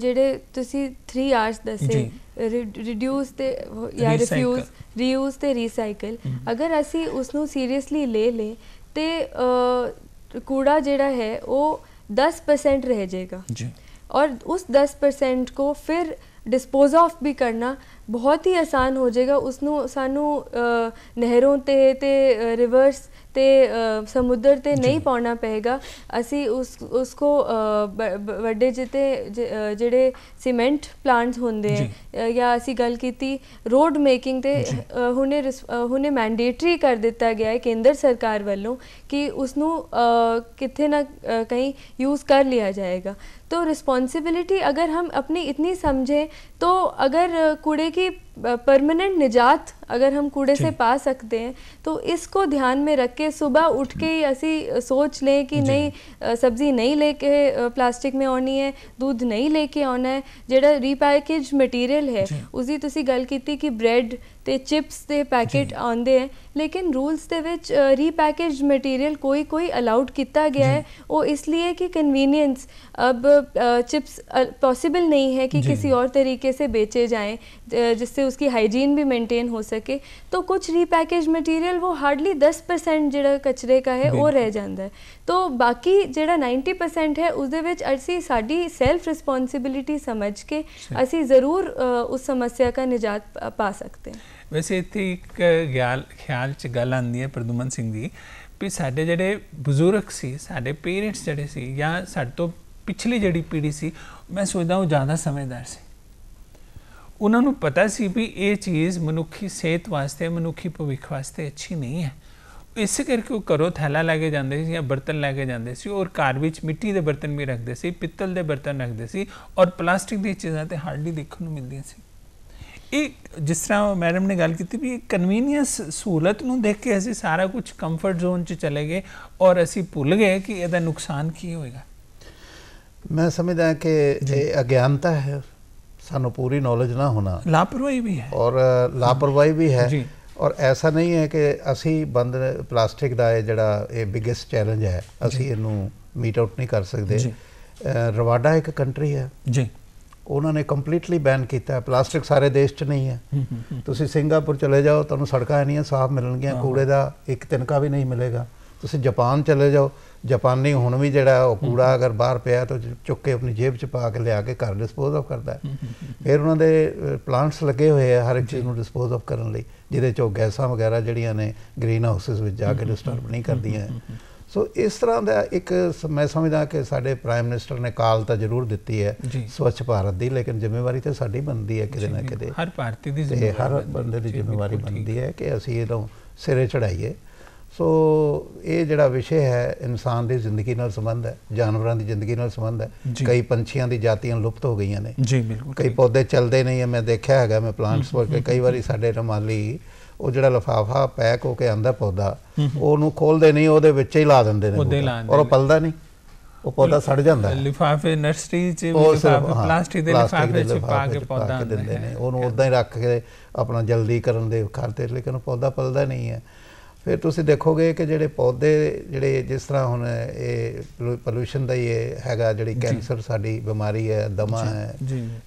ਜਿਹੜੇ ਤੁਸੀਂ 3 ਆਰਸ ਦੱਸੇ ਰਿਡਿਊਸ ਤੇ ਜਾਂ ਰਿਫਿਊਜ਼ ਰੀਯੂਜ਼ ਤੇ ਰੀਸਾਈਕਲ ਅਗਰ ਅਸੀਂ ਉਸ ਨੂੰ ਸੀਰੀਅਸਲੀ ਲੈ ਲੇ ਤੇ ਕੂੜਾ ਜਿਹੜਾ ਹੈ ਉਹ 10% ਰਹਿ ਜਾਏਗਾ ਜੀ ਔਰ ਉਸ 10% ਕੋ ਫਿਰ ਡਿਸਪੋਜ਼ ਆਫ ਵੀ ਕਰਨਾ ਬਹੁਤ ਹੀ ਆਸਾਨ ਹੋ ਜਾਏਗਾ ਉਸ ਨੂੰ ਸਾਨੂੰ ਨਹਿਰੋਂ ਤੇ ਤੇ ਰਿਵਰਸ ਤੇ ਸਮੁੰਦਰ ਤੇ ਨਹੀਂ ਪਾਉਣਾ ਪਏਗਾ ਅਸੀਂ ਉਸ ਉਸ ਕੋ ਵੱਡੇ ਜਿਤੇ ਜਿਹੜੇ ਸੀਮੈਂਟ ਪਲਾਂਟਸ ਹੁੰਦੇ ਆ ਜਾਂ ਅਸੀਂ ਗੱਲ ਕੀਤੀ ਰੋਡ ਮੇਕਿੰਗ ਤੇ ਹੁਣੇ ਹੁਣੇ ਮੈਂਡੇਟਰੀ ਕਰ ਦਿੱਤਾ ਗਿਆ ਹੈ ਕੇਂਦਰ ਸਰਕਾਰ ਵੱਲੋਂ कि ਉਸ कितने ना कहीं यूज़ कर लिया जाएगा तो रिस्पॉन्सिबिलिटी अगर हम अपनी इतनी समझें तो अगर कूड़े की परमानेंट निजात अगर हम कूड़े से पा सकते हैं तो इसको ध्यान में रख के सुबह उठ के ही ऐसी सोच लें कि नहीं सब्ज़ी नहीं लेके प्लास्टिक में आनी है दूध नहीं लेके आना है जोड़ा रीपैकेज मटीरियल है उसी तुम गल की कि ब्रेड ਤੇ ਚਿਪਸ ਦੇ ਪੈਕੇਟ ਆਉਂਦੇ ਹੈ ਲੇਕਿਨ ਰੂਲਸ ਦੇ ਵਿੱਚ ਰੀਪੈਕੇਜ ਮਟੀਰੀਅਲ ਕੋਈ ਕੋਈ ਅਲਾਉਡ ਕੀਤਾ ਗਿਆ ਹੈ ਉਹ ਇਸ ਲਈ ਕਿ ਕਨਵੀਨੀਅੰਸ ਅਬ ਚਿਪਸ ਪੋਸੀਬਲ ਨਹੀਂ ਹੈ ਕਿ ਕਿਸੇ ਹੋਰ ਤਰੀਕੇ तरीके से बेचे ਜਿਸ जिससे उसकी ਹਾਈਜੀਨ ਵੀ ਮੇਨਟੇਨ ਹੋ ਸਕੇ तो ਕੁਝ ਰੀਪੈਕੇਜ ਮਟੀਰੀਅਲ ਉਹ ਹਾਰਡਲੀ 10 ਜਿਹੜਾ ਕਚਰੇ ਦਾ ਹੈ ਉਹ ਰਹਿ ਜਾਂਦਾ ਹੈ ਤੋਂ ਬਾਕੀ ਜਿਹੜਾ 90% ਹੈ ਉਸ ਦੇ ਵਿੱਚ ਅਸੀਂ ਸਾਡੀ ਸੈਲਫ ਰਿਸਪੌਂਸਿਬਿਲਟੀ ਸਮਝ ਕੇ ਅਸੀਂ ਜ਼ਰੂਰ ਉਸ ਸਮੱਸਿਆ ਦਾ ਨਿਜਾਤ ਪਾ ਸਕਦੇ ਹਾਂ ਵੈਸੇ ਇੱਥੇ ਇੱਕ ਗਿਆਲ ਖਿਆਲ ਚ ਗੱਲ ਆਂਦੀ ਹੈ ਪ੍ਰਦੁਮਨ ਸਿੰਘ ਦੀ ਵੀ ਸਾਡੇ ਜਿਹੜੇ ਬਜ਼ੁਰਗ ਸੀ ਸਾਡੇ ਪੇਰੈਂਟਸ ਜਿਹੜੇ ਸੀ ਜਾਂ ਸਾਡੇ ਤੋਂ ਪਿਛਲੀ ਜਿਹੜੀ ਪੀੜ੍ਹੀ ਸੀ ਮੈਂ ਸੋਚਦਾ ਉਹ ਜ਼ਿਆਦਾ ਸਮਝਦਾਰ ਸੀ ਉਹਨਾਂ ਨੂੰ ਪਤਾ ਸੀ ਵੀ ਇਹ ਚੀਜ਼ ਮਨੁੱਖੀ ਸਿਹਤ ਵਾਸਤੇ ਮਨੁੱਖੀ ਭਵਿੱਖ ਵਾਸਤੇ ਅੱਛੀ ਨਹੀਂ ਹੈ ਇਸੇ ਕਰਕੇ ਉਹ ਕਰੋ ਥੈਲਾ ਲੈ ਕੇ ਜਾਂਦੇ ਸੀ ਜਾਂ ਬਰਤਨ ਲੈ ਕੇ ਜਾਂਦੇ ਸੀ ਔਰ ਘਰ ਵਿੱਚ ਮਿੱਟੀ ਦੇ ਬਰਤਨ ਵੀ ਰੱਖਦੇ ਸੀ ਪਿੱਤਲ ਦੇ ਬਰਤਨ ਰੱਖਦੇ ਸੀ ਔਰ ਪਲਾਸਟਿਕ ਦੀ ਚੀਜ਼ਾਂ ਤੇ ਹਾਰਡਲੀ ਦੇਖਣ ਨੂੰ ਮਿਲਦੀਆਂ ਸੀ ਇਹ ਜਿਸ ਤਰ੍ਹਾਂ ਮੈਡਮ ਨੇ ਗੱਲ ਕੀਤੀ ਵੀ ਕਨਵੀਨੀਅੰਸ ਸਹੂਲਤ ਨੂੰ ਦੇਖ ਕੇ ਅਸੀਂ ਸਾਰਾ ਕੁਝ ਕੰਫਰਟ ਜ਼ੋਨ 'ਚ ਚਲੇ ਗਏ ਔਰ ਅਸੀਂ ਭੁੱਲ ਗਏ ਕਿ ਇਹਦਾ ਨੁਕਸਾਨ ਕੀ ਹੋਏਗਾ ਮੈਂ ਸਮਝਦਾ ਕਿ ਇਹ ਅਗਿਆਨਤਾ ਹੈ ਸਾਨੂੰ ਪੂਰੀ ਨੌਲੇਜ ਨਾ ਹੋਣਾ ਲਾਪਰਵਾਹੀ ਵੀ ਹੈ ਔਰ ਲਾਪਰਵਾਹੀ ਵੀ ਹੈ ਜੀ ਔਰ ਐਸਾ ਨਹੀਂ ਹੈ ਕਿ ਅਸੀਂ ਬੰਦ ਪਲਾਸਟਿਕ ਦਾ ਇਹ ਜਿਹੜਾ ਇਹ ਬਿਗੇਸਟ ਚੈਲੰਜ ਹੈ ਅਸੀਂ ਇਹਨੂੰ ਮੀਟ ਆਊਟ ਨਹੀਂ ਕਰ ਸਕਦੇ ਰਵਾਡਾ ਇੱਕ ਕੰਟਰੀ ਹੈ ਜੀ ਉਹਨਾਂ ਨੇ ਕੰਪਲੀਟਲੀ ਬੈਨ ਕੀਤਾ ਪਲਾਸਟਿਕ ਸਾਰੇ ਦੇਸ਼ 'ਚ ਨਹੀਂ ਹੈ ਤੁਸੀਂ ਸਿੰਗਾਪੁਰ ਚਲੇ ਜਾਓ ਤੁਹਾਨੂੰ ਸੜਕਾਂ ਨਹੀਂ ਸਾਫ਼ ਮਿਲਣਗੀਆਂ ਕੂੜੇ ਦਾ ਇੱਕ ਤਿਨਕਾ ਵੀ ਨਹੀਂ ਮਿਲੇਗਾ ਤੁਸੀਂ ਜਾਪਾਨ ਚਲੇ ਜਾਓ ਜਾਪਾਨੀ ਹੁਣ ਵੀ ਜਿਹੜਾ ਉਹ ਕੂੜਾ ਅਗਰ ਬਾਹਰ ਪਿਆ ਤਾਂ ਚੁੱਕ ਕੇ ਆਪਣੀ ਜੇਬ 'ਚ ਪਾ ਕੇ ਲਿਆ ਕੇ ਘਰ ਡਿਸਪੋਜ਼ ਆਫ ਕਰਦਾ ਹੈ ਫਿਰ ਉਹਨਾਂ ਦੇ ਪਲਾਂਟਸ ਲੱਗੇ ਹੋਏ ਆ ਹਰ ਇੱਕ ਚੀਜ਼ ਨੂੰ ਡਿਸਪੋਜ਼ ਆਫ ਕਰਨ ਲਈ ਜਿਹਦੇ 'ਚ ਉਹ ਗੈਸਾਂ ਵਗੈਰਾ ਜਿਹੜੀਆਂ ਨੇ ਗ੍ਰੀਨ ਹਾਊਸਸ ਵਿੱਚ ਜਾ ਕੇ ਡਿਸਟਰਬ ਨਹੀਂ ਕਰਦੀਆਂ ਸੋ ਇਸ ਤਰ੍ਹਾਂ ਦਾ ਇੱਕ ਮੈਂ ਸਮਝਦਾ ਕਿ ਸਾਡੇ ਪ੍ਰਾਈਮ ਮਿਨਿਸਟਰ ਨੇ ਕਾਲ ਤਾਂ ਜ਼ਰੂਰ ਦਿੱਤੀ ਹੈ ਸਵੱਛ ਭਾਰਤ ਦੀ ਲੇਕਿਨ ਜ਼ਿੰਮੇਵਾਰੀ ਤੇ ਸਾਡੀ ਬਣਦੀ ਹੈ ਕਿਤੇ ਨਾ ਕਿਤੇ ਹਰ ਭਾਰਤੀ ਦੀ ਜ਼ਿੰਮੇਵਾਰੀ ਹਰ ਬੰਦੇ ਦੀ ਜ਼ਿੰਮੇਵਾਰੀ ਬਣਦੀ ਹੈ ਕਿ ਅਸੀਂ ਇਹਨੂੰ ਸਿਰੇ ਚੜਾਈਏ ਸੋ ਇਹ ਜਿਹੜਾ ਵਿਸ਼ੇ ਹੈ ਇਨਸਾਨ ਦੀ ਜ਼ਿੰਦਗੀ ਨਾਲ ਸੰਬੰਧ ਹੈ ਜਾਨਵਰਾਂ ਦੀ ਜ਼ਿੰਦਗੀ ਨਾਲ ਸੰਬੰਧ ਹੈ ਕਈ ਪੰਛੀਆਂ ਦੀ ਜਾਤੀਆਂ ਲੁਪਤ ਹੋ ਗਈਆਂ ਨੇ ਜੀ ਬਿਲਕੁਲ ਕਈ ਪੌਦੇ ਚੱਲਦੇ ਨਹੀਂ ਆ ਮੈਂ ਦੇਖਿਆ ਹੈਗਾ ਮੈਂ ਪਲਾਂਟਸ ਵਰਕ ਕਈ ਵਾਰੀ ਸਾਡੇ ਰਮਾਲੀ ਉਹ ਜਿਹੜਾ ਲਫਾਫਾ ਪੈਕ ਹੋ ਕੇ ਆਂਦਾ ਪੌਦਾ ਉਹਨੂੰ ਖੋਲਦੇ ਨਹੀਂ ਉਹਦੇ ਵਿੱਚ ਹੀ ਲਾ ਦਿੰਦੇ ਨੇ ਔਰ ਉਹ ਪਲਦਾ ਨਹੀਂ ਉਹ ਪੌਦਾ ਸੜ ਜਾਂਦਾ ਹੈ ਲਿਫਾਫੇ ਨਰਸਰੀ 'ਚ ਲਿਫਾਫੇ ਪਲਾਸਟਿਕ ਦੇ ਲਿਫਾਫੇ 'ਚ ਪਾ ਕੇ ਪੌਦਾ ਦਿੰਦੇ ਨੇ ਉਹਨੂੰ ਉਦਾਂ ਹੀ ਰੱਖ ਕੇ ਆਪਣਾ ਜਲਦੀ ਕਰਨ ਦੇ ਖਾਤੇ ਲੇਕਿਨ ਉਹ ਪੌਦਾ ਪਲਦਾ ਨਹੀਂ ਹੈ ਫਿਰ ਤੁਸੀਂ ਦੇਖੋਗੇ ਕਿ ਜਿਹੜੇ ਪੌਦੇ ਜਿਹੜੇ ਜਿਸ ਤਰ੍ਹਾਂ ਹੁਣ ਇਹ ਪੋਲੂਸ਼ਨ ਦਾ ਹੀ ਹੈਗਾ ਜਿਹੜੀ ਕੈਂਸਰ ਸਾਡੀ ਬਿਮਾਰੀ ਹੈ ਦਮਾ ਹੈ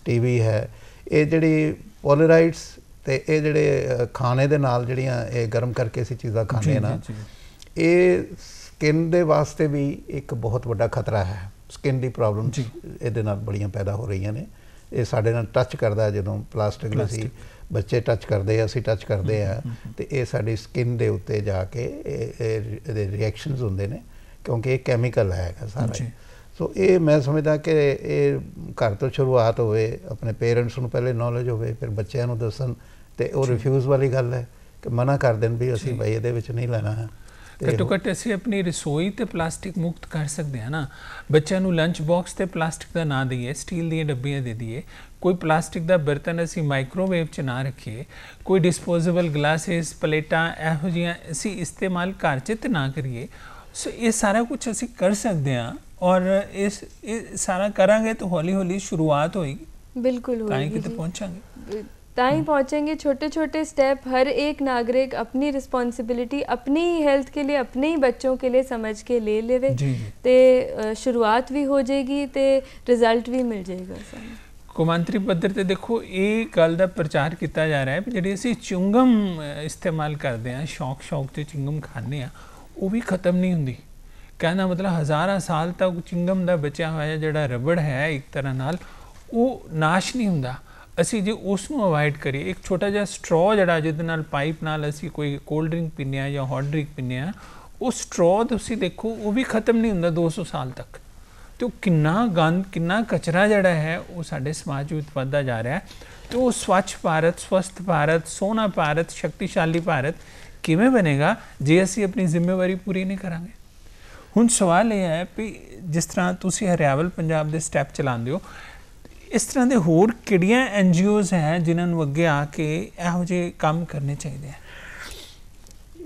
ਟੀਵੀ ਹੈ ਇਹ ਜਿਹੜੀ ਪੋਲਰਾਈਡਸ ਤੇ ਇਹ ਜਿਹੜੇ ਖਾਣੇ ਦੇ ਨਾਲ ਜਿਹੜੀਆਂ ਇਹ ਗਰਮ ਕਰਕੇ ਅਸੀਂ ਚੀਜ਼ਾਂ ਖਾਂਦੇ ਨਾ ਇਹ ਸਕਿਨ ਦੇ ਵਾਸਤੇ ਵੀ ਇੱਕ ਬਹੁਤ ਵੱਡਾ ਖਤਰਾ ਹੈ ਸਕਿਨ ਦੀ ਪ੍ਰੋਬਲਮ ਇਹਦੇ ਨਾਲ ਬੜੀਆਂ ਪੈਦਾ ਹੋ ਰਹੀਆਂ ਨੇ ਇਹ ਸਾਡੇ ਨਾਲ ਟੱਚ ਕਰਦਾ ਜਦੋਂ ਪਲਾਸਟਿਕ ਨਾਲ ਸੀ ਬੱਚੇ ਟੱਚ ਕਰਦੇ ਆ ਅਸੀਂ ਟੱਚ ਕਰਦੇ ਆ ਤੇ ਇਹ ਸਾਡੀ ਸਕਿਨ ਦੇ ਉੱਤੇ ਜਾ ਕੇ ਇਹਦੇ ਰਿਐਕਸ਼ਨਸ ਹੁੰਦੇ ਨੇ ਕਿਉਂਕਿ ਇਹ ਕੈਮੀਕਲ ਹੈਗਾ ਸਾਰਾ ਸੋ ਇਹ ਮੈਂ ਸਮਝਦਾ ਕਿ ਇਹ ਘਰ ਤੋਂ ਸ਼ੁਰੂਆਤ ਹੋਵੇ ਆਪਣੇ ਪੇਰੈਂਟਸ ਨੂੰ ਪਹਿਲੇ ਨੌਲੇਜ ਹੋਵੇ ਫਿਰ ਬੱਚਿਆਂ ਨੂੰ ਦੱਸਣ ਤੇ ਉਹ ਰਿਫਿਊਜ਼ ਵਾਲੀ ਗੱਲ ਹੈ ਕਿ ਮਨਾ ਕਰ ਦੇਣ ਵੀ ਅਸੀਂ ਭਾਈ ਇਹਦੇ ਵਿੱਚ ਨਹੀਂ ਲੈਣਾ ਹੈ ਘੱਟੋ ਘੱਟ ਅਸੀਂ ਆਪਣੀ ਰਸੋਈ ਤੇ ਪਲਾਸਟਿਕ ਮੁਕਤ ਕਰ ਸਕਦੇ ਹਾਂ ਨਾ ਬੱਚਿਆਂ ਨੂੰ ਲੰਚ ਬਾਕਸ ਤੇ ਪਲਾਸਟਿਕ ਦਾ ਨਾ ਦਈਏ ਸਟੀਲ ਦੀਆਂ ਡੱਬੀਆਂ ਦੇ ਦਈਏ ਕੋਈ ਪਲਾਸਟਿਕ ਦਾ ਬਰਤਨ ਅਸੀਂ ਮਾਈਕ੍ਰੋਵੇਵ 'ਚ ਨਾ ਰੱਖੀਏ ਕੋਈ ਡਿਸਪੋਜ਼ੇਬਲ ਗਲਾਸਿਸ ਪਲੇਟਾਂ ਇਹੋ ਜਿਹੀਆਂ ਅਸੀਂ ਇਸਤੇਮਾਲ ਕਰ ਚਿੱਤ ਨਾ ਕਰੀਏ ਸੋ ਇਹ ਸਾਰਾ ਕੁਝ ਅਸੀਂ ਕਰ ਸਕਦੇ ਹਾਂ ਔਰ ਇਸ ਇਹ ਸਾਰਾ ਕਰਾਂਗੇ ਤਾਂ ਹੌਲੀ ਹੌਲੀ ਸ਼ੁਰੂਆਤ ਹੋਏਗੀ ਬਿਲਕੁਲ ਹੋਏਗੀ ਤਾਂ ਹੀ ਕਿਤੇ ਪਹੁੰਚਾਂਗੇ ਤਾਂ ਹੀ ਪਹੁੰਚਾਂਗੇ ਛੋਟੇ ਛੋਟੇ ਸਟੈਪ ਹਰ ਇੱਕ ਨਾਗਰਿਕ ਆਪਣੀ ਰਿਸਪੌਂਸਿਬਿਲਟੀ ਆਪਣੀ ਹੈਲਥ ਕੇ के लिए अपने ही बच्चों के लिए समझ के ले ਤੇ ਸ਼ੁਰੂਆਤ ਵੀ ਹੋ ਜਾਏਗੀ ਤੇ ਰਿਜ਼ਲਟ ਵੀ ਮਿਲ ਜਾਏਗਾ ਸਾਨੂੰ ਕੌਮਾਂਤਰੀ ਪੱਧਰ ਤੇ ਦੇਖੋ ਇਹ ਗੱਲ ਦਾ ਪ੍ਰਚਾਰ ਕੀਤਾ ਜਾ ਰਿਹਾ ਹੈ ਕਿ ਜਿਹੜੇ ਅਸੀਂ ਚੁੰਗਮ ਇਸਤੇਮਾਲ ਕਰਦੇ ਆ ਸ਼ੌਕ ਸ਼ੌਕ ਤੇ ਚੁੰਗਮ ਖਾਂਦੇ ਆ ਉਹ ਵੀ ਖਤਮ ਨਹੀਂ ਹੁੰਦੀ कहना मतलब हजार साल तक चिंगम का बचा हुआ जो रबड़ है एक तरह नाल वो नाश नहीं हों असी जो उसू अवॉइड करिए एक छोटा जहा स्ट्रॉ जरा जो पाइप नाल असी कोई कोल्ड ड्रिंक पीने या हॉट ड्रिंक पीने वो स्ट्रॉ तुम देखो वो भी खत्म नहीं होंगे दो सौ साल तक तो कि गंद कि कचरा जड़ा है वो साढ़े समाज में बढ़ता जा रहा है तो वह स्वच्छ भारत स्वस्थ भारत सोहना भारत शक्तिशाली भारत किमें बनेगा जे असी अपनी जिम्मेवारी पूरी नहीं करा ਹੁਣ ਸਵਾਲ ਇਹ ਹੈ ਕਿ ਜਿਸ ਤਰ੍ਹਾਂ ਤੁਸੀਂ ਹਰਿਆਵਲ ਪੰਜਾਬ ਦੇ ਸਟੈਪ ਚਲਾਉਂਦੇ ਹੋ ਇਸ ਤਰ੍ਹਾਂ ਦੇ ਹੋਰ ਕਿਹੜੀਆਂ ਐਨ ਜੀਓਜ਼ ਹੈ ਜਿਨ੍ਹਾਂ ਨੂੰ ਅੱਗੇ ਆ ਕੇ ਇਹੋ ਜਿਹੇ ਕੰਮ ਕਰਨੇ ਚਾਹੀਦੇ ਆ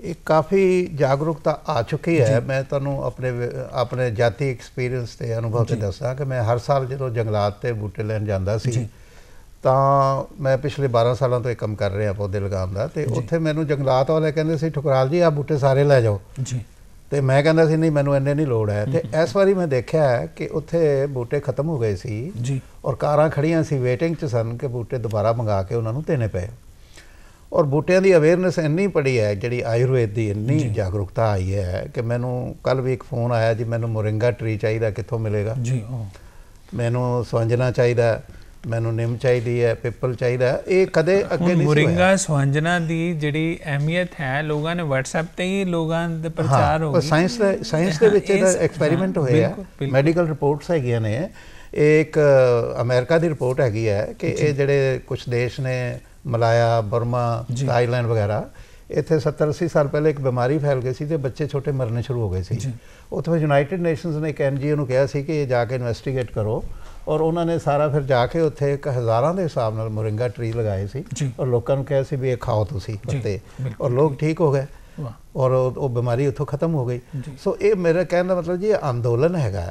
ਇਹ ਕਾਫੀ ਜਾਗਰੂਕਤਾ ਆ ਚੁੱਕੀ ਹੈ ਮੈਂ ਤੁਹਾਨੂੰ ਆਪਣੇ ਆਪਣੇ ਜਾਤੀ ਐਕਸਪੀਰੀਅੰਸ ਤੇ ਅਨੁਭਵ ਤੇ ਦੱਸਾਂ ਕਿ ਮੈਂ ਹਰ ਸਾਲ ਜਦੋਂ ਜੰਗਲਾਤ ਤੇ ਬੂਟੇ ਲੈਣ ਜਾਂਦਾ ਸੀ ਤਾਂ ਮੈਂ ਪਿਛਲੇ 12 ਸਾਲਾਂ ਤੋਂ ਇਹ ਕੰਮ ਕਰ ਰਿਹਾ ਪੌਦੇ ਲਗਾਉਣ ਦਾ ਤੇ ਉੱਥੇ ਮੈਨੂੰ ਜੰਗਲਾਤ ਵਾਲੇ ਕਹਿੰਦੇ ਸੀ ਠੁਕਰਾਲ ਜੀ ਆ ਬੂਟੇ ਸਾਰੇ ਲੈ ਜਾਓ ਜੀ ਤੇ ਮੈਂ ਕਹਿੰਦਾ ਸੀ ਨਹੀਂ ਮੈਨੂੰ ਇੰਨੇ ਨਹੀਂ ਲੋੜ ਹੈ ਤੇ ਇਸ ਵਾਰੀ ਮੈਂ ਦੇਖਿਆ ਕਿ ਉੱਥੇ ਬੂਟੇ ਖਤਮ ਹੋ ਗਏ ਸੀ ਜੀ ਔਰ ਕਾਰਾਂ ਖੜੀਆਂ ਸੀ ਵੇਟਿੰਗ 'ਚ ਸਨ ਕਿ ਬੂਟੇ ਦੁਬਾਰਾ ਮੰਗਾ ਕੇ ਉਹਨਾਂ ਨੂੰ ਦੇਣੇ ਪਏ ਔਰ ਬੂਟਿਆਂ ਦੀ ਅਵੇਅਰਨੈਸ ਇੰਨੀ ਪੜੀ ਹੈ ਜਿਹੜੀ ਆਯੁਰਵੇਦ ਦੀ ਇੰਨੀ ਜਾਗਰੂਕਤਾ ਆਈ ਹੈ ਕਿ ਮੈਨੂੰ ਕੱਲ ਵੀ ਇੱਕ ਫੋਨ ਆਇਆ ਜੀ ਮੈਨੂੰ ਮੋਰਿੰਗਾ ਟਰੀ ਚਾਹੀਦਾ ਕਿੱਥੋਂ ਮਿਲੇਗਾ ਜੀ ਮੈਨੂੰ ਸਵੰਜਨਾ ਚਾਹੀਦਾ ਮੈਨੂੰ ਨਿੰਮ ਚਾਹੀਦੀ ਹੈ ਪਿੱਪਲ ਚਾਹੀਦਾ ਇਹ ਕਦੇ ਅੱਗੇ ਨਹੀਂ ਮੁਰਿੰਗਾ ਸਵੰਜਨਾ ਦੀ ਜਿਹੜੀ ਅਹਿਮੀਅਤ ਹੈ ਲੋਕਾਂ ਨੇ WhatsApp ਤੇ ਹੀ ਲੋਕਾਂ ਦੇ ਪ੍ਰਚਾਰ ਹੋ ਗਈ ਸਾਇੰਸ ਦੇ ਸਾਇੰਸ ਦੇ ਵਿੱਚ ਇਹਦਾ ਐਕਸਪੈਰੀਮੈਂਟ ਹੋਇਆ ਮੈਡੀਕਲ ਰਿਪੋਰਟਸ ਹੈਗੀਆਂ ਨੇ ਇਹ ਇੱਕ ਅਮਰੀਕਾ ਦੀ ਰਿਪੋਰਟ ਹੈਗੀ ਹੈ ਕਿ ਇਹ ਜਿਹੜੇ ਕੁਝ ਦੇਸ਼ ਨੇ ਮਲਾਇਆ ਬਰਮਾ ਥਾਈਲੈਂਡ ਵਗੈਰਾ ਇੱਥੇ 70 80 ਸਾਲ ਪਹਿਲੇ ਇੱਕ ਬਿਮਾਰੀ ਫੈਲ ਗਈ ਸੀ ਤੇ ਬੱਚੇ ਛੋਟੇ ਮਰਨੇ ਸ਼ੁਰੂ ਹੋ ਗਏ ਸੀ ਉੱਥੇ ਯੂਨਾਈਟਿਡ ਨੇਸ਼ਨਸ ਨੇ ਇੱਕ ਐਨਜੀਓ ਨੂੰ ਕਿਹਾ ਸੀ ਕਿ ਇਹ ਜਾ ਕੇ ਇਨਵੈਸਟੀਗੇਟ ਕਰੋ ਔਰ ਉਹਨਾਂ ਨੇ ਸਾਰਾ ਫਿਰ ਜਾ ਕੇ ਉੱਥੇ ਇੱਕ ਹਜ਼ਾਰਾਂ ਦੇ ਹਿਸਾਬ ਨਾਲ ਮੋਰਿੰਗਾ ਟਰੀ ਲਗਾਏ ਸੀ ਔਰ ਲੋਕਾਂ ਨੂੰ ਕਿਹਾ ਸੀ ਵੀ ਇਹ ਖਾਓ ਤੁਸੀਂ ਪੱਤੇ ਔਰ ਲੋਕ ਠੀਕ ਹੋ ਗਏ ਔਰ ਉਹ ਬਿਮਾਰੀ ਉੱਥੋਂ ਖਤਮ ਹੋ ਗਈ ਸੋ ਇਹ ਮੇਰਾ ਕਹਿਣ ਦਾ ਮਤਲਬ ਜੀ ਇਹ ਅੰਦੋਲਨ ਹੈਗਾ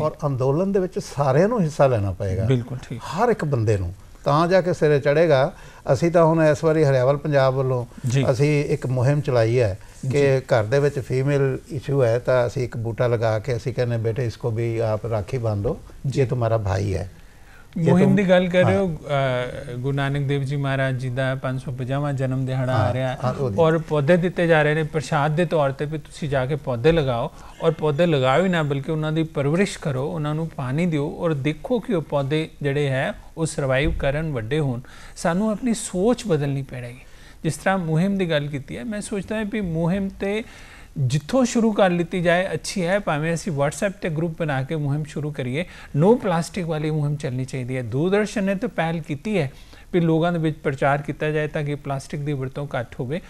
ਔਰ ਅੰਦੋਲਨ ਦੇ ਵਿੱਚ ਸਾਰਿਆਂ ਨੂੰ ਹਿੱਸਾ ਲੈਣਾ ਪਏਗਾ ਬਿਲਕੁਲ ਠੀਕ ਹਰ ਇੱਕ ਬੰਦੇ ਨੂੰ ਤਾਂ ਜਾ ਕੇ ਸਿਰੇ ਚੜੇਗਾ ਅਸੀਂ ਤਾਂ ਹੁਣ ਇਸ ਵਾਰੀ ਹਰਿਆਵਲ ਪੰਜਾਬ ਵੱਲੋਂ ਅਸੀਂ ਇੱਕ ਮੁਹਿੰਮ ਚਲਾਈ ਹੈ ਕਿ ਘਰ ਦੇ ਵਿੱਚ ਫੀਮੇਲ ਇਸ਼ੂ ਹੈ ਤਾਂ ਅਸੀਂ ਇੱਕ ਬੂਟਾ ਲਗਾ ਕੇ ਅਸੀਂ ਕਹਿੰਦੇ ਬੇਟੇ ਇਸ ਕੋ ਵੀ ਆਪ ਰਾਖੀ ਬੰਦੋ ਜੇ ਤੁਹਾਡਾ ਭਾਈ ਹੈ ਮੁਹਿੰਮ ਦੀ ਗੱਲ ਕਰ ਰਹੇ ਹੋ ਗੁਰੂ ਨਾਨਕ ਦੇਵ ਜੀ ਮਹਾਰਾਜ ਜੀ ਦਾ 550ਵਾਂ ਜਨਮ ਦਿਹਾੜਾ ਆ ਰਿਹਾ ਹੈ ਔਰ ਪੌਦੇ ਦਿੱਤੇ ਜਾ ਰਹੇ ਨੇ ਪ੍ਰਸ਼ਾਦ ਦੇ ਤੌਰ ਤੇ ਵੀ ਤੁਸੀਂ ਜਾ ਕੇ ਪੌਦੇ ਲਗਾਓ ਔਰ ਪੌਦੇ ਲਗਾਓ ਹੀ ਨਾ ਬਲਕਿ ਉਹਨਾਂ ਦੀ ਪਰਵਰਿਸ਼ ਕਰੋ ਉਹਨਾਂ ਨੂੰ ਪਾਣੀ ਦਿਓ ਔਰ ਦੇਖੋ ਕਿ ਉਹ ਪੌਦੇ ਜਿਹੜੇ ਹੈ ਉਹ ਸਰਵਾਈਵ ਕਰਨ ਵੱਡੇ ਹੋਣ ਸਾਨੂੰ ਆਪਣੀ ਸੋਚ ਬਦਲਣੀ ਪੈਣੀ ਜਿਸ ਤਰ੍ਹਾਂ ਮੁਹਿੰਮ ਦੀ ਗੱਲ ਕੀਤੀ ਹੈ ਮੈਂ ਸੋਚਦਾ ਹਾਂ ਕਿ ਮੁਹਿੰਮ ਤੇ ਜਿੱਥੋਂ ਸ਼ੁਰੂ ਕਰ ਲਿੱਤੀ ਜਾਏ ਅੱਛੀ ਹੈ ਭਾਵੇਂ ਅਸੀਂ WhatsApp ਤੇ ਗਰੁੱਪ ਬਣਾ ਕੇ ਮੁਹਿੰਮ ਸ਼ੁਰੂ ਕਰੀਏ ਨੋ ਪਲਾਸਟਿਕ ਵਾਲੀ ਮੁਹਿੰਮ ਚੱਲਣੀ ਚਾਹੀਦੀ ਹੈ ਦੂਰਦਰਸ਼ਨ ਨੇ ਤਾਂ ਪਹਿਲ ਕੀਤੀ ਹੈ ਵੀ ਲੋਕਾਂ ਦੇ ਵਿੱਚ ਪ੍ਰਚਾਰ ਕੀਤਾ ਜਾਏ ਤਾਂ ਕਿ ਪਲਾਸਟਿਕ ਦੀ ਵਰਤੋਂ ਘੱਟ ਹੋਵੇ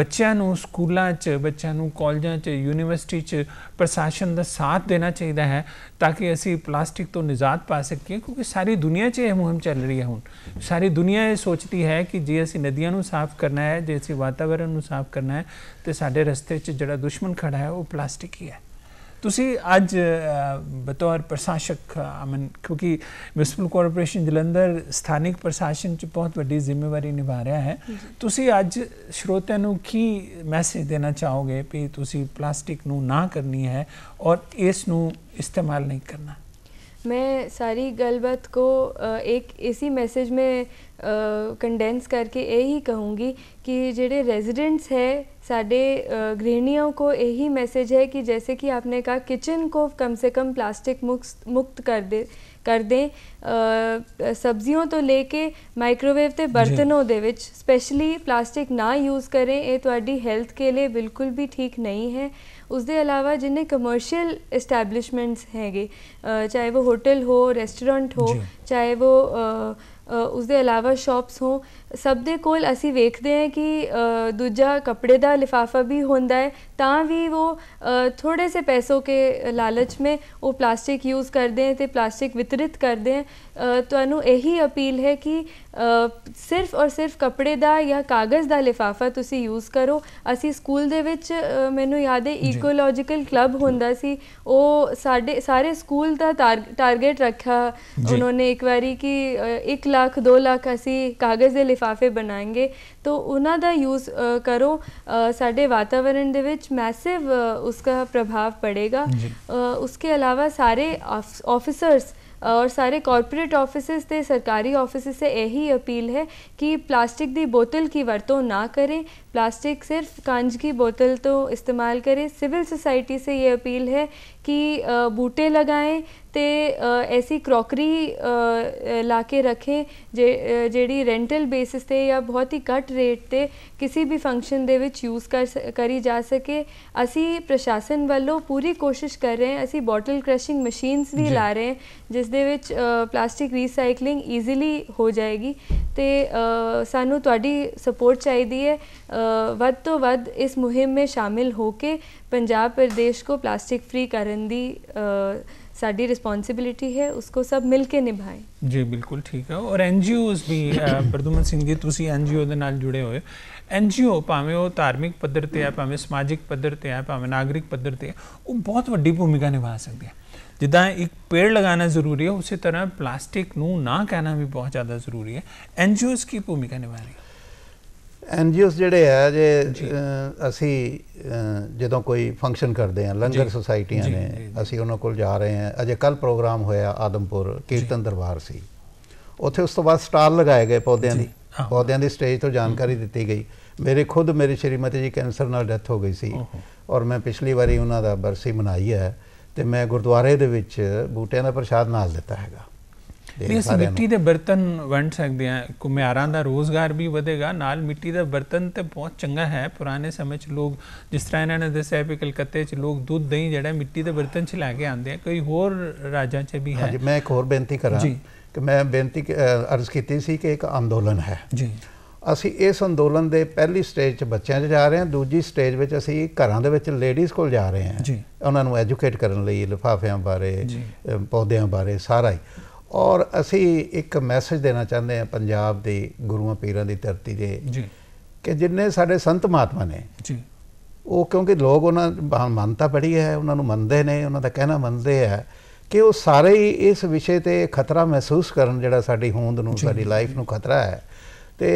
ਬੱਚਿਆਂ ਨੂੰ ਸਕੂਲਾਂ 'ਚ ਬੱਚਿਆਂ ਨੂੰ ਕਾਲਜਾਂ 'ਚ ਯੂਨੀਵਰਸਿਟੀ 'ਚ ਪ੍ਰਸ਼ਾਸਨ ਦਾ ਸਾਥ ਦੇਣਾ ਚਾਹੀਦਾ ਹੈ ਤਾਂ ਕਿ ਅਸੀਂ ਪਲਾਸਟਿਕ ਤੋਂ ਨਿਜਾਤ ਪਾ ਸਕੀਏ ਕਿਉਂਕਿ ਸਾਰੀ ਦੁਨੀਆ 'ਚ ਇਹ ਮੁਹਿੰਮ ਚੱਲ ਰਹੀ ਹੈ ਹੁਣ ਸਾਰੀ ਦੁਨੀਆ ਇਹ ਸੋਚਦੀ ਹੈ ਕਿ ਜੇ ਅਸੀਂ ਨਦੀਆਂ ਨੂੰ ਸਾਫ਼ ਕਰਨਾ ਹੈ ਜੇ ਅਸੀਂ ਵਾਤਾਵਰਣ ਨੂੰ ਸਾਫ਼ ਕਰਨਾ ਹੈ ਤੇ ਸਾਡੇ ਰਸਤੇ 'ਚ ਜਿਹੜਾ ਦੁਸ਼ਮਣ ਖੜਾ ਹੈ ਉਹ ਪਲਾਸਟਿਕ ਹੀ ਹੈ ਤੁਸੀਂ ਅੱਜ ਬਤੌਰ ਪ੍ਰਸ਼ਾਸਕ ਅਮਨ ਕਿਉਂਕਿ ਮਿਊਨਿਸਪਲ ਕਾਰਪੋਰੇਸ਼ਨ ਜਲੰਧਰ ਸਥਾਨਿਕ ਪ੍ਰਸ਼ਾਸਨ ਚ ਬਹੁਤ ਵੱਡੀ ਜ਼ਿੰਮੇਵਾਰੀ ਨਿਭਾ ਰਿਹਾ ਹੈ ਤੁਸੀਂ ਅੱਜ ਸ਼੍ਰੋਤਿਆਂ ਨੂੰ ਕੀ ਮੈਸੇਜ ਦੇਣਾ ਚਾਹੋਗੇ ਕਿ ਤੁਸੀਂ ਪਲਾਸਟਿਕ ਨੂੰ ਨਾ ਕਰਨੀ ਹੈ ਔਰ ਇਸ ਨੂੰ ਇਸਤੇਮਾਲ ਨਹੀਂ ਕਰਨਾ मैं सारी गलबत को एक इसी मैसेज में कंडेंस करके यही कहूँगी कि जेडे रेजिडेंट्स है साडे गृहणियों को यही मैसेज है कि जैसे कि आपने कहा किचन को कम से कम प्लास्टिक मुक्त मुक्त कर दे ਕਰਦੇ दें सब्जियों तो ले ਕੇ ਮਾਈਕ੍ਰੋਵੇਵ ਤੇ ਬਰਤਨੋਂ ਦੇ ਵਿੱਚ ਸਪੈਸ਼ਲੀ ਪਲਾਸਟਿਕ ਨਾ ਯੂਜ਼ ਕਰੇ ਇਹ ਤੁਹਾਡੀ ਹੈਲਥ ਕੇ ਲਈ ਬਿਲਕੁਲ ਵੀ ਠੀਕ ਨਹੀਂ ਹੈ ਉਸ ਦੇ ਇਲਾਵਾ ਜਿੰਨੇ ਕਮਰਸ਼ੀਅਲ ਐਸਟੈਬਲਿਸ਼ਮੈਂਟਸ ਹੈਗੇ ਚਾਹੇ ਉਹ ਹੋਟਲ ਹੋ ਰੈਸਟੋਰੈਂਟ ਹੋ ਚਾਹੇ ਉਹ ਉਸ ਦੇ ਇਲਾਵਾ ਸ਼ਾਪਸ ਹੋ ਸਭ ਦੇ ਕੋਲ ਅਸੀਂ ਵੇਖਦੇ ਹਾਂ ਕਿ ਦੂਜਾ ਕੱਪੜੇ ਦਾ ਲਿਫਾਫਾ ਵੀ ਹੁੰਦਾ ਹੈ ਤਾਂ ਵੀ ਉਹ ਥੋੜੇ ਸੇ ਪੈਸੋ ਕੇ ਲਾਲਚ ਮੇ ਉਹ ਪਲਾਸਟਿਕ ਯੂਜ਼ ਕਰਦੇ ਹਨ ਤੇ ਪਲਾਸਟਿਕ ਵਿਤਰਿਤ ਕਰਦੇ ਹਨ ਤੁਹਾਨੂੰ ਇਹੀ ਅਪੀਲ ਹੈ ਕਿ ਸਿਰਫ ਔਰ ਸਿਰਫ ਕੱਪੜੇ ਦਾ ਜਾਂ ਕਾਗਜ਼ ਦਾ ਲਿਫਾਫਾ ਤੁਸੀਂ ਯੂਜ਼ ਕਰੋ ਅਸੀਂ ਸਕੂਲ ਦੇ ਵਿੱਚ ਮੈਨੂੰ ਯਾਦ ਹੈ ਇਕੋਲੋਜੀਕਲ ਕਲੱਬ ਹੁੰਦਾ ਸੀ ਉਹ ਸਾਡੇ ਸਾਰੇ ਸਕੂਲ ਦਾ ਟਾਰਗੇਟ ਰੱਖਿਆ ਉਹਨਾਂ ਨੇ ਇੱਕ ਵਾਰੀ ਕਿ ਇੱਕ लाख दो लाख असी कागज़ के लिफाफे बनाएंगे तो उन्होंने यूज करो साढ़े वातावरण के मैसिव उसका प्रभाव पड़ेगा उसके अलावा सारे ऑफिसर्स और सारे कॉरपोरेट ऑफिस से सरकारी ऑफिस से यही अपील है कि प्लास्टिक की बोतल की वरतों ना करें प्लास्टिक सिर्फ कांज की बोतल तो इस्तेमाल करें सिविल सोसाइटी से ये अपील है ਕਿ ਬੂਟੇ ਲਗਾਏ ਤੇ ਐਸੀ ਕਰੋਕਰੀ ਲਾ ਕੇ ਰੱਖੇ ਜਿਹੜੀ ਰੈਂਟਲ ਬੇਸਿਸ ਤੇ ਜਾਂ ਬਹੁਤ ਹੀ ਘੱਟ ਰੇਟ ਤੇ ਕਿਸੇ ਵੀ ਫੰਕਸ਼ਨ ਦੇ ਵਿੱਚ ਯੂਜ਼ ਕਰੀ ਜਾ ਸਕੇ ਅਸੀਂ ਪ੍ਰਸ਼ਾਸਨ ਵੱਲੋਂ ਪੂਰੀ ਕੋਸ਼ਿਸ਼ ਕਰ ਰਹੇ ਹਾਂ ਅਸੀਂ ਬੋਟਲ ਕ੍ਰਸ਼ਿੰਗ ਮਸ਼ੀਨਸ ਵੀ ਲਾ ਰਹੇ ਹਾਂ ਜਿਸ ਦੇ ਵਿੱਚ ਪਲਾਸਟਿਕ ਰੀਸਾਈਕਲਿੰਗ ਈਜ਼ੀਲੀ ਹੋ ਜਾਏਗੀ ਤੇ ਸਾਨੂੰ ਤੁਹਾਡੀ ਸਪੋਰਟ ਚਾਹੀਦੀ ਹੈ ਵੱਧ ਤੋਂ ਵੱਧ ਇਸ ਮੁਹਿੰਮ ਵਿੱਚ ਸ਼ਾਮਿਲ ਹੋ ਕੇ पंजाब प्रदेश को प्लास्टिक फ्री करने की साड़ी रिस्पॉन्सिबिलिटी है उसको सब मिल के निभाएं जी बिल्कुल ठीक है और एन जी ओज भी प्रदुमन सिंह जी तुम एन जी ओ जुड़े हुए एन जी ओ भावें धार्मिक पद्धर से है भावें समाजिक पद्धर से है भावें नागरिक पद्धर से है वह बहुत वो भूमिका निभा सकते हैं जिदा एक पेड़ लगाना जरूरी है उस तरह प्लास्टिक ना कहना भी बहुत ज़्यादा जरूरी है एन जी ओज की भूमिका निभा रही है ਐਨਜੀਓਸ ਜਿਹੜੇ ਆ ਜੇ ਅਸੀਂ ਜਦੋਂ ਕੋਈ ਫੰਕਸ਼ਨ ਕਰਦੇ ਆ ਲੰਗਰ ਸੁਸਾਇਟੀਆਂ ਨੇ ਅਸੀਂ ਉਹਨਾਂ ਕੋਲ ਜਾ ਰਹੇ ਆ ਅਜੇ ਕੱਲ ਪ੍ਰੋਗਰਾਮ ਹੋਇਆ ਆਦਮਪੁਰ ਕੀਰਤਨ ਦਰਬਾਰ ਸੀ ਉੱਥੇ ਉਸ ਤੋਂ ਬਾਅਦ ਸਟਾਲ ਲਗਾਏ ਗਏ ਪੌਦਿਆਂ ਦੀ ਪੌਦਿਆਂ ਦੀ ਸਟੇਜ ਤੋਂ ਜਾਣਕਾਰੀ ਦਿੱਤੀ ਗਈ ਮੇਰੇ ਖੁਦ ਮੇਰੀ ਸ਼੍ਰੀਮਤੀ ਜੀ ਕੈਂਸਰ ਨਾਲ ਡੈਥ ਹੋ ਗਈ ਸੀ ਔਰ ਮੈਂ ਪਿਛਲੀ ਵਾਰੀ ਉਹਨਾਂ ਦਾ ਬਰਸੀ ਮਨਾਈ ਹੈ ਤੇ ਮੈਂ ਗੁਰਦੁਆਰੇ ਦੇ ਵਿੱਚ ਬੂਟਿਆਂ ਦਾ ਪ੍ਰਸ਼ਾਦ ਨਾਲ ਦਿੱਤਾ ਹੈਗਾ ਵੀ ਅਸੀਂ ਮਿੱਟੀ ਦੇ ਬਰਤਨ ਵੰਡ ਸਕਦੇ ਹਾਂ ਕੁਮਿਆਰਾਂ ਦਾ ਰੋਜ਼ਗਾਰ ਵੀ ਵਧੇਗਾ ਨਾਲ ਮਿੱਟੀ ਦਾ ਬਰਤਨ ਤੇ ਬਹੁਤ ਚੰਗਾ ਹੈ ਪੁਰਾਣੇ ਸਮੇਂ 'ਚ ਲੋਕ ਜਿਸ ਤਰ੍ਹਾਂ ਇਹਨਾਂ ਨੇ ਦੱਸਿਆ ਵੀ ਕਲਕੱਤੇ 'ਚ ਲੋਕ ਦੁੱਧ ਦਹੀਂ ਜਿਹੜਾ ਮਿੱਟੀ ਦੇ ਬਰਤਨ 'ਚ ਲੈ ਕੇ ਆਉਂਦੇ ਆ ਕੋਈ ਹੋਰ ਰਾਜਾਂ 'ਚ ਵੀ ਹੈ ਹਾਂਜੀ ਮੈਂ ਇੱਕ ਹੋਰ ਬੇਨਤੀ ਕਰਾਂ ਜੀ ਕਿ ਮੈਂ ਬੇਨਤੀ ਅਰਜ਼ ਕੀਤੀ ਸੀ ਕਿ ਇੱਕ ਅੰਦੋਲਨ ਹੈ ਜੀ ਅਸੀਂ ਇਸ ਅੰਦੋਲਨ ਦੇ ਪਹਿਲੀ ਸਟੇਜ 'ਚ ਬੱਚਿਆਂ 'ਚ ਜਾ ਰਹੇ ਹਾਂ ਦੂਜੀ ਸਟੇਜ ਵਿੱਚ ਅਸੀਂ ਘਰਾਂ ਦੇ ਵਿੱਚ ਲੇਡੀਜ਼ ਕੋਲ ਜਾ ਰਹੇ ਹਾਂ ਉਹਨਾਂ ਨੂੰ ਐਜੂਕੇਟ ਕਰਨ ਲਈ ਲਿਫਾਫਿਆਂ ਬਾਰੇ ਪੌਦਿਆਂ ਬਾਰੇ ਸਾਰਾ ਹੀ ਔਰ ਅਸੀਂ ਇੱਕ ਮੈਸੇਜ ਦੇਣਾ ਚਾਹੁੰਦੇ ਹਾਂ ਪੰਜਾਬ ਦੇ ਗੁਰੂਆਂ ਪੀਰਾਂ ਦੀ ਧਰਤੀ ਦੇ ਜੀ ਕਿ ਜਿੰਨੇ ਸਾਡੇ ਸੰਤ ਮਹਾਤਮਾ ਨੇ ਜੀ ਉਹ ਕਿਉਂਕਿ ਲੋਕ ਉਹਨਾਂ ਮੰਨਤਾ ਪੜੀ ਹੈ ਉਹਨਾਂ ਨੂੰ ਮੰਨਦੇ ਨੇ ਉਹਨਾਂ ਦਾ ਕਹਿਣਾ ਮੰਨਦੇ ਆ ਕਿ ਉਹ ਸਾਰੇ ਹੀ ਇਸ ਵਿਸ਼ੇ ਤੇ ਖਤਰਾ ਮਹਿਸੂਸ ਕਰਨ ਜਿਹੜਾ ਸਾਡੀ ਹੋਂਦ ਨੂੰ ਸਾਡੀ ਲਾਈਫ ਨੂੰ ਖਤਰਾ ਹੈ ਤੇ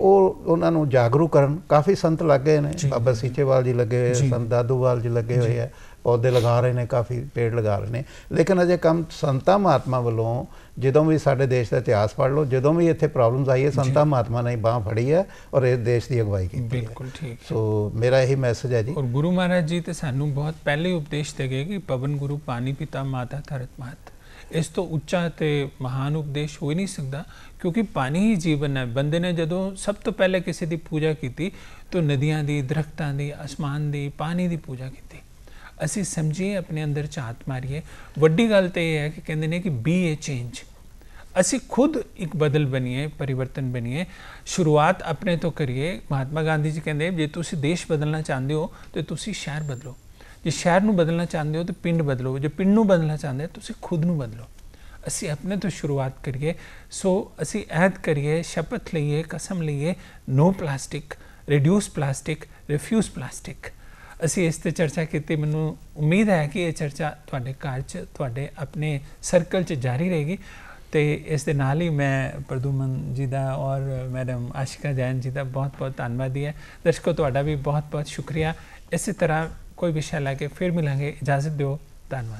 ਉਹ ਉਹਨਾਂ ਨੂੰ ਜਾਗਰੂਕ ਕਰਨ ਕਾਫੀ ਸੰਤ ਲੱਗੇ ਨੇ ਬਾਬਾ ਸੀਚੇਵਾਲ ਜੀ ਲੱਗੇ ਹੋਏ ਸੰਤ ਦਾਦੂਵਾਲ ਜੀ ਲੱਗੇ ਹੋਏ ਆ ਪੌਦੇ ਲਗਾ ਰਹੇ ਨੇ ਕਾਫੀ ਪੇੜ ਲਗਾ ਰਹੇ ਨੇ ਲੇਕਿਨ ਅਜੇ ਕੰਮ ਸੰਤਾ ਮਹਾਤਮਾ ਵੱਲੋਂ ਜਦੋਂ ਵੀ ਸਾਡੇ ਦੇਸ਼ ਦਾ ਇਤਿਹਾਸ ਪੜ੍ਹ ਲਓ ਜਦੋਂ ਵੀ ਇੱਥੇ ਪ੍ਰੋਬਲਮਸ ਆਈਏ ਸੰਤਾ ਮਹਾਤਮਾ ਨੇ ਬਾਹ ਫੜੀ ਹੈ ਔਰ ਇਹ ਦੇਸ਼ ਦੀ ਅਗਵਾਈ ਕੀਤੀ ਬਿਲਕੁਲ ਠੀਕ ਸੋ ਮੇਰਾ ਇਹੀ ਮੈਸੇਜ ਹੈ ਜੀ ਔਰ ਗੁਰੂ ਮਹਾਰਾਜ ਜੀ ਤੇ ਸਾਨੂੰ ਬਹੁਤ ਪਹਿਲੇ ਉਪਦੇਸ਼ ਦੇ ਗਏ ਕਿ ਪਵਨ ਗੁਰੂ ਪਾਣੀ ਪਿਤਾ ਮਾਤਾ ਧਰਤ ਮਾਤ ਇਸ ਤੋਂ ਉੱਚਾ ਤੇ ਮਹਾਨ ਉਪਦੇਸ਼ ਹੋ ਨਹੀਂ ਸਕਦਾ ਕਿਉਂਕਿ ਪਾਣੀ ਹੀ ਜੀਵਨ ਹੈ ਬੰਦੇ ਨੇ ਜਦੋਂ ਸਭ ਤੋਂ ਪਹਿਲੇ ਕਿਸੇ ਦੀ ਪੂਜਾ ਕੀਤੀ ਤਾਂ ਨਦੀਆਂ ਦੀ ਦਰਖਤਾਂ ਦੀ ਅਸਮਾਨ ਦੀ ਪਾਣੀ ਦੀ ਪੂਜਾ ਕੀਤੀ असी समझिए अपने अंदर झात मारीे वीडी गल तो यह है कि कहें कि बी ए चेंज असी खुद एक बदल बनीए परिवर्तन बनीए शुरुआत अपने तो करिए महात्मा गांधी जी कहें जो तुम देश बदलना चाहते हो तो तुम शहर बदलो जो शहर में बदलना चाहते हो तो पिंड बदलो जो पिंड बदलना चाहते हो तो खुद न बदलो असी अपने तो शुरुआत करिए सो असी ऐद करिए शपथ लीए कसम लीए no plastic reduce plastic refuse plastic ਅਸੀਂ ਇਸ ਤੇ ਚਰਚਾ ਕੀਤੀ ਮੈਨੂੰ ਉਮੀਦ ਹੈ ਕਿ ਇਹ ਚਰਚਾ ਤੁਹਾਡੇ ਘਰ 'ਚ ਤੁਹਾਡੇ ਆਪਣੇ ਸਰਕਲ 'ਚ ਜਾਰੀ ਰਹੇਗੀ ਤੇ ਇਸ ਦੇ ਨਾਲ ਹੀ ਮੈਂ ਪ੍ਰਦੂਮਨ ਜੀ ਦਾ ਔਰ ਮੈਡਮ ਆਸ਼ਿਕਾ ਜੈਨ ਜੀ ਦਾ ਬਹੁਤ-ਬਹੁਤ ਧੰਨਵਾਦੀ ਹੈ ਦਰਸ਼ਕੋ ਤੁਹਾਡਾ ਵੀ ਬਹੁਤ-ਬਹੁਤ ਸ਼ੁਕਰੀਆ ਇਸੇ ਤਰ੍ਹਾਂ ਕੋਈ ਵਿਸ਼ਾ ਲੈ ਕੇ ਫਿਰ ਮਿਲਾਂਗੇ ਇਜਾਜ਼ਤ ਦਿਓ ਧੰਨਵਾਦ